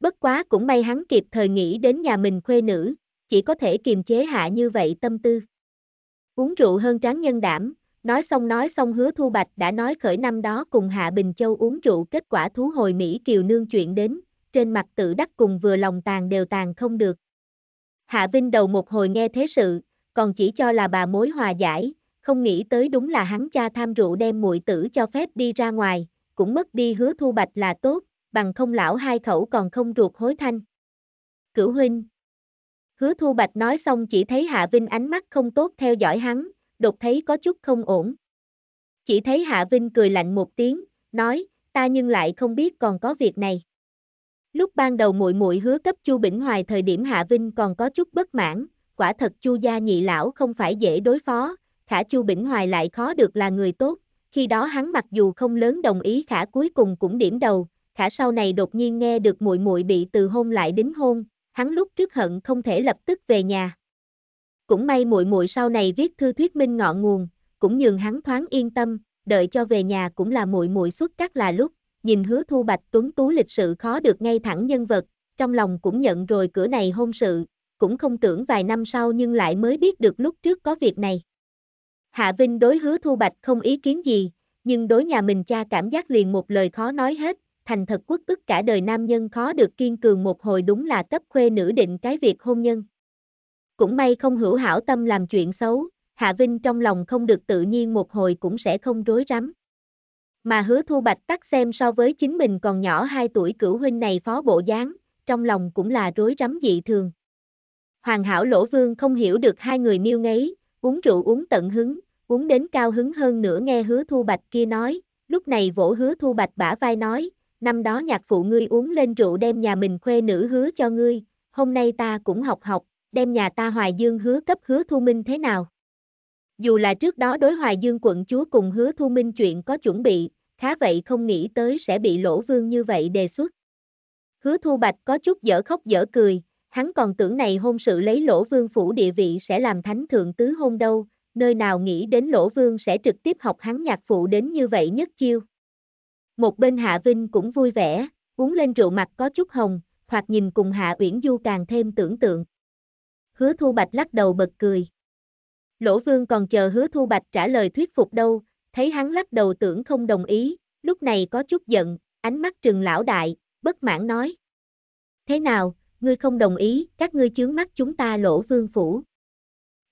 Bất quá cũng may hắn kịp thời nghĩ đến nhà mình khuê nữ, chỉ có thể kiềm chế hạ như vậy tâm tư. Uống rượu hơn tráng nhân đảm, nói xong nói xong hứa thu bạch đã nói khởi năm đó cùng Hạ Bình Châu uống rượu kết quả thú hồi Mỹ Kiều Nương chuyện đến, trên mặt tự đắc cùng vừa lòng tàn đều tàn không được. Hạ Vinh đầu một hồi nghe thế sự, còn chỉ cho là bà mối hòa giải, không nghĩ tới đúng là hắn cha tham rượu đem muội tử cho phép đi ra ngoài, cũng mất đi hứa thu bạch là tốt, bằng không lão hai khẩu còn không ruột hối thanh. Cửu huynh Hứa thu bạch nói xong chỉ thấy Hạ Vinh ánh mắt không tốt theo dõi hắn, đột thấy có chút không ổn. Chỉ thấy Hạ Vinh cười lạnh một tiếng, nói, ta nhưng lại không biết còn có việc này. Lúc ban đầu muội muội hứa cấp Chu Bỉnh Hoài thời điểm Hạ Vinh còn có chút bất mãn, quả thật Chu gia nhị lão không phải dễ đối phó, khả Chu Bỉnh Hoài lại khó được là người tốt, khi đó hắn mặc dù không lớn đồng ý khả cuối cùng cũng điểm đầu, khả sau này đột nhiên nghe được muội muội bị từ hôn lại đính hôn, hắn lúc trước hận không thể lập tức về nhà. Cũng may muội muội sau này viết thư thuyết minh ngọn nguồn, cũng nhường hắn thoáng yên tâm, đợi cho về nhà cũng là muội muội xuất các là lúc, nhìn Hứa Thu Bạch tuấn tú lịch sự khó được ngay thẳng nhân vật, trong lòng cũng nhận rồi cửa này hôn sự, cũng không tưởng vài năm sau nhưng lại mới biết được lúc trước có việc này. Hạ Vinh đối hứa Thu Bạch không ý kiến gì, nhưng đối nhà mình cha cảm giác liền một lời khó nói hết, thành thật quốc ức cả đời nam nhân khó được kiên cường một hồi đúng là cấp khuê nữ định cái việc hôn nhân. Cũng may không hữu hảo tâm làm chuyện xấu, Hạ Vinh trong lòng không được tự nhiên một hồi cũng sẽ không rối rắm. Mà hứa thu bạch tắt xem so với chính mình còn nhỏ 2 tuổi cửu huynh này phó bộ dáng, trong lòng cũng là rối rắm dị thường. Hoàng hảo lỗ vương không hiểu được hai người miêu ngấy, uống rượu uống tận hứng, uống đến cao hứng hơn nữa nghe hứa thu bạch kia nói, lúc này vỗ hứa thu bạch bả vai nói, năm đó nhạc phụ ngươi uống lên rượu đem nhà mình khuê nữ hứa cho ngươi, hôm nay ta cũng học học, đem nhà ta Hoài Dương hứa cấp hứa thu minh thế nào. Dù là trước đó đối Hoài Dương quận chúa cùng hứa thu minh chuyện có chuẩn bị, khá vậy không nghĩ tới sẽ bị lỗ vương như vậy đề xuất. Hứa thu bạch có chút dở khóc dở cười, hắn còn tưởng này hôn sự lấy lỗ vương phủ địa vị sẽ làm thánh thượng tứ hôn đâu, nơi nào nghĩ đến lỗ vương sẽ trực tiếp học hắn nhạc phụ đến như vậy nhất chiêu. Một bên Hạ Vinh cũng vui vẻ, uống lên rượu mặt có chút hồng, hoặc nhìn cùng Hạ Uyển Du càng thêm tưởng tượng. Hứa Thu Bạch lắc đầu bật cười. Lỗ Vương còn chờ Hứa Thu Bạch trả lời thuyết phục đâu, thấy hắn lắc đầu tưởng không đồng ý, lúc này có chút giận, ánh mắt trừng lão đại, bất mãn nói. Thế nào, ngươi không đồng ý, các ngươi chướng mắt chúng ta lỗ vương phủ.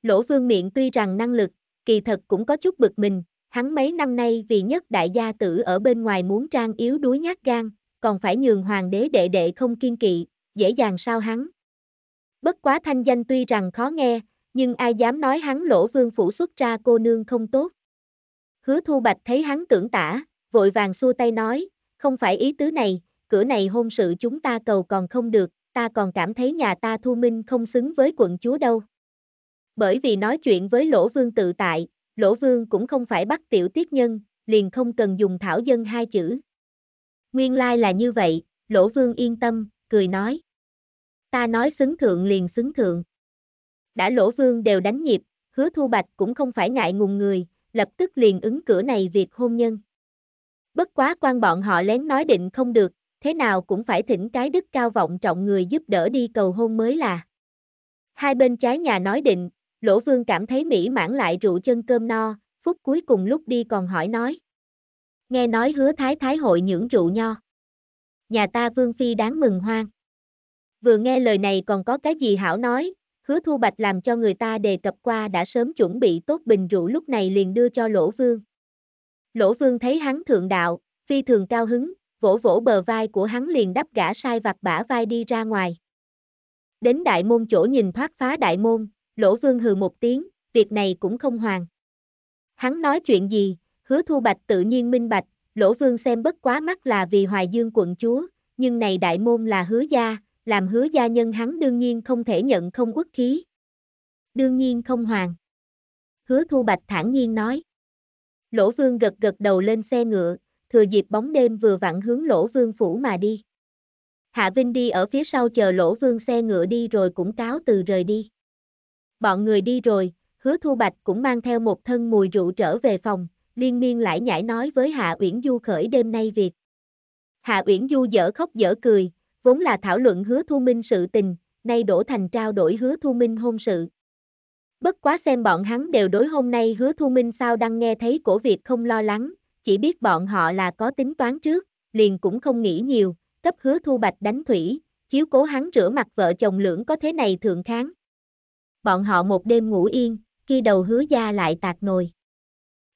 Lỗ vương miệng tuy rằng năng lực, kỳ thật cũng có chút bực mình, hắn mấy năm nay vì nhất đại gia tử ở bên ngoài muốn trang yếu đuối nhát gan, còn phải nhường hoàng đế đệ đệ không kiên kỵ, dễ dàng sao hắn. Bất quá thanh danh tuy rằng khó nghe, nhưng ai dám nói hắn lỗ vương phủ xuất ra cô nương không tốt. Hứa thu bạch thấy hắn tưởng tả, vội vàng xua tay nói, không phải ý tứ này, cửa này hôn sự chúng ta cầu còn không được, ta còn cảm thấy nhà ta thu minh không xứng với quận chúa đâu. Bởi vì nói chuyện với Lỗ Vương tự tại, Lỗ Vương cũng không phải bắt tiểu tiết nhân, liền không cần dùng thảo dân hai chữ. Nguyên lai là như vậy, Lỗ Vương yên tâm, cười nói. Ta nói xứng thượng liền xứng thượng. Đã Lỗ Vương đều đánh nhịp, hứa thu bạch cũng không phải ngại ngùng người, lập tức liền ứng cửa này việc hôn nhân. Bất quá quan bọn họ lén nói định không được, thế nào cũng phải thỉnh cái đức cao vọng trọng người giúp đỡ đi cầu hôn mới là. Hai bên trái nhà nói định, Lỗ Vương cảm thấy mỹ mãn lại rượu chân cơm no, phút cuối cùng lúc đi còn hỏi nói. Nghe nói hứa thái thái hội những rượu nho. Nhà ta Vương Phi đáng mừng hoang. Vừa nghe lời này còn có cái gì hảo nói, hứa thu bạch làm cho người ta đề cập qua đã sớm chuẩn bị tốt bình rượu lúc này liền đưa cho Lỗ Vương. Lỗ Vương thấy hắn thượng đạo, phi thường cao hứng, vỗ vỗ bờ vai của hắn liền đắp gã sai vặt bả vai đi ra ngoài. Đến đại môn chỗ nhìn thoát phá đại môn, lỗ vương hừ một tiếng, việc này cũng không hoàn. Hắn nói chuyện gì, hứa thu bạch tự nhiên minh bạch, lỗ vương xem bất quá mắt là vì hoài dương quận chúa, nhưng này đại môn là hứa gia, làm hứa gia nhân hắn đương nhiên không thể nhận không quốc khí. Đương nhiên không hoàn. Hứa thu bạch thản nhiên nói. Lỗ vương gật gật đầu lên xe ngựa, thừa dịp bóng đêm vừa vặn hướng Lỗ Vương phủ mà đi. Hạ Vinh đi ở phía sau chờ Lỗ Vương xe ngựa đi rồi cũng cáo từ rời đi. Bọn người đi rồi, hứa thu bạch cũng mang theo một thân mùi rượu trở về phòng, liên miên lại nhảy nói với Hạ Uyển Du khởi đêm nay việc. Hạ Uyển Du dở khóc dở cười, vốn là thảo luận hứa thu minh sự tình, nay đổ thành trao đổi hứa thu minh hôn sự. Bất quá xem bọn hắn đều đối hôm nay hứa thu minh sao đang nghe thấy cổ việc không lo lắng, chỉ biết bọn họ là có tính toán trước, liền cũng không nghĩ nhiều, cấp hứa thu bạch đánh thủy, chiếu cố hắn rửa mặt vợ chồng lưỡng có thế này thượng kháng. Bọn họ một đêm ngủ yên, khi đầu hứa gia lại tạc nồi.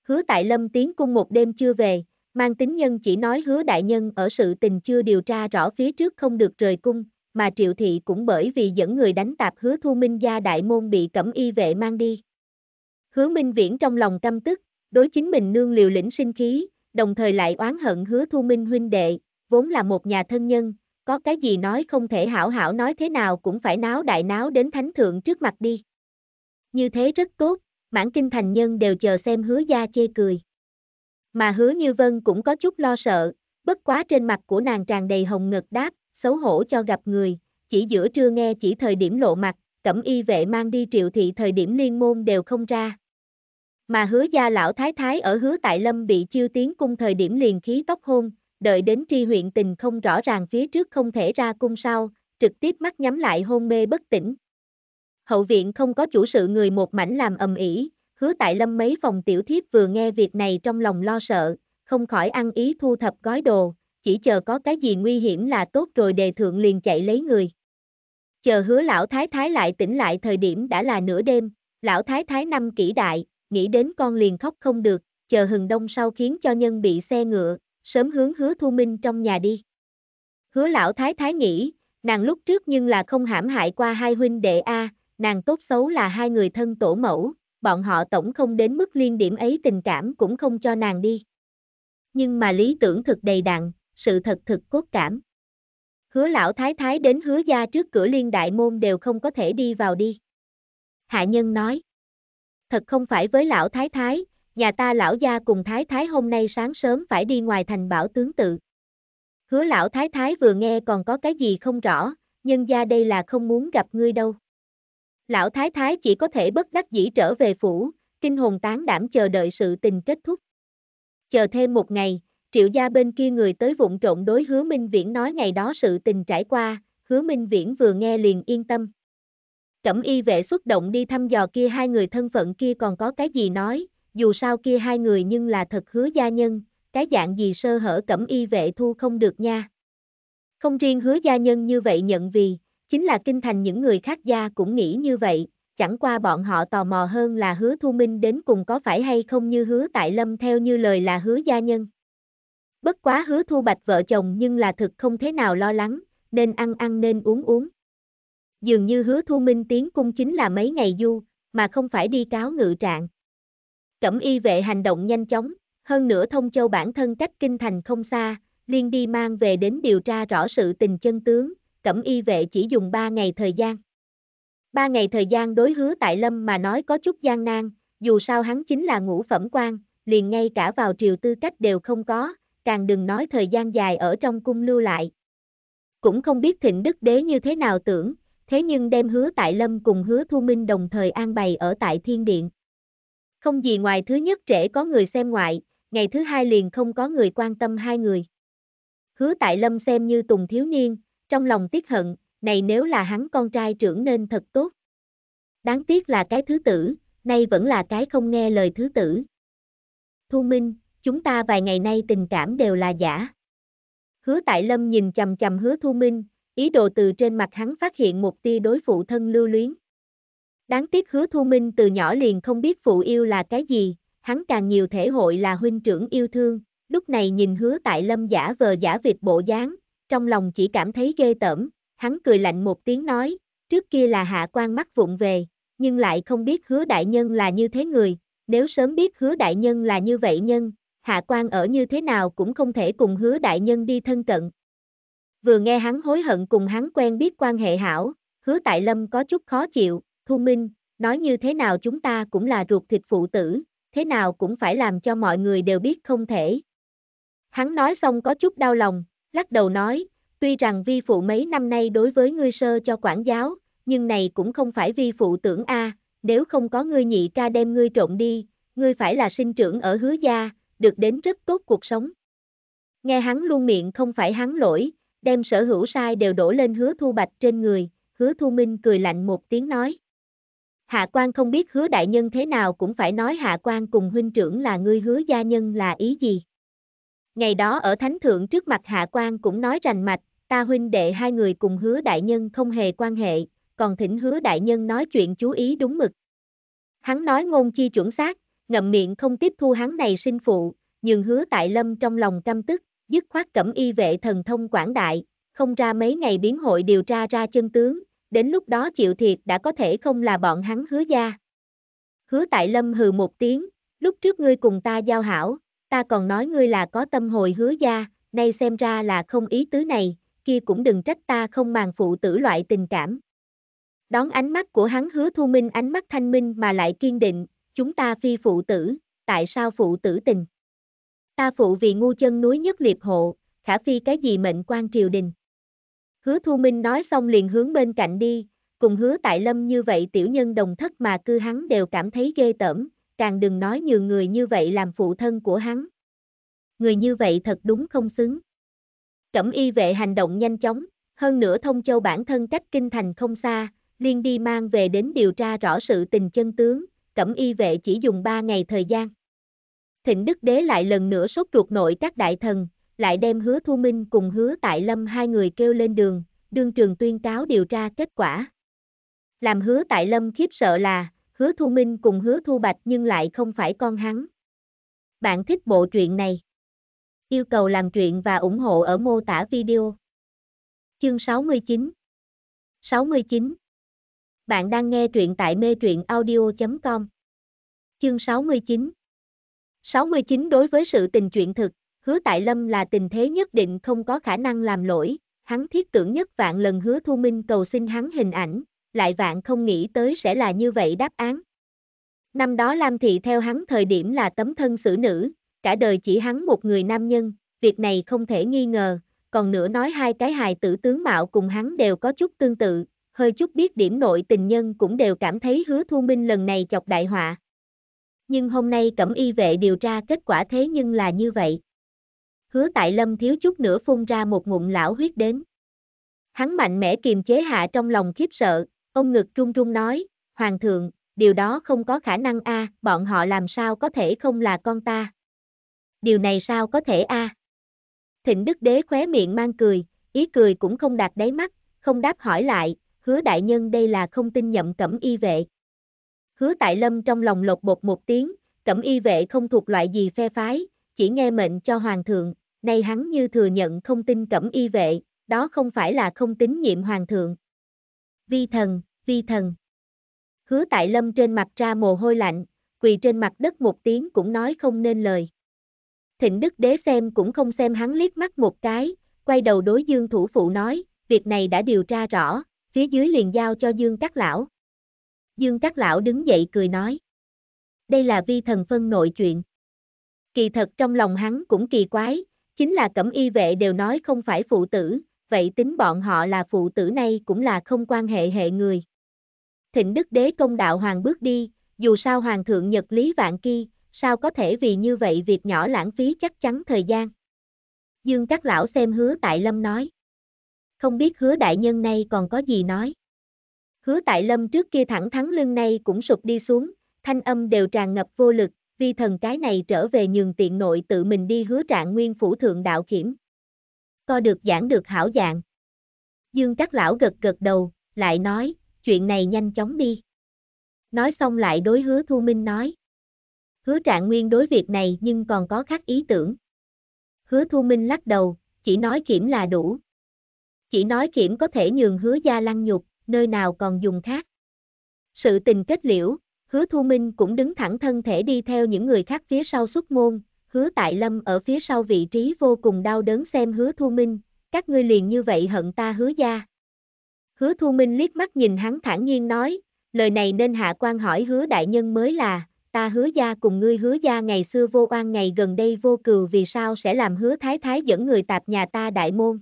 Hứa tại lâm tiến cung một đêm chưa về, mang tính nhân chỉ nói hứa đại nhân ở sự tình chưa điều tra rõ phía trước không được rời cung, mà triệu thị cũng bởi vì dẫn người đánh tạp hứa thu minh gia đại môn bị cẩm y vệ mang đi. Hứa minh viễn trong lòng căm tức, đối chính mình nương liều lĩnh sinh khí, đồng thời lại oán hận hứa thu minh huynh đệ, vốn là một nhà thân nhân, có cái gì nói không thể hảo hảo nói thế nào cũng phải náo đại náo đến thánh thượng trước mặt đi. Như thế rất tốt, mãn kinh thành nhân đều chờ xem hứa gia chê cười. Mà hứa như vân cũng có chút lo sợ, bất quá trên mặt của nàng tràn đầy hồng ngực đáp, xấu hổ cho gặp người, chỉ giữa trưa nghe chỉ thời điểm lộ mặt, cẩm y vệ mang đi triệu thị thời điểm liên môn đều không ra. Mà hứa gia lão thái thái ở hứa tại lâm bị chiêu tiến cung thời điểm liền khí tóc hôn, đợi đến tri huyện tình không rõ ràng phía trước không thể ra cung sau, trực tiếp mắt nhắm lại hôn mê bất tỉnh. Hậu viện không có chủ sự người một mảnh làm ầm ĩ, hứa tại lâm mấy phòng tiểu thiếp vừa nghe việc này trong lòng lo sợ, không khỏi ăn ý thu thập gói đồ, chỉ chờ có cái gì nguy hiểm là tốt rồi đề thượng liền chạy lấy người. Chờ hứa lão thái thái lại tỉnh lại thời điểm đã là nửa đêm, lão thái thái năm kỹ đại, nghĩ đến con liền khóc không được, chờ hừng đông sau khiến cho nhân bị xe ngựa, sớm hướng hứa thu minh trong nhà đi. Hứa lão thái thái nghĩ, nàng lúc trước nhưng là không hãm hại qua hai huynh đệ A, nàng tốt xấu là hai người thân tổ mẫu, bọn họ tổng không đến mức liên điểm ấy tình cảm cũng không cho nàng đi. Nhưng mà lý tưởng thực đầy đặn, sự thật thực cốt cảm. Hứa lão thái thái đến hứa gia trước cửa liên đại môn đều không có thể đi vào đi. Hạ nhân nói thật không phải với lão thái thái, nhà ta lão gia cùng thái thái hôm nay sáng sớm phải đi ngoài thành bảo tướng tự. Hứa lão thái thái vừa nghe còn có cái gì không rõ, nhân gia đây là không muốn gặp ngươi đâu. Lão thái thái chỉ có thể bất đắc dĩ trở về phủ, kinh hồn tán đảm chờ đợi sự tình kết thúc. Chờ thêm một ngày, triệu gia bên kia người tới vụng trộn đối hứa Minh Viễn nói ngày đó sự tình trải qua, hứa Minh Viễn vừa nghe liền yên tâm. Cẩm y vệ xuất động đi thăm dò kia hai người thân phận kia còn có cái gì nói, dù sao kia hai người nhưng là thật hứa gia nhân, cái dạng gì sơ hở cẩm y vệ thu không được nha. Không riêng hứa gia nhân như vậy nhận vì, chính là kinh thành những người khác gia cũng nghĩ như vậy, chẳng qua bọn họ tò mò hơn là hứa thu minh đến cùng có phải hay không như hứa tại lâm theo như lời là hứa gia nhân. Bất quá hứa thu bạch vợ chồng nhưng là thực không thế nào lo lắng, nên ăn ăn nên uống uống dường như hứa thu minh tiến cung chính là mấy ngày du, mà không phải đi cáo ngự trạng. Cẩm y vệ hành động nhanh chóng, hơn nữa thông châu bản thân cách kinh thành không xa, liên đi mang về đến điều tra rõ sự tình chân tướng, cẩm y vệ chỉ dùng 3 ngày thời gian. 3 ngày thời gian đối hứa tại lâm mà nói có chút gian nan, dù sao hắn chính là ngũ phẩm quan, liền ngay cả vào triều tư cách đều không có, càng đừng nói thời gian dài ở trong cung lưu lại. Cũng không biết thịnh đức đế như thế nào tưởng, thế nhưng đem hứa tại lâm cùng hứa thu minh đồng thời an bày ở tại thiên điện. Không gì ngoài thứ nhất trễ có người xem ngoại, ngày thứ hai liền không có người quan tâm hai người. Hứa tại lâm xem như tùng thiếu niên, trong lòng tiếc hận, này nếu là hắn con trai trưởng nên thật tốt. Đáng tiếc là cái thứ tử, nay vẫn là cái không nghe lời thứ tử. Thu Minh, chúng ta vài ngày nay tình cảm đều là giả. Hứa Tại Lâm nhìn chầm chầm Hứa Thu Minh, ý đồ từ trên mặt hắn phát hiện một tia đối phụ thân lưu luyến. Đáng tiếc hứa thu minh từ nhỏ liền không biết phụ yêu là cái gì, hắn càng nhiều thể hội là huynh trưởng yêu thương, lúc này nhìn hứa tại lâm giả vờ giả vịt bộ dáng, trong lòng chỉ cảm thấy ghê tởm, hắn cười lạnh một tiếng nói, trước kia là hạ quan mắt vụng về, nhưng lại không biết hứa đại nhân là như thế người, nếu sớm biết hứa đại nhân là như vậy nhân, hạ quan ở như thế nào cũng không thể cùng hứa đại nhân đi thân cận, Vừa nghe hắn hối hận cùng hắn quen biết quan hệ hảo, hứa tại lâm có chút khó chịu, thu minh, nói như thế nào chúng ta cũng là ruột thịt phụ tử, thế nào cũng phải làm cho mọi người đều biết không thể. Hắn nói xong có chút đau lòng, lắc đầu nói, tuy rằng vi phụ mấy năm nay đối với ngươi sơ cho quản giáo, nhưng này cũng không phải vi phụ tưởng a, nếu không có ngươi nhị ca đem ngươi trộn đi, ngươi phải là sinh trưởng ở hứa gia, được đến rất tốt cuộc sống. Nghe hắn luôn miệng không phải hắn lỗi, đem sở hữu sai đều đổ lên hứa thu bạch trên người, hứa thu minh cười lạnh một tiếng nói. Hạ quan không biết hứa đại nhân thế nào cũng phải nói hạ quan cùng huynh trưởng là ngươi hứa gia nhân là ý gì. Ngày đó ở thánh thượng trước mặt hạ quan cũng nói rành mạch, ta huynh đệ hai người cùng hứa đại nhân không hề quan hệ, còn thỉnh hứa đại nhân nói chuyện chú ý đúng mực. Hắn nói ngôn chi chuẩn xác, ngậm miệng không tiếp thu hắn này sinh phụ, nhưng hứa tại lâm trong lòng căm tức, dứt khoát cẩm y vệ thần thông quảng đại, không ra mấy ngày biến hội điều tra ra chân tướng, đến lúc đó chịu thiệt đã có thể không là bọn hắn hứa gia. Hứa tại lâm hừ một tiếng, lúc trước ngươi cùng ta giao hảo, ta còn nói ngươi là có tâm hồi hứa gia, nay xem ra là không ý tứ này, kia cũng đừng trách ta không màng phụ tử loại tình cảm. Đón ánh mắt của hắn hứa thu minh ánh mắt thanh minh mà lại kiên định, chúng ta phi phụ tử, tại sao phụ tử tình? Ta phụ vì ngu chân núi nhất liệp hộ, khả phi cái gì mệnh quan triều đình. Hứa thu minh nói xong liền hướng bên cạnh đi, cùng hứa tại lâm như vậy tiểu nhân đồng thất mà cư hắn đều cảm thấy ghê tởm, càng đừng nói nhiều người như vậy làm phụ thân của hắn. Người như vậy thật đúng không xứng. Cẩm y vệ hành động nhanh chóng, hơn nữa thông châu bản thân cách kinh thành không xa, liên đi mang về đến điều tra rõ sự tình chân tướng, cẩm y vệ chỉ dùng 3 ngày thời gian. Thịnh Đức Đế lại lần nữa sốt ruột nội các đại thần, lại đem hứa thu minh cùng hứa tại lâm hai người kêu lên đường, đương trường tuyên cáo điều tra kết quả. Làm hứa tại lâm khiếp sợ là, hứa thu minh cùng hứa thu bạch nhưng lại không phải con hắn. Bạn thích bộ truyện này? Yêu cầu làm truyện và ủng hộ ở mô tả video. Chương 69 69 Bạn đang nghe truyện tại mê truyện audio.com Chương 69 69 đối với sự tình chuyện thực, hứa tại lâm là tình thế nhất định không có khả năng làm lỗi, hắn thiết tưởng nhất vạn lần hứa thu minh cầu xin hắn hình ảnh, lại vạn không nghĩ tới sẽ là như vậy đáp án. Năm đó Lam Thị theo hắn thời điểm là tấm thân xử nữ, cả đời chỉ hắn một người nam nhân, việc này không thể nghi ngờ, còn nữa nói hai cái hài tử tướng mạo cùng hắn đều có chút tương tự, hơi chút biết điểm nội tình nhân cũng đều cảm thấy hứa thu minh lần này chọc đại họa, nhưng hôm nay cẩm y vệ điều tra kết quả thế nhưng là như vậy. Hứa tại lâm thiếu chút nữa phun ra một ngụm lão huyết đến. Hắn mạnh mẽ kiềm chế hạ trong lòng khiếp sợ, ông ngực trung trung nói, Hoàng thượng, điều đó không có khả năng a, bọn họ làm sao có thể không là con ta. Điều này sao có thể a? Thịnh đức đế khóe miệng mang cười, ý cười cũng không đạt đáy mắt, không đáp hỏi lại, hứa đại nhân đây là không tin nhậm cẩm y vệ. Hứa Tại Lâm trong lòng lột bột một tiếng, cẩm y vệ không thuộc loại gì phe phái, chỉ nghe mệnh cho hoàng thượng, nay hắn như thừa nhận không tin cẩm y vệ, đó không phải là không tín nhiệm hoàng thượng. Vi thần, vi thần. Hứa Tại Lâm trên mặt ra mồ hôi lạnh, quỳ trên mặt đất một tiếng cũng nói không nên lời. Thịnh Đức Đế xem cũng không xem hắn liếc mắt một cái, quay đầu đối Dương Thủ Phụ nói, việc này đã điều tra rõ, phía dưới liền giao cho Dương Các Lão. Dương Các Lão đứng dậy cười nói. Đây là vi thần phân nội chuyện. Kỳ thật trong lòng hắn cũng kỳ quái, chính là cẩm y vệ đều nói không phải phụ tử, vậy tính bọn họ là phụ tử này cũng là không quan hệ hệ người. Thịnh Đức Đế công đạo hoàng bước đi, dù sao hoàng thượng Nhật Lý Vạn Ki, sao có thể vì như vậy việc nhỏ lãng phí chắc chắn thời gian. Dương các lão xem hứa tại lâm nói. Không biết hứa đại nhân này còn có gì nói. Hứa tại lâm trước kia thẳng thắng lưng nay cũng sụp đi xuống, thanh âm đều tràn ngập vô lực, vi thần cái này trở về nhường tiện nội tự mình đi hứa trạng nguyên phủ thượng đạo kiểm. Co được giảng được hảo dạng. Dương các lão gật gật đầu, lại nói, chuyện này nhanh chóng đi. Nói xong lại đối hứa thu minh nói. Hứa trạng nguyên đối việc này nhưng còn có khác ý tưởng. Hứa thu minh lắc đầu, chỉ nói kiểm là đủ. Chỉ nói kiểm có thể nhường hứa gia lăng nhục, nơi nào còn dùng khác. Sự tình kết liễu, hứa thu minh cũng đứng thẳng thân thể đi theo những người khác phía sau xuất môn, hứa tại lâm ở phía sau vị trí vô cùng đau đớn xem hứa thu minh, các ngươi liền như vậy hận ta hứa gia. Hứa thu minh liếc mắt nhìn hắn thản nhiên nói, lời này nên hạ quan hỏi hứa đại nhân mới là, ta hứa gia cùng ngươi hứa gia ngày xưa vô oan ngày gần đây vô cừu vì sao sẽ làm hứa thái thái dẫn người tạp nhà ta đại môn.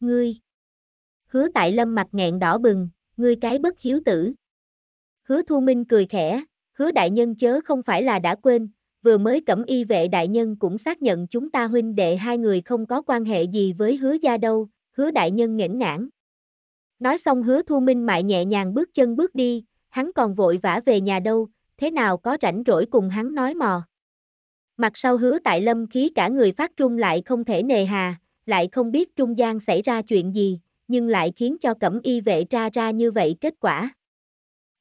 Ngươi, Hứa tại lâm mặt nghẹn đỏ bừng, ngươi cái bất hiếu tử. Hứa thu minh cười khẽ, hứa đại nhân chớ không phải là đã quên, vừa mới cẩm y vệ đại nhân cũng xác nhận chúng ta huynh đệ hai người không có quan hệ gì với hứa gia đâu, hứa đại nhân nghển ngãn. Nói xong hứa thu minh mại nhẹ nhàng bước chân bước đi, hắn còn vội vã về nhà đâu, thế nào có rảnh rỗi cùng hắn nói mò. Mặt sau hứa tại lâm khí cả người phát trung lại không thể nề hà, lại không biết trung gian xảy ra chuyện gì, nhưng lại khiến cho cẩm y vệ ra ra như vậy kết quả.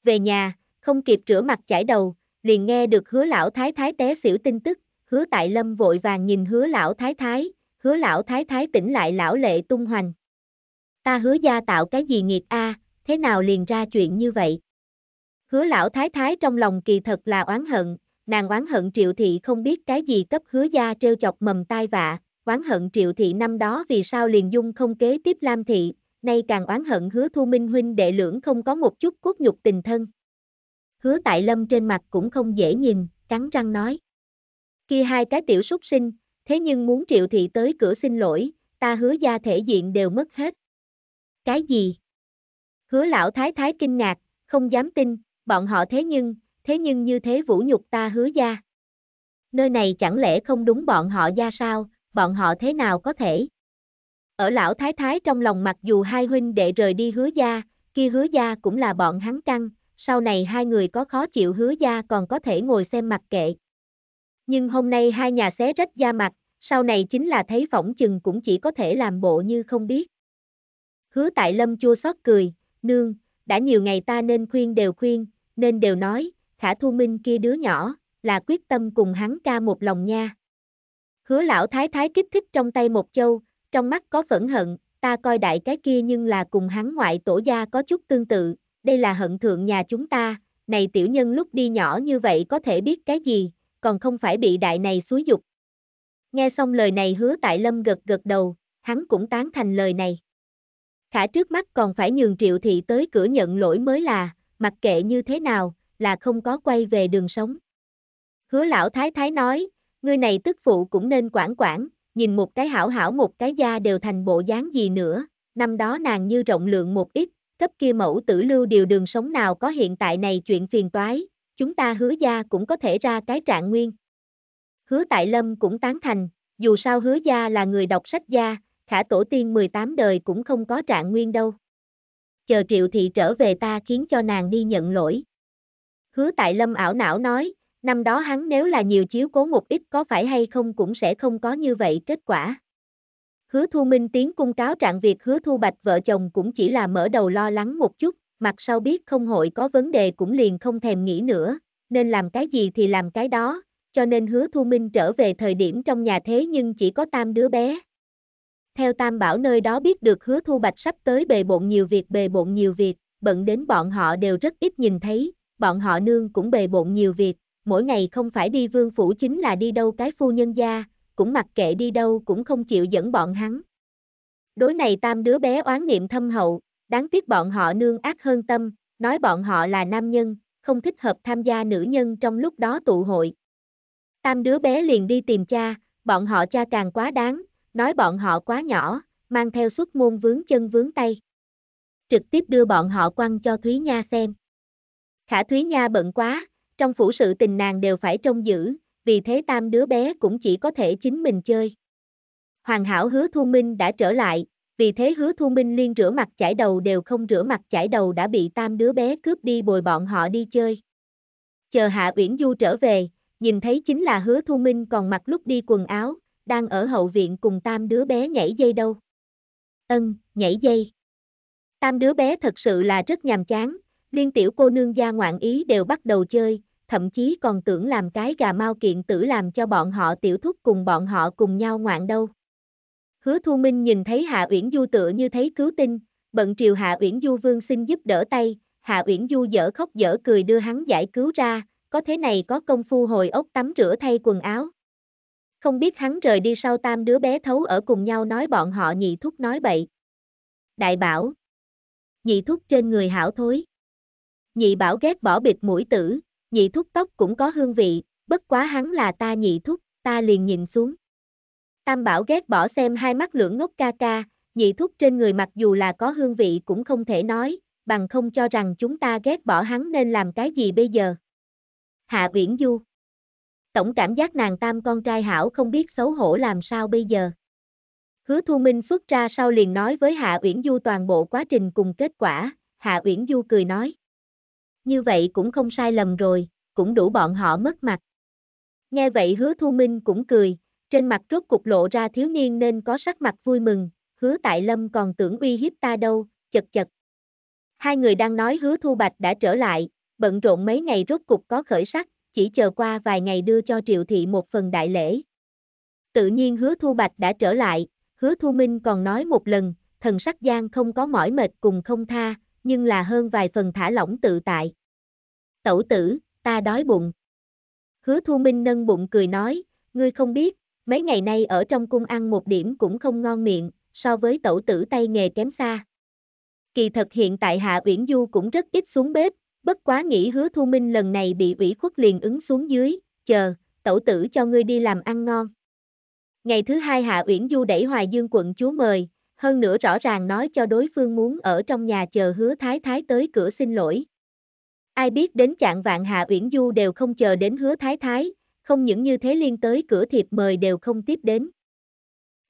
Về nhà, không kịp rửa mặt chải đầu, liền nghe được hứa lão thái thái té xỉu tin tức, hứa tại lâm vội vàng nhìn hứa lão thái thái, hứa lão thái thái tỉnh lại lão lệ tung hoành. Ta hứa gia tạo cái gì nghiệt a, thế nào liền ra chuyện như vậy? Hứa lão thái thái trong lòng kỳ thật là oán hận, nàng oán hận triệu thị không biết cái gì cấp hứa gia trêu chọc mầm tai vạ, oán hận triệu thị năm đó vì sao liền dung không kế tiếp Lam thị, nay càng oán hận hứa thu minh huynh đệ lưỡng không có một chút cốt nhục tình thân. Hứa tại lâm trên mặt cũng không dễ nhìn, cắn răng nói. Khi hai cái tiểu súc sinh, thế nhưng muốn triệu thị tới cửa xin lỗi, ta hứa gia thể diện đều mất hết. Cái gì? Hứa lão thái thái kinh ngạc, không dám tin, bọn họ thế nhưng, thế nhưng như thế vũ nhục ta hứa gia. Nơi này chẳng lẽ không đúng bọn họ gia sao, bọn họ thế nào có thể? Ở lão thái thái trong lòng mặc dù hai huynh đệ rời đi hứa gia, kia hứa gia cũng là bọn hắn căng, sau này hai người có khó chịu hứa gia còn có thể ngồi xem mặt kệ. Nhưng hôm nay hai nhà xé rách da mặt, sau này chính là thấy phỏng chừng cũng chỉ có thể làm bộ như không biết. Hứa tại lâm chua xót cười, nương, đã nhiều ngày ta nên khuyên đều khuyên, nên đều nói, khả thu minh kia đứa nhỏ, là quyết tâm cùng hắn ca một lòng nha. Hứa lão thái thái kích thích trong tay một châu, trong mắt có phẫn hận, ta coi đại cái kia nhưng là cùng hắn ngoại tổ gia có chút tương tự, đây là hận thượng nhà chúng ta, này tiểu nhân lúc đi nhỏ như vậy có thể biết cái gì, còn không phải bị đại này xúi dục. Nghe xong lời này hứa tại lâm gật gật đầu, hắn cũng tán thành lời này. Khả trước mắt còn phải nhường triệu thị tới cửa nhận lỗi mới là, mặc kệ như thế nào, là không có quay về đường sống. Hứa lão thái thái nói, ngươi này tức phụ cũng nên quản quản, nhìn một cái hảo hảo một cái da đều thành bộ dáng gì nữa, năm đó nàng như rộng lượng một ít, cấp kia mẫu tử lưu điều đường sống nào có hiện tại này chuyện phiền toái, chúng ta hứa gia cũng có thể ra cái trạng nguyên. Hứa Tại Lâm cũng tán thành, dù sao hứa gia là người đọc sách gia, khả tổ tiên 18 đời cũng không có trạng nguyên đâu. Chờ triệu thị trở về ta khiến cho nàng đi nhận lỗi. Hứa Tại Lâm ảo não nói, năm đó hắn nếu là nhiều chiếu cố một ít có phải hay không cũng sẽ không có như vậy kết quả. Hứa Thu Minh tiến cung cáo trạng việc Hứa Thu Bạch vợ chồng cũng chỉ là mở đầu lo lắng một chút, mặt sau biết không hội có vấn đề cũng liền không thèm nghĩ nữa, nên làm cái gì thì làm cái đó, cho nên Hứa Thu Minh trở về thời điểm trong nhà thế nhưng chỉ có tam đứa bé. Theo Tam Bảo nơi đó biết được Hứa Thu Bạch sắp tới bề bộn nhiều việc bề bộn nhiều việc, bận đến bọn họ đều rất ít nhìn thấy, bọn họ nương cũng bề bộn nhiều việc, mỗi ngày không phải đi vương phủ chính là đi đâu cái phu nhân gia, cũng mặc kệ đi đâu cũng không chịu dẫn bọn hắn. Đối này tam đứa bé oán niệm thâm hậu, đáng tiếc bọn họ nương ác hơn tâm, nói bọn họ là nam nhân, không thích hợp tham gia nữ nhân trong lúc đó tụ hội. Tam đứa bé liền đi tìm cha, bọn họ cha càng quá đáng, nói bọn họ quá nhỏ, mang theo suốt môn vướng chân vướng tay. Trực tiếp đưa bọn họ quăng cho Thúy Nha xem. Khả Thúy Nha bận quá, trong phủ sự tình nàng đều phải trông giữ, vì thế tam đứa bé cũng chỉ có thể chính mình chơi. Hoàng hảo hứa thu minh đã trở lại, vì thế hứa thu minh liên rửa mặt chải đầu đều không rửa mặt chải đầu đã bị tam đứa bé cướp đi bồi bọn họ đi chơi. Chờ Hạ Uyển Du trở về, nhìn thấy chính là hứa thu minh còn mặc lúc đi quần áo, đang ở hậu viện cùng tam đứa bé nhảy dây đâu. Ân, nhảy dây. Tam đứa bé thật sự là rất nhàm chán, liên tiểu cô nương gia ngoạn ý đều bắt đầu chơi, thậm chí còn tưởng làm cái gà mau kiện tử làm cho bọn họ tiểu thúc cùng bọn họ cùng nhau ngoạn đâu. Hứa Thu Minh nhìn thấy Hạ Uyển Du tựa như thấy cứu tinh, bận triều Hạ Uyển Du vương xin giúp đỡ tay, Hạ Uyển Du dở khóc dở cười đưa hắn giải cứu ra, có thế này có công phu hồi ốc tắm rửa thay quần áo. Không biết hắn rời đi sau tam đứa bé thấu ở cùng nhau nói bọn họ nhị thúc nói bậy. Đại bảo. Nhị thúc trên người hảo thối. Nhị bảo ghét bỏ bịt mũi tử, nhị thúc tóc cũng có hương vị, bất quá hắn là ta nhị thúc, ta liền nhìn xuống. Tam bảo ghét bỏ xem hai mắt lưỡng ngốc ca ca, nhị thúc trên người mặc dù là có hương vị cũng không thể nói, bằng không cho rằng chúng ta ghét bỏ hắn nên làm cái gì bây giờ. Hạ Uyển Du Tổng cảm giác nàng tam con trai hảo không biết xấu hổ làm sao bây giờ. Hứa Thu Minh xuất ra sau liền nói với Hạ Uyển Du toàn bộ quá trình cùng kết quả, Hạ Uyển Du cười nói như vậy cũng không sai lầm rồi, cũng đủ bọn họ mất mặt. Nghe vậy hứa thu minh cũng cười, trên mặt rốt cục lộ ra thiếu niên nên có sắc mặt vui mừng, hứa tại lâm còn tưởng uy hiếp ta đâu, chật chật. Hai người đang nói hứa thu bạch đã trở lại, bận rộn mấy ngày rốt cục có khởi sắc, chỉ chờ qua vài ngày đưa cho triệu thị một phần đại lễ. Tự nhiên hứa thu bạch đã trở lại, hứa thu minh còn nói một lần, thần sắc gian không có mỏi mệt cùng không tha, nhưng là hơn vài phần thả lỏng tự tại. Tẩu tử, ta đói bụng. Hứa thu minh nâng bụng cười nói, ngươi không biết, mấy ngày nay ở trong cung ăn một điểm cũng không ngon miệng, so với tẩu tử tay nghề kém xa. Kỳ thật hiện tại Hạ Uyển Du cũng rất ít xuống bếp, bất quá nghĩ hứa thu minh lần này bị ủy khuất liền ứng xuống dưới, chờ, tẩu tử cho ngươi đi làm ăn ngon. Ngày thứ hai Hạ Uyển Du đẩy Hoài Dương quận chúa mời, hơn nữa rõ ràng nói cho đối phương muốn ở trong nhà chờ hứa thái thái tới cửa xin lỗi. Ai biết đến chạng vạn Hạ Uyển Du đều không chờ đến hứa thái thái, không những như thế liên tới cửa thiệp mời đều không tiếp đến.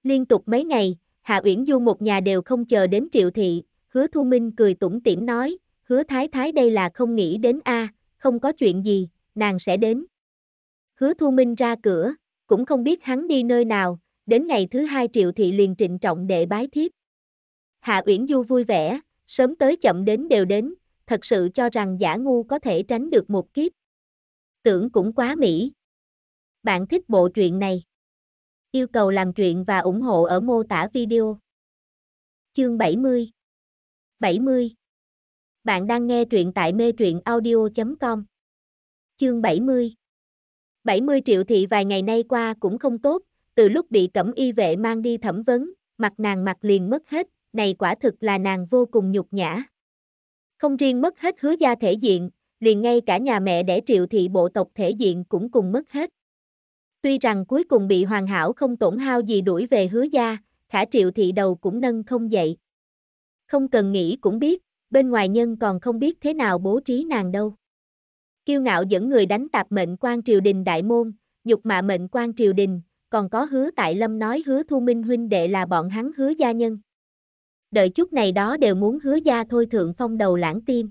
Liên tục mấy ngày, Hạ Uyển Du một nhà đều không chờ đến triệu thị, hứa thu minh cười tủm tỉm nói, hứa thái thái đây là không nghĩ đến a à, không có chuyện gì, nàng sẽ đến. Hứa thu minh ra cửa, cũng không biết hắn đi nơi nào, đến ngày thứ hai triệu thị liền trịnh trọng đệ bái thiếp. Hạ Uyển Du vui vẻ, sớm tới chậm đến đều đến, thật sự cho rằng giả ngu có thể tránh được một kiếp. Tưởng cũng quá mỹ. Bạn thích bộ truyện này? Yêu cầu làm truyện và ủng hộ ở mô tả video. Chương 70 70 Bạn đang nghe truyện tại mê truyện audio.com Chương 70 70 triệu thị vài ngày nay qua cũng không tốt, từ lúc bị cẩm y vệ mang đi thẩm vấn, mặt nàng mặt liền mất hết, này quả thực là nàng vô cùng nhục nhã. Không riêng mất hết hứa gia thể diện, liền ngay cả nhà mẹ đẻ triệu thị bộ tộc thể diện cũng cùng mất hết. Tuy rằng cuối cùng bị hoàn hảo không tổn hao gì đuổi về hứa gia, khả triệu thị đầu cũng nâng không dậy. Không cần nghĩ cũng biết, bên ngoài nhân còn không biết thế nào bố trí nàng đâu. Kiêu ngạo dẫn người đánh tạp mệnh quan triều đình đại môn, nhục mạ mệnh quan triều đình, còn có hứa tại lâm nói hứa thu minh huynh đệ là bọn hắn hứa gia nhân. Đợi chút này đó đều muốn hứa gia thôi thượng phong đầu lãng tim.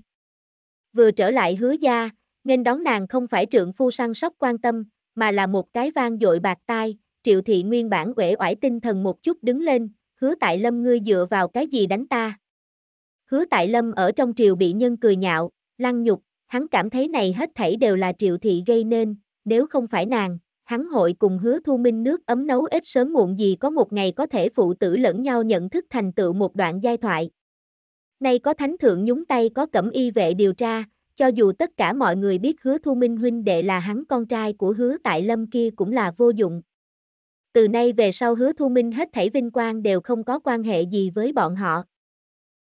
Vừa trở lại hứa gia, nên đón nàng không phải trượng phu săn sóc quan tâm, mà là một cái vang dội bạc tai, triệu thị nguyên bản uể oải tinh thần một chút đứng lên, hứa tại lâm ngươi dựa vào cái gì đánh ta. Hứa tại lâm ở trong triều bị nhân cười nhạo, lăng nhục, hắn cảm thấy này hết thảy đều là triệu thị gây nên, nếu không phải nàng, hắn hội cùng hứa thu minh nước ấm nấu ít sớm muộn gì có một ngày có thể phụ tử lẫn nhau nhận thức thành tựu một đoạn giai thoại. Nay có thánh thượng nhúng tay có cẩm y vệ điều tra, cho dù tất cả mọi người biết hứa thu minh huynh đệ là hắn con trai của hứa tại lâm kia cũng là vô dụng. Từ nay về sau hứa thu minh hết thảy vinh quang đều không có quan hệ gì với bọn họ.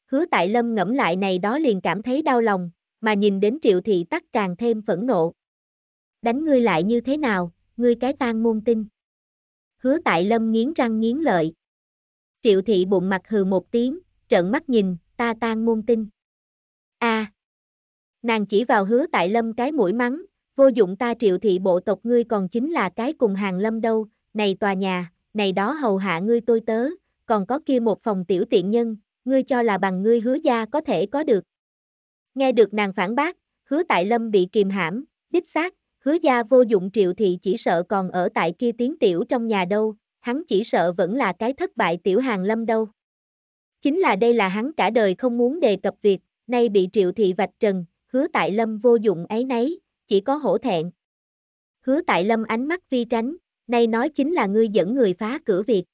Hứa tại lâm ngẫm lại này đó liền cảm thấy đau lòng, mà nhìn đến triệu thị tắc càng thêm phẫn nộ. Đánh ngươi lại như thế nào, ngươi cái tan môn tinh. Hứa tại lâm nghiến răng nghiến lợi. Triệu thị bụng mặt hừ một tiếng, trợn mắt nhìn, ta tan môn tinh. a à. Nàng chỉ vào hứa tại lâm cái mũi mắng, vô dụng ta triệu thị bộ tộc ngươi còn chính là cái cùng hàng lâm đâu, này tòa nhà, này đó hầu hạ ngươi tôi tớ, còn có kia một phòng tiểu tiện nhân, ngươi cho là bằng ngươi hứa gia có thể có được. Nghe được nàng phản bác, hứa tại lâm bị kìm hãm, đích xác, Hứa gia vô dụng triệu thị chỉ sợ còn ở tại kia tiếng tiểu trong nhà đâu, hắn chỉ sợ vẫn là cái thất bại tiểu hàng lâm đâu. Chính là đây là hắn cả đời không muốn đề cập việc, nay bị triệu thị vạch trần, hứa tại lâm vô dụng ấy nấy, chỉ có hổ thẹn. Hứa tại lâm ánh mắt vi tránh, nay nói chính là ngươi dẫn người phá cửa việc.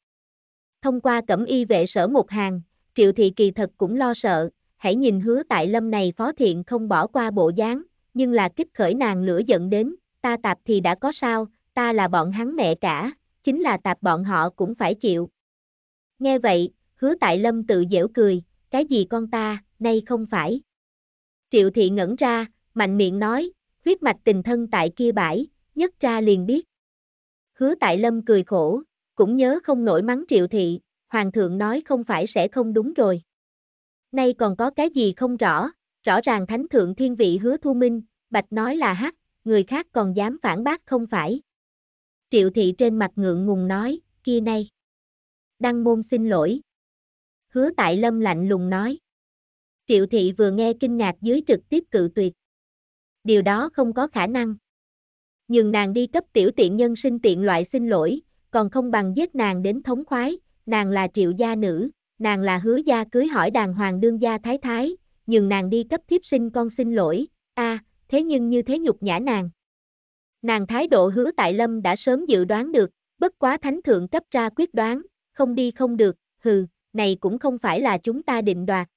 Thông qua cẩm y vệ sở một hàng, triệu thị kỳ thật cũng lo sợ, hãy nhìn hứa tại lâm này phó thiện không bỏ qua bộ dáng, nhưng là kích khởi nàng lửa giận đến, ta tạp thì đã có sao, ta là bọn hắn mẹ cả, chính là tạp bọn họ cũng phải chịu. Nghe vậy, hứa tại lâm tự dễu cười, cái gì con ta, nay không phải. Triệu thị ngẩn ra, mạnh miệng nói, huyết mạch tình thân tại kia bãi, nhất ra liền biết. Hứa tại lâm cười khổ, cũng nhớ không nổi mắng triệu thị, hoàng thượng nói không phải sẽ không đúng rồi. Nay còn có cái gì không rõ, Rõ ràng thánh thượng thiên vị hứa thu minh, bạch nói là hắc, người khác còn dám phản bác không phải. Triệu thị trên mặt ngượng ngùng nói, kia nay. Đăng môn xin lỗi. Hứa tại lâm lạnh lùng nói. Triệu thị vừa nghe kinh ngạc dưới trực tiếp cự tuyệt. Điều đó không có khả năng. Nhưng nàng đi cấp tiểu tiện nhân sinh tiện loại xin lỗi, còn không bằng giết nàng đến thống khoái, nàng là triệu gia nữ, nàng là hứa gia cưới hỏi đàng hoàng đương gia thái thái, nhường nàng đi cấp thiếp sinh con xin lỗi, a, à, thế nhưng như thế nhục nhã nàng. Nàng thái độ hứa tại lâm đã sớm dự đoán được, bất quá thánh thượng cấp ra quyết đoán, không đi không được, hừ, này cũng không phải là chúng ta định đoạt.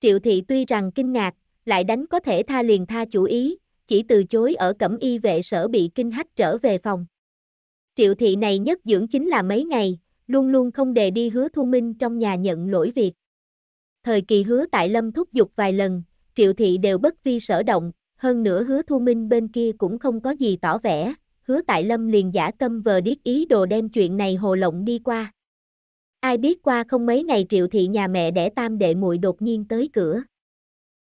Triệu thị tuy rằng kinh ngạc, lại đánh có thể tha liền tha chủ ý, chỉ từ chối ở cẩm y vệ sở bị kinh hách trở về phòng. Triệu thị này nhất dưỡng chính là mấy ngày, luôn luôn không đề đi hứa thu minh trong nhà nhận lỗi việc. Thời kỳ hứa tại lâm thúc giục vài lần, triệu thị đều bất vi sở động, hơn nữa hứa thu minh bên kia cũng không có gì tỏ vẻ, hứa tại lâm liền giả câm vờ điếc ý đồ đem chuyện này hồ lộng đi qua. Ai biết qua không mấy ngày triệu thị nhà mẹ đẻ tam đệ muội đột nhiên tới cửa.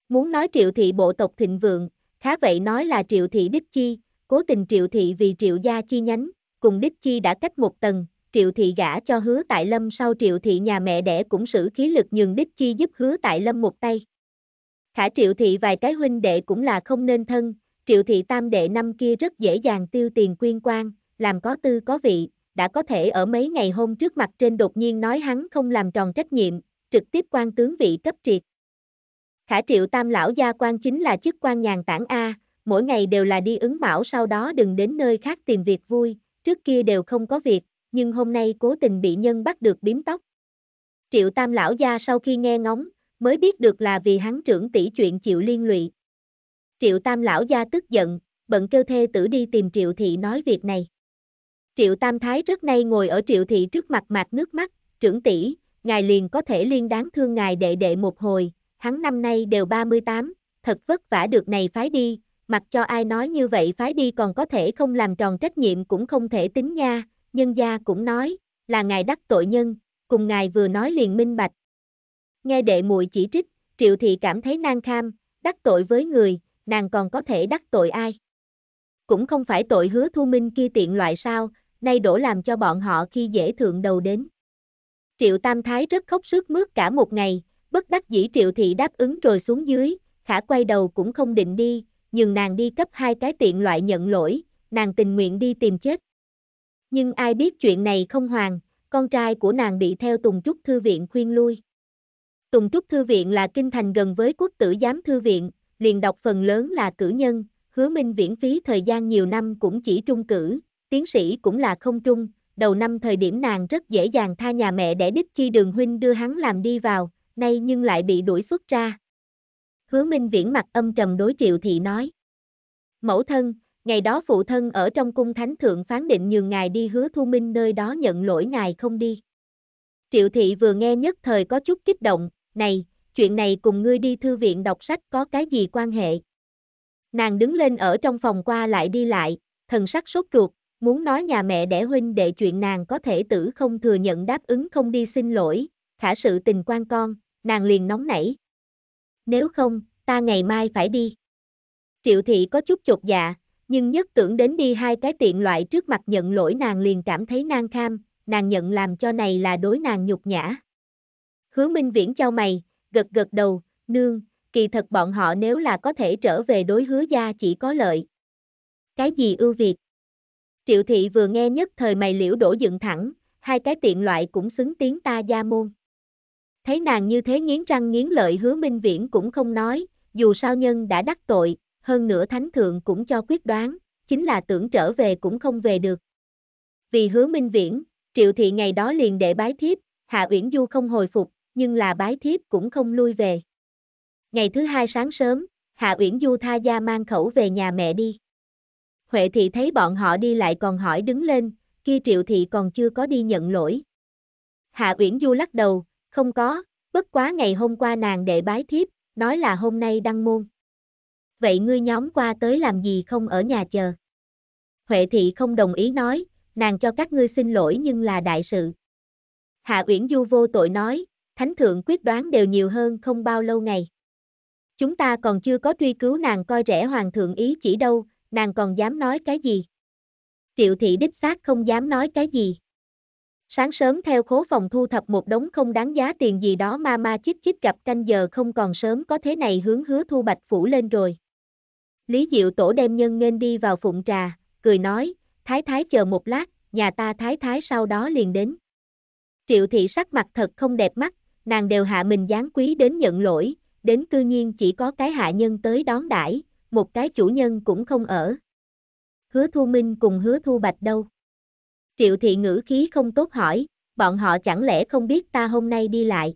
Muốn nói triệu thị bộ tộc thịnh vượng, khá vậy nói là triệu thị đích chi, cố tình triệu thị vì triệu gia chi nhánh, cùng đích chi đã cách một tầng, triệu thị gả cho hứa tại lâm sau triệu thị nhà mẹ đẻ cũng sử khí lực nhường đích chi giúp hứa tại lâm một tay. Khả triệu thị vài cái huynh đệ cũng là không nên thân, triệu thị tam đệ năm kia rất dễ dàng tiêu tiền quyên quan, làm có tư có vị, đã có thể ở mấy ngày hôm trước mặt trên đột nhiên nói hắn không làm tròn trách nhiệm, trực tiếp quan tướng vị cấp triệt. Khả triệu tam lão gia quan chính là chức quan nhàn tản A, mỗi ngày đều là đi ứng bảo sau đó đừng đến nơi khác tìm việc vui, trước kia đều không có việc, nhưng hôm nay cố tình bị nhân bắt được biếm tóc. Triệu Tam lão gia sau khi nghe ngóng, mới biết được là vì hắn trưởng tỷ chuyện chịu liên lụy. Triệu Tam lão gia tức giận, bận kêu thê tử đi tìm Triệu Thị nói việc này. Triệu Tam Thái rất nay ngồi ở Triệu Thị trước mặt mặt nước mắt, trưởng tỷ, ngài liền có thể liên đáng thương ngài đệ đệ một hồi, hắn năm nay đều 38, thật vất vả được này phái đi, mặc cho ai nói như vậy phái đi còn có thể không làm tròn trách nhiệm cũng không thể tính nha, nhân gia cũng nói, là ngài đắc tội nhân, cùng ngài vừa nói liền minh bạch. Nghe đệ muội chỉ trích, triệu thị cảm thấy nang kham, đắc tội với người, nàng còn có thể đắc tội ai. Cũng không phải tội hứa thu minh kia tiện loại sao, nay đổ làm cho bọn họ khi dễ thượng đầu đến. Triệu Tam Thái rất khóc sức mướt cả một ngày, bất đắc dĩ Triệu Thị đáp ứng rồi xuống dưới, khả quay đầu cũng không định đi, nhưng nàng đi cấp hai cái tiện loại nhận lỗi, nàng tình nguyện đi tìm chết. Nhưng ai biết chuyện này không hoàn, con trai của nàng bị theo Tùng Trúc Thư Viện khuyên lui. Tùng Trúc Thư Viện là kinh thành gần với quốc tử giám thư viện, liền đọc phần lớn là cử nhân, hứa minh viễn phí thời gian nhiều năm cũng chỉ trung cử, tiến sĩ cũng là không trung, đầu năm thời điểm nàng rất dễ dàng tha nhà mẹ để đích chi đường huynh đưa hắn làm đi vào, nay nhưng lại bị đuổi xuất ra. Hứa minh viễn mặt âm trầm đối triệu thị nói. Mẫu thân, ngày đó phụ thân ở trong cung thánh thượng phán định nhường ngài đi hứa thu minh nơi đó nhận lỗi ngài không đi. Triệu thị vừa nghe nhất thời có chút kích động, này, chuyện này cùng ngươi đi thư viện đọc sách có cái gì quan hệ? Nàng đứng lên ở trong phòng qua lại đi lại, thần sắc sốt ruột, muốn nói nhà mẹ đẻ huynh đệ chuyện nàng có thể tử không thừa nhận đáp ứng không đi xin lỗi, khả sự tình quan con, nàng liền nóng nảy. Nếu không, ta ngày mai phải đi. Triệu thị có chút chột dạ, nhưng nhất tưởng đến đi hai cái tiện loại trước mặt nhận lỗi nàng liền cảm thấy nang kham, nàng nhận làm cho này là đối nàng nhục nhã. Hứa Minh Viễn trao mày, gật gật đầu, nương, kỳ thật bọn họ nếu là có thể trở về đối hứa gia chỉ có lợi. Cái gì ưu việt? Triệu thị vừa nghe nhất thời mày liễu đổ dựng thẳng, hai cái tiện loại cũng xứng tiếng ta gia môn. Thấy nàng như thế nghiến răng nghiến lợi hứa minh viễn cũng không nói, dù sao nhân đã đắc tội, hơn nữa thánh thượng cũng cho quyết đoán, chính là tưởng trở về cũng không về được. Vì hứa minh viễn, triệu thị ngày đó liền để bái thiếp, Hạ Uyển Du không hồi phục, nhưng là bái thiếp cũng không lui về. Ngày thứ hai sáng sớm, Hạ Uyển Du tha gia mang khẩu về nhà mẹ đi. Huệ thị thấy bọn họ đi lại còn hỏi đứng lên, kia triệu thị còn chưa có đi nhận lỗi. Hạ Uyển Du lắc đầu, không có, bất quá ngày hôm qua nàng để bái thiếp, nói là hôm nay đăng môn vậy ngươi nhóm qua tới làm gì không ở nhà chờ? Huệ thị không đồng ý nói, nàng cho các ngươi xin lỗi nhưng là đại sự. Hạ Uyển Du vô tội nói, thánh thượng quyết đoán đều nhiều hơn không bao lâu ngày. Chúng ta còn chưa có truy cứu nàng coi rẻ hoàng thượng ý chỉ đâu, nàng còn dám nói cái gì? Triệu thị đích xác không dám nói cái gì. Sáng sớm theo khố phòng thu thập một đống không đáng giá tiền gì đó ma ma chích chích gặp canh giờ không còn sớm có thế này hướng hứa thu bạch phủ lên rồi. Lý Diệu Tổ đem nhân nghênh đi vào phụng trà, cười nói, thái thái chờ một lát, nhà ta thái thái sau đó liền đến. Triệu thị sắc mặt thật không đẹp mắt, nàng đều hạ mình gián quý đến nhận lỗi, đến cư nhiên chỉ có cái hạ nhân tới đón đãi, một cái chủ nhân cũng không ở. Hứa thu minh cùng hứa thu bạch đâu? Triệu thị ngữ khí không tốt hỏi, bọn họ chẳng lẽ không biết ta hôm nay đi lại.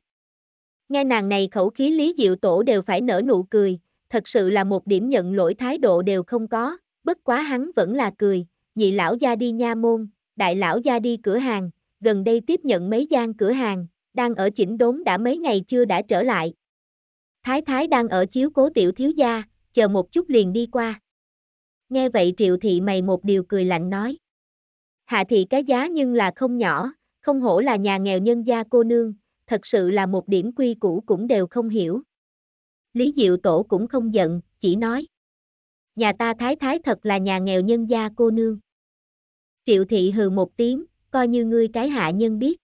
Nghe nàng này khẩu khí lý diệu tổ đều phải nở nụ cười, thật sự là một điểm nhận lỗi thái độ đều không có, bất quá hắn vẫn là cười, nhị lão gia đi nha môn, đại lão gia đi cửa hàng, gần đây tiếp nhận mấy gian cửa hàng, đang ở chỉnh đốn đã mấy ngày chưa đã trở lại. Thái thái đang ở chiếu cố tiểu thiếu gia, chờ một chút liền đi qua. Nghe vậy triệu thị mày một điều cười lạnh nói. Hạ thị cái giá nhưng là không nhỏ, không hổ là nhà nghèo nhân gia cô nương, thật sự là một điểm quy củ cũng đều không hiểu, Lý Diệu Tổ cũng không giận, chỉ nói. Nhà ta thái thái thật là nhà nghèo nhân gia cô nương. Triệu thị hừ một tiếng, coi như ngươi cái hạ nhân biết.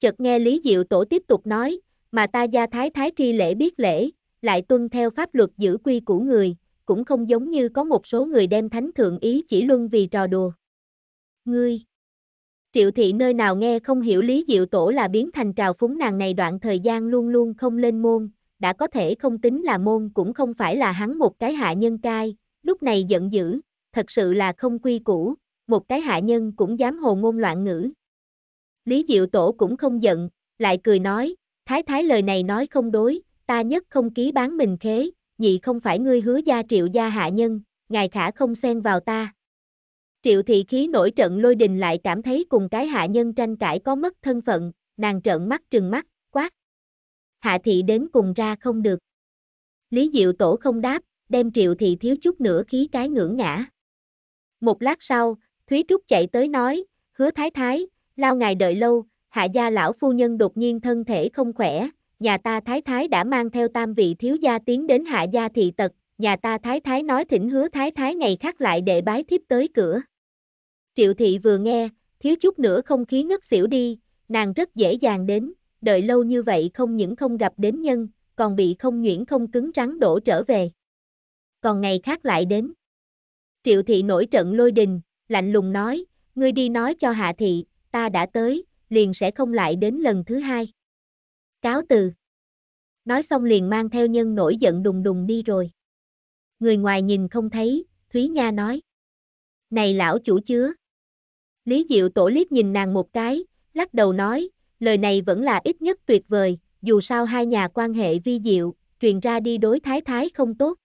Chợt nghe Lý Diệu Tổ tiếp tục nói, mà ta gia thái thái tri lễ biết lễ, lại tuân theo pháp luật giữ quy của người, cũng không giống như có một số người đem thánh thượng ý chỉ luân vì trò đùa. Ngươi! Triệu thị nơi nào nghe không hiểu Lý Diệu Tổ là biến thành trào phúng nàng này đoạn thời gian luôn luôn không lên môn, đã có thể không tính là môn cũng không phải là hắn một cái hạ nhân cai, lúc này giận dữ, thật sự là không quy củ, một cái hạ nhân cũng dám hồ ngôn loạn ngữ. Lý Diệu Tổ cũng không giận, lại cười nói, thái thái lời này nói không đối, ta nhất không ký bán mình khế, nhị không phải ngươi hứa gia triệu gia hạ nhân, ngài khả không xen vào ta. Triệu thị khí nổi trận lôi đình lại cảm thấy cùng cái hạ nhân tranh cãi có mất thân phận, nàng trợn mắt trừng mắt, hạ thị đến cùng ra không được. Lý Diệu Tổ không đáp, đem triệu thị thiếu chút nữa khí cái ngưỡng ngã. Một lát sau, Thúy Trúc chạy tới nói, hứa thái thái, lao ngài đợi lâu, hạ gia lão phu nhân đột nhiên thân thể không khỏe, nhà ta thái thái đã mang theo tam vị thiếu gia tiến đến hạ gia thị tật, nhà ta thái thái nói thỉnh hứa thái thái ngày khác lại để bái thiếp tới cửa. Triệu thị vừa nghe, thiếu chút nữa không khí ngất xỉu đi, nàng rất dễ dàng đến đợi lâu như vậy không những không gặp đến nhân, còn bị không nhuyễn không cứng trắng đổ trở về. Còn ngày khác lại đến. Triệu thị nổi trận lôi đình, lạnh lùng nói, ngươi đi nói cho hạ thị, ta đã tới, liền sẽ không lại đến lần thứ hai. Cáo từ. Nói xong liền mang theo nhân nổi giận đùng đùng đi rồi. Người ngoài nhìn không thấy, Thúy Nha nói. Này lão chủ chứa. Lý Diệu tổ liếc nhìn nàng một cái, lắc đầu nói, lời này vẫn là ít nhất tuyệt vời, dù sao hai nhà quan hệ vi diệu, truyền ra đi đối thái thái không tốt.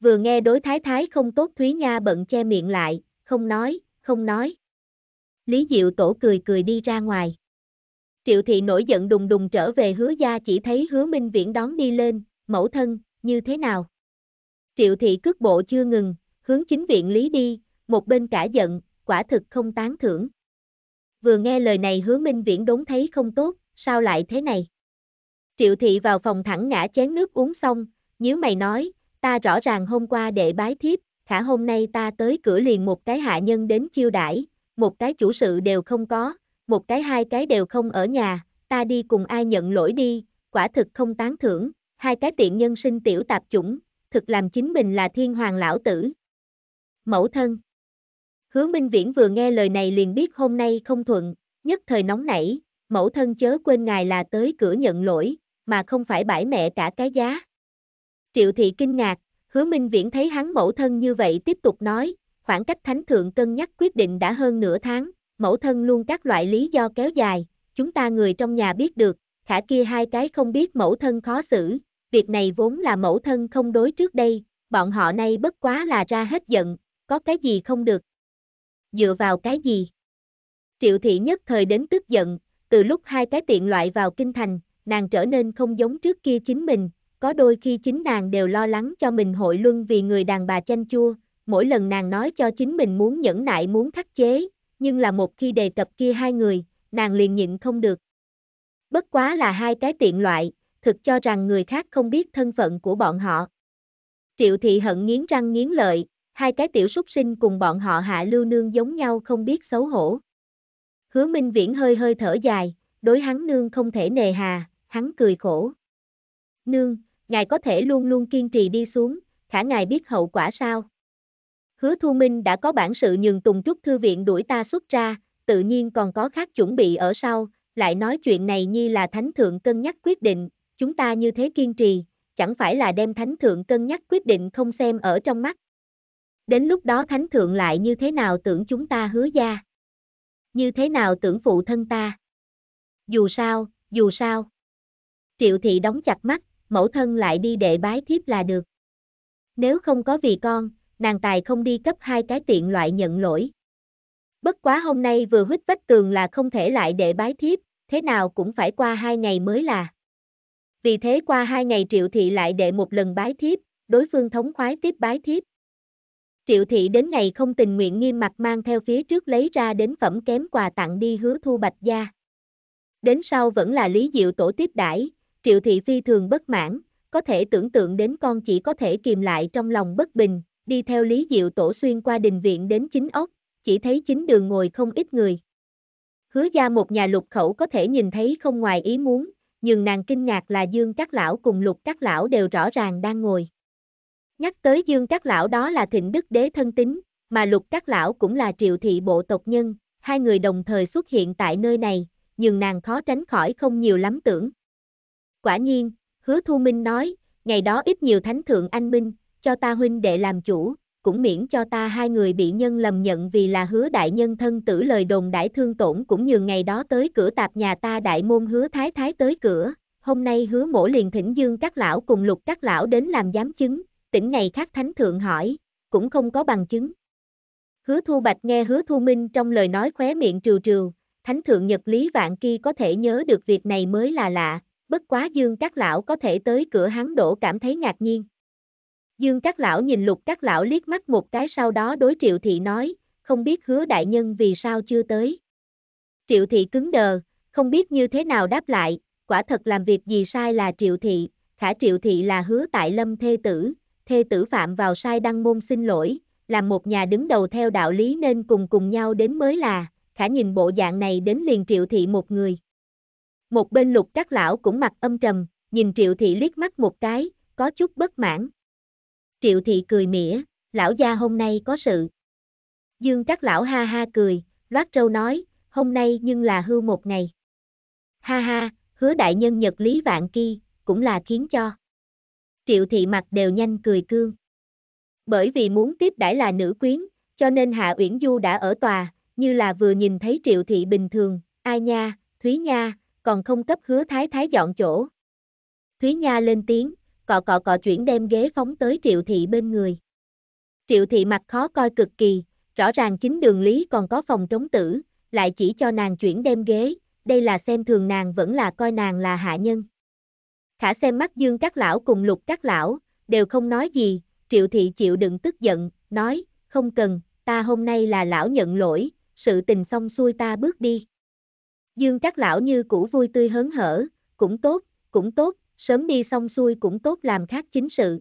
Vừa nghe đối thái thái không tốt Thúy Nha bận che miệng lại, không nói, không nói. Lý Diệu Tổ cười cười đi ra ngoài. Triệu thị nổi giận đùng đùng trở về hứa gia chỉ thấy hứa minh viễn đón đi lên, mẫu thân, như thế nào? Triệu thị cước bộ chưa ngừng, hướng chính viện lý đi, một bên cả giận, quả thực không tán thưởng vừa nghe lời này hứa minh viễn đốn thấy không tốt, sao lại thế này? Triệu thị vào phòng thẳng ngã chén nước uống xong, nhíu mày nói, ta rõ ràng hôm qua đệ bái thiếp, khả hôm nay ta tới cửa liền một cái hạ nhân đến chiêu đãi, một cái chủ sự đều không có, một cái hai cái đều không ở nhà, ta đi cùng ai nhận lỗi đi, quả thực không tán thưởng, hai cái tiện nhân sinh tiểu tạp chủng, thực làm chính mình là thiên hoàng lão tử. Mẫu thân Hứa Minh Viễn vừa nghe lời này liền biết hôm nay không thuận, nhất thời nóng nảy, mẫu thân chớ quên ngài là tới cửa nhận lỗi, mà không phải bãi mẹ cả cái giá. Triệu thị kinh ngạc, hứa Minh Viễn thấy hắn mẫu thân như vậy tiếp tục nói, khoảng cách thánh thượng cân nhắc quyết định đã hơn nửa tháng, mẫu thân luôn các loại lý do kéo dài, chúng ta người trong nhà biết được, khả kia hai cái không biết mẫu thân khó xử, việc này vốn là mẫu thân không đối trước đây, bọn họ nay bất quá là ra hết giận, có cái gì không được, dựa vào cái gì? Triệu thị nhất thời đến tức giận, từ lúc hai cái tiện loại vào kinh thành, nàng trở nên không giống trước kia chính mình, có đôi khi chính nàng đều lo lắng cho mình hội luân vì người đàn bà chanh chua, mỗi lần nàng nói cho chính mình muốn nhẫn nại muốn khắc chế, nhưng là một khi đề cập kia hai người, nàng liền nhịn không được. Bất quá là hai cái tiện loại, thực cho rằng người khác không biết thân phận của bọn họ. Triệu thị hận nghiến răng nghiến lợi, hai cái tiểu súc sinh cùng bọn họ hạ lưu nương giống nhau không biết xấu hổ. Hứa Minh Viễn hơi hơi thở dài, đối hắn nương không thể nề hà, hắn cười khổ. Nương, ngài có thể luôn luôn kiên trì đi xuống, khả ngài biết hậu quả sao? Hứa Thu Minh đã có bản sự nhường Tùng Trúc Thư viện đuổi ta xuất ra, tự nhiên còn có khác chuẩn bị ở sau, lại nói chuyện này như là thánh thượng cân nhắc quyết định, chúng ta như thế kiên trì, chẳng phải là đem thánh thượng cân nhắc quyết định không xem ở trong mắt đến lúc đó thánh thượng lại như thế nào tưởng chúng ta hứa gia? Như thế nào tưởng phụ thân ta? Dù sao, dù sao. Triệu thị đóng chặt mắt, mẫu thân lại đi đệ bái thiếp là được. Nếu không có vì con, nàng tài không đi cấp hai cái tiện loại nhận lỗi. Bất quá hôm nay vừa huyết vách tường là không thể lại đệ bái thiếp, thế nào cũng phải qua hai ngày mới là. Vì thế qua hai ngày triệu thị lại đệ một lần bái thiếp, đối phương thống khoái tiếp bái thiếp. Triệu thị đến ngày không tình nguyện nghiêm mặt mang theo phía trước lấy ra đến phẩm kém quà tặng đi hứa thu bạch gia. Đến sau vẫn là lý diệu tổ tiếp đãi triệu thị phi thường bất mãn, có thể tưởng tượng đến con chỉ có thể kìm lại trong lòng bất bình, đi theo lý diệu tổ xuyên qua đình viện đến chính ốc, chỉ thấy chính đường ngồi không ít người. Hứa gia một nhà lục khẩu có thể nhìn thấy không ngoài ý muốn, nhưng nàng kinh ngạc là dương các lão cùng lục các lão đều rõ ràng đang ngồi. Nhắc tới Dương Các Lão đó là thịnh đức đế thân tính mà Lục Các Lão cũng là triệu thị bộ tộc nhân, hai người đồng thời xuất hiện tại nơi này, nhưng nàng khó tránh khỏi không nhiều lắm tưởng. Quả nhiên, hứa thu minh nói, ngày đó ít nhiều thánh thượng anh minh, cho ta huynh đệ làm chủ, cũng miễn cho ta hai người bị nhân lầm nhận vì là hứa đại nhân thân tử lời đồn đại thương tổn cũng nhường ngày đó tới cửa tạp nhà ta đại môn hứa thái thái tới cửa, hôm nay hứa mổ liền thỉnh dương các lão cùng lục các lão đến làm giám chứng, tỉnh ngày khác thánh thượng hỏi, cũng không có bằng chứng. Hứa thu bạch nghe hứa thu minh trong lời nói khóe miệng trừ trừ, thánh thượng nhật lý vạn kia có thể nhớ được việc này mới là lạ, bất quá dương các lão có thể tới cửa hắn đổ cảm thấy ngạc nhiên. Dương các lão nhìn lục các lão liếc mắt một cái sau đó đối triệu thị nói, không biết hứa đại nhân vì sao chưa tới. Triệu thị cứng đờ, không biết như thế nào đáp lại, quả thật làm việc gì sai là triệu thị, khả triệu thị là hứa tại lâm thê tử, thê tử phạm vào sai đăng môn xin lỗi, làm một nhà đứng đầu theo đạo lý nên cùng cùng nhau đến mới là, khả nhìn bộ dạng này đến liền triệu thị một người. Một bên lục các lão cũng mặt âm trầm, nhìn triệu thị liếc mắt một cái, có chút bất mãn. Triệu thị cười mỉa, lão gia hôm nay có sự. Dương các lão ha ha cười, loát râu nói, hôm nay nhưng là hư một ngày. Ha ha, hứa đại nhân nhật lý vạn kỳ, cũng là khiến cho triệu thị mặt đều nhanh cười cương. Bởi vì muốn tiếp đãi là nữ quyến, cho nên Hạ Uyển Du đã ở tòa, như là vừa nhìn thấy triệu thị bình thường, ai nha, Thúy Nha, còn không cấp hứa thái thái dọn chỗ. Thúy Nha lên tiếng, cọ cọ cọ chuyển đem ghế phóng tới triệu thị bên người. Triệu thị mặt khó coi cực kỳ, rõ ràng chính đường lý còn có phòng trống tử, lại chỉ cho nàng chuyển đem ghế, đây là xem thường nàng vẫn là coi nàng là hạ nhân khả xem mắt dương các lão cùng lục các lão, đều không nói gì, triệu thị chịu đựng tức giận, nói, không cần, ta hôm nay là lão nhận lỗi, sự tình xong xuôi ta bước đi. Dương các lão như cũ vui tươi hớn hở, cũng tốt, cũng tốt, sớm đi xong xuôi cũng tốt làm khác chính sự.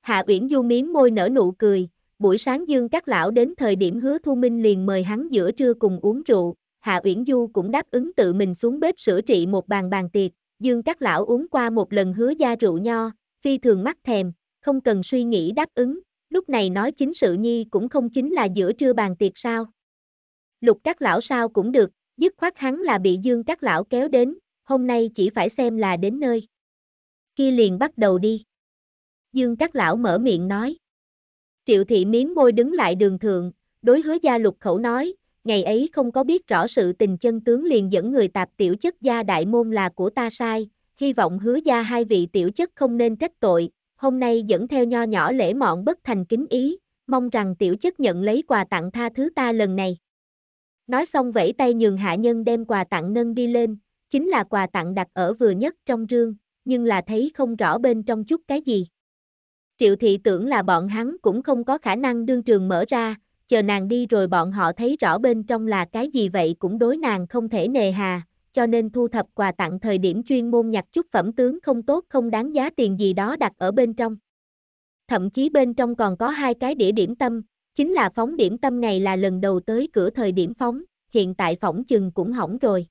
Hạ Uyển Du miếm môi nở nụ cười, buổi sáng Dương các lão đến thời điểm hứa thu minh liền mời hắn giữa trưa cùng uống rượu, Hạ Uyển Du cũng đáp ứng tự mình xuống bếp sửa trị một bàn bàn tiệc, Dương các lão uống qua một lần hứa gia rượu nho, phi thường mắt thèm, không cần suy nghĩ đáp ứng, lúc này nói chính sự nhi cũng không chính là giữa trưa bàn tiệc sao. Lục các lão sao cũng được, dứt khoát hắn là bị Dương các lão kéo đến, hôm nay chỉ phải xem là đến nơi. Kia liền bắt đầu đi. Dương các lão mở miệng nói. Triệu thị miếng môi đứng lại đường thượng, đối hứa gia lục khẩu nói, ngày ấy không có biết rõ sự tình chân tướng liền dẫn người tạp tiểu chất gia đại môn là của ta sai, hy vọng hứa gia hai vị tiểu chất không nên trách tội, hôm nay dẫn theo nho nhỏ lễ mọn bất thành kính ý, mong rằng tiểu chất nhận lấy quà tặng tha thứ ta lần này. Nói xong vẫy tay nhường hạ nhân đem quà tặng nâng đi lên, chính là quà tặng đặt ở vừa nhất trong rương, nhưng là thấy không rõ bên trong chút cái gì. Triệu thị tưởng là bọn hắn cũng không có khả năng đương trường mở ra, chờ nàng đi rồi bọn họ thấy rõ bên trong là cái gì vậy cũng đối nàng không thể nề hà, cho nên thu thập quà tặng thời điểm chuyên môn nhặt chút phẩm tướng không tốt không đáng giá tiền gì đó đặt ở bên trong. Thậm chí bên trong còn có hai cái đĩa điểm tâm, chính là phóng điểm tâm này là lần đầu tới cửa thời điểm phóng, hiện tại phỏng chừng cũng hỏng rồi.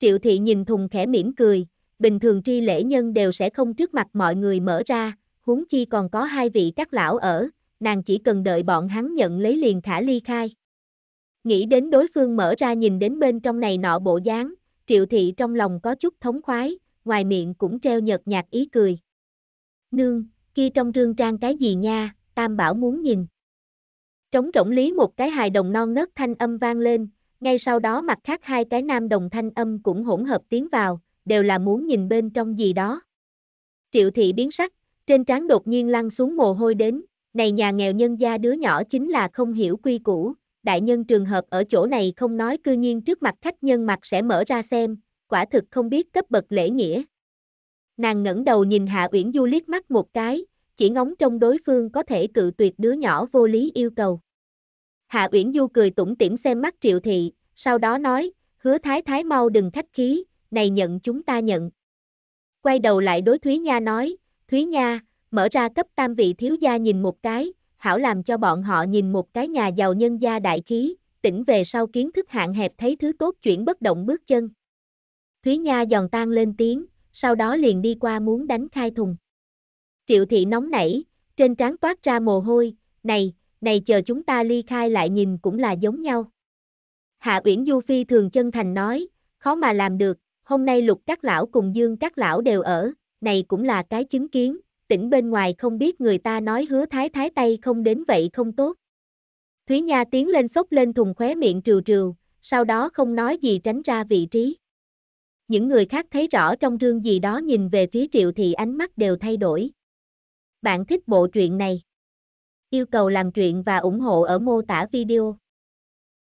Triệu thị nhìn thùng khẽ mỉm cười, bình thường tri lễ nhân đều sẽ không trước mặt mọi người mở ra, huống chi còn có hai vị các lão ở, nàng chỉ cần đợi bọn hắn nhận lấy liền thả ly khai. Nghĩ đến đối phương mở ra nhìn đến bên trong này nọ bộ dáng, triệu thị trong lòng có chút thống khoái, ngoài miệng cũng treo nhợt nhạt ý cười. Nương, kia trong rương trang cái gì nha, tam bảo muốn nhìn. Trống rỗng lý một cái hài đồng non nớt thanh âm vang lên, ngay sau đó mặt khác hai cái nam đồng thanh âm cũng hỗn hợp tiến vào, đều là muốn nhìn bên trong gì đó. Triệu thị biến sắc, trên trán đột nhiên lăn xuống mồ hôi đến, này nhà nghèo nhân gia đứa nhỏ chính là không hiểu quy củ, đại nhân trường hợp ở chỗ này không nói cư nhiên trước mặt khách nhân mặt sẽ mở ra xem, quả thực không biết cấp bậc lễ nghĩa. Nàng ngẩng đầu nhìn Hạ Uyển Du liếc mắt một cái, chỉ ngóng trong đối phương có thể cự tuyệt đứa nhỏ vô lý yêu cầu. Hạ Uyển Du cười tủm tỉm xem mắt Triệu Thị, sau đó nói, hứa thái thái mau đừng khách khí, này nhận chúng ta nhận. Quay đầu lại đối Thúy Nha nói, Thúy Nha, mở ra cấp tam vị thiếu gia nhìn một cái, hảo làm cho bọn họ nhìn một cái nhà giàu nhân gia đại khí, tỉnh về sau kiến thức hạn hẹp thấy thứ tốt chuyển bất động bước chân. Thúy Nha giòn tan lên tiếng, sau đó liền đi qua muốn đánh khai thùng. Triệu thị nóng nảy, trên trán toát ra mồ hôi, này, này chờ chúng ta ly khai lại nhìn cũng là giống nhau. Hạ Uyển Du Phi thường chân thành nói, khó mà làm được, hôm nay lục các lão cùng dương các lão đều ở, này cũng là cái chứng kiến, tỉnh bên ngoài không biết người ta nói hứa thái thái tay không đến vậy không tốt. Thúy Nha tiến lên sốc lên thùng khóe miệng trừ trừ, sau đó không nói gì tránh ra vị trí. Những người khác thấy rõ trong rương gì đó nhìn về phía triệu thì ánh mắt đều thay đổi. Bạn thích bộ truyện này? Yêu cầu làm truyện và ủng hộ ở mô tả video.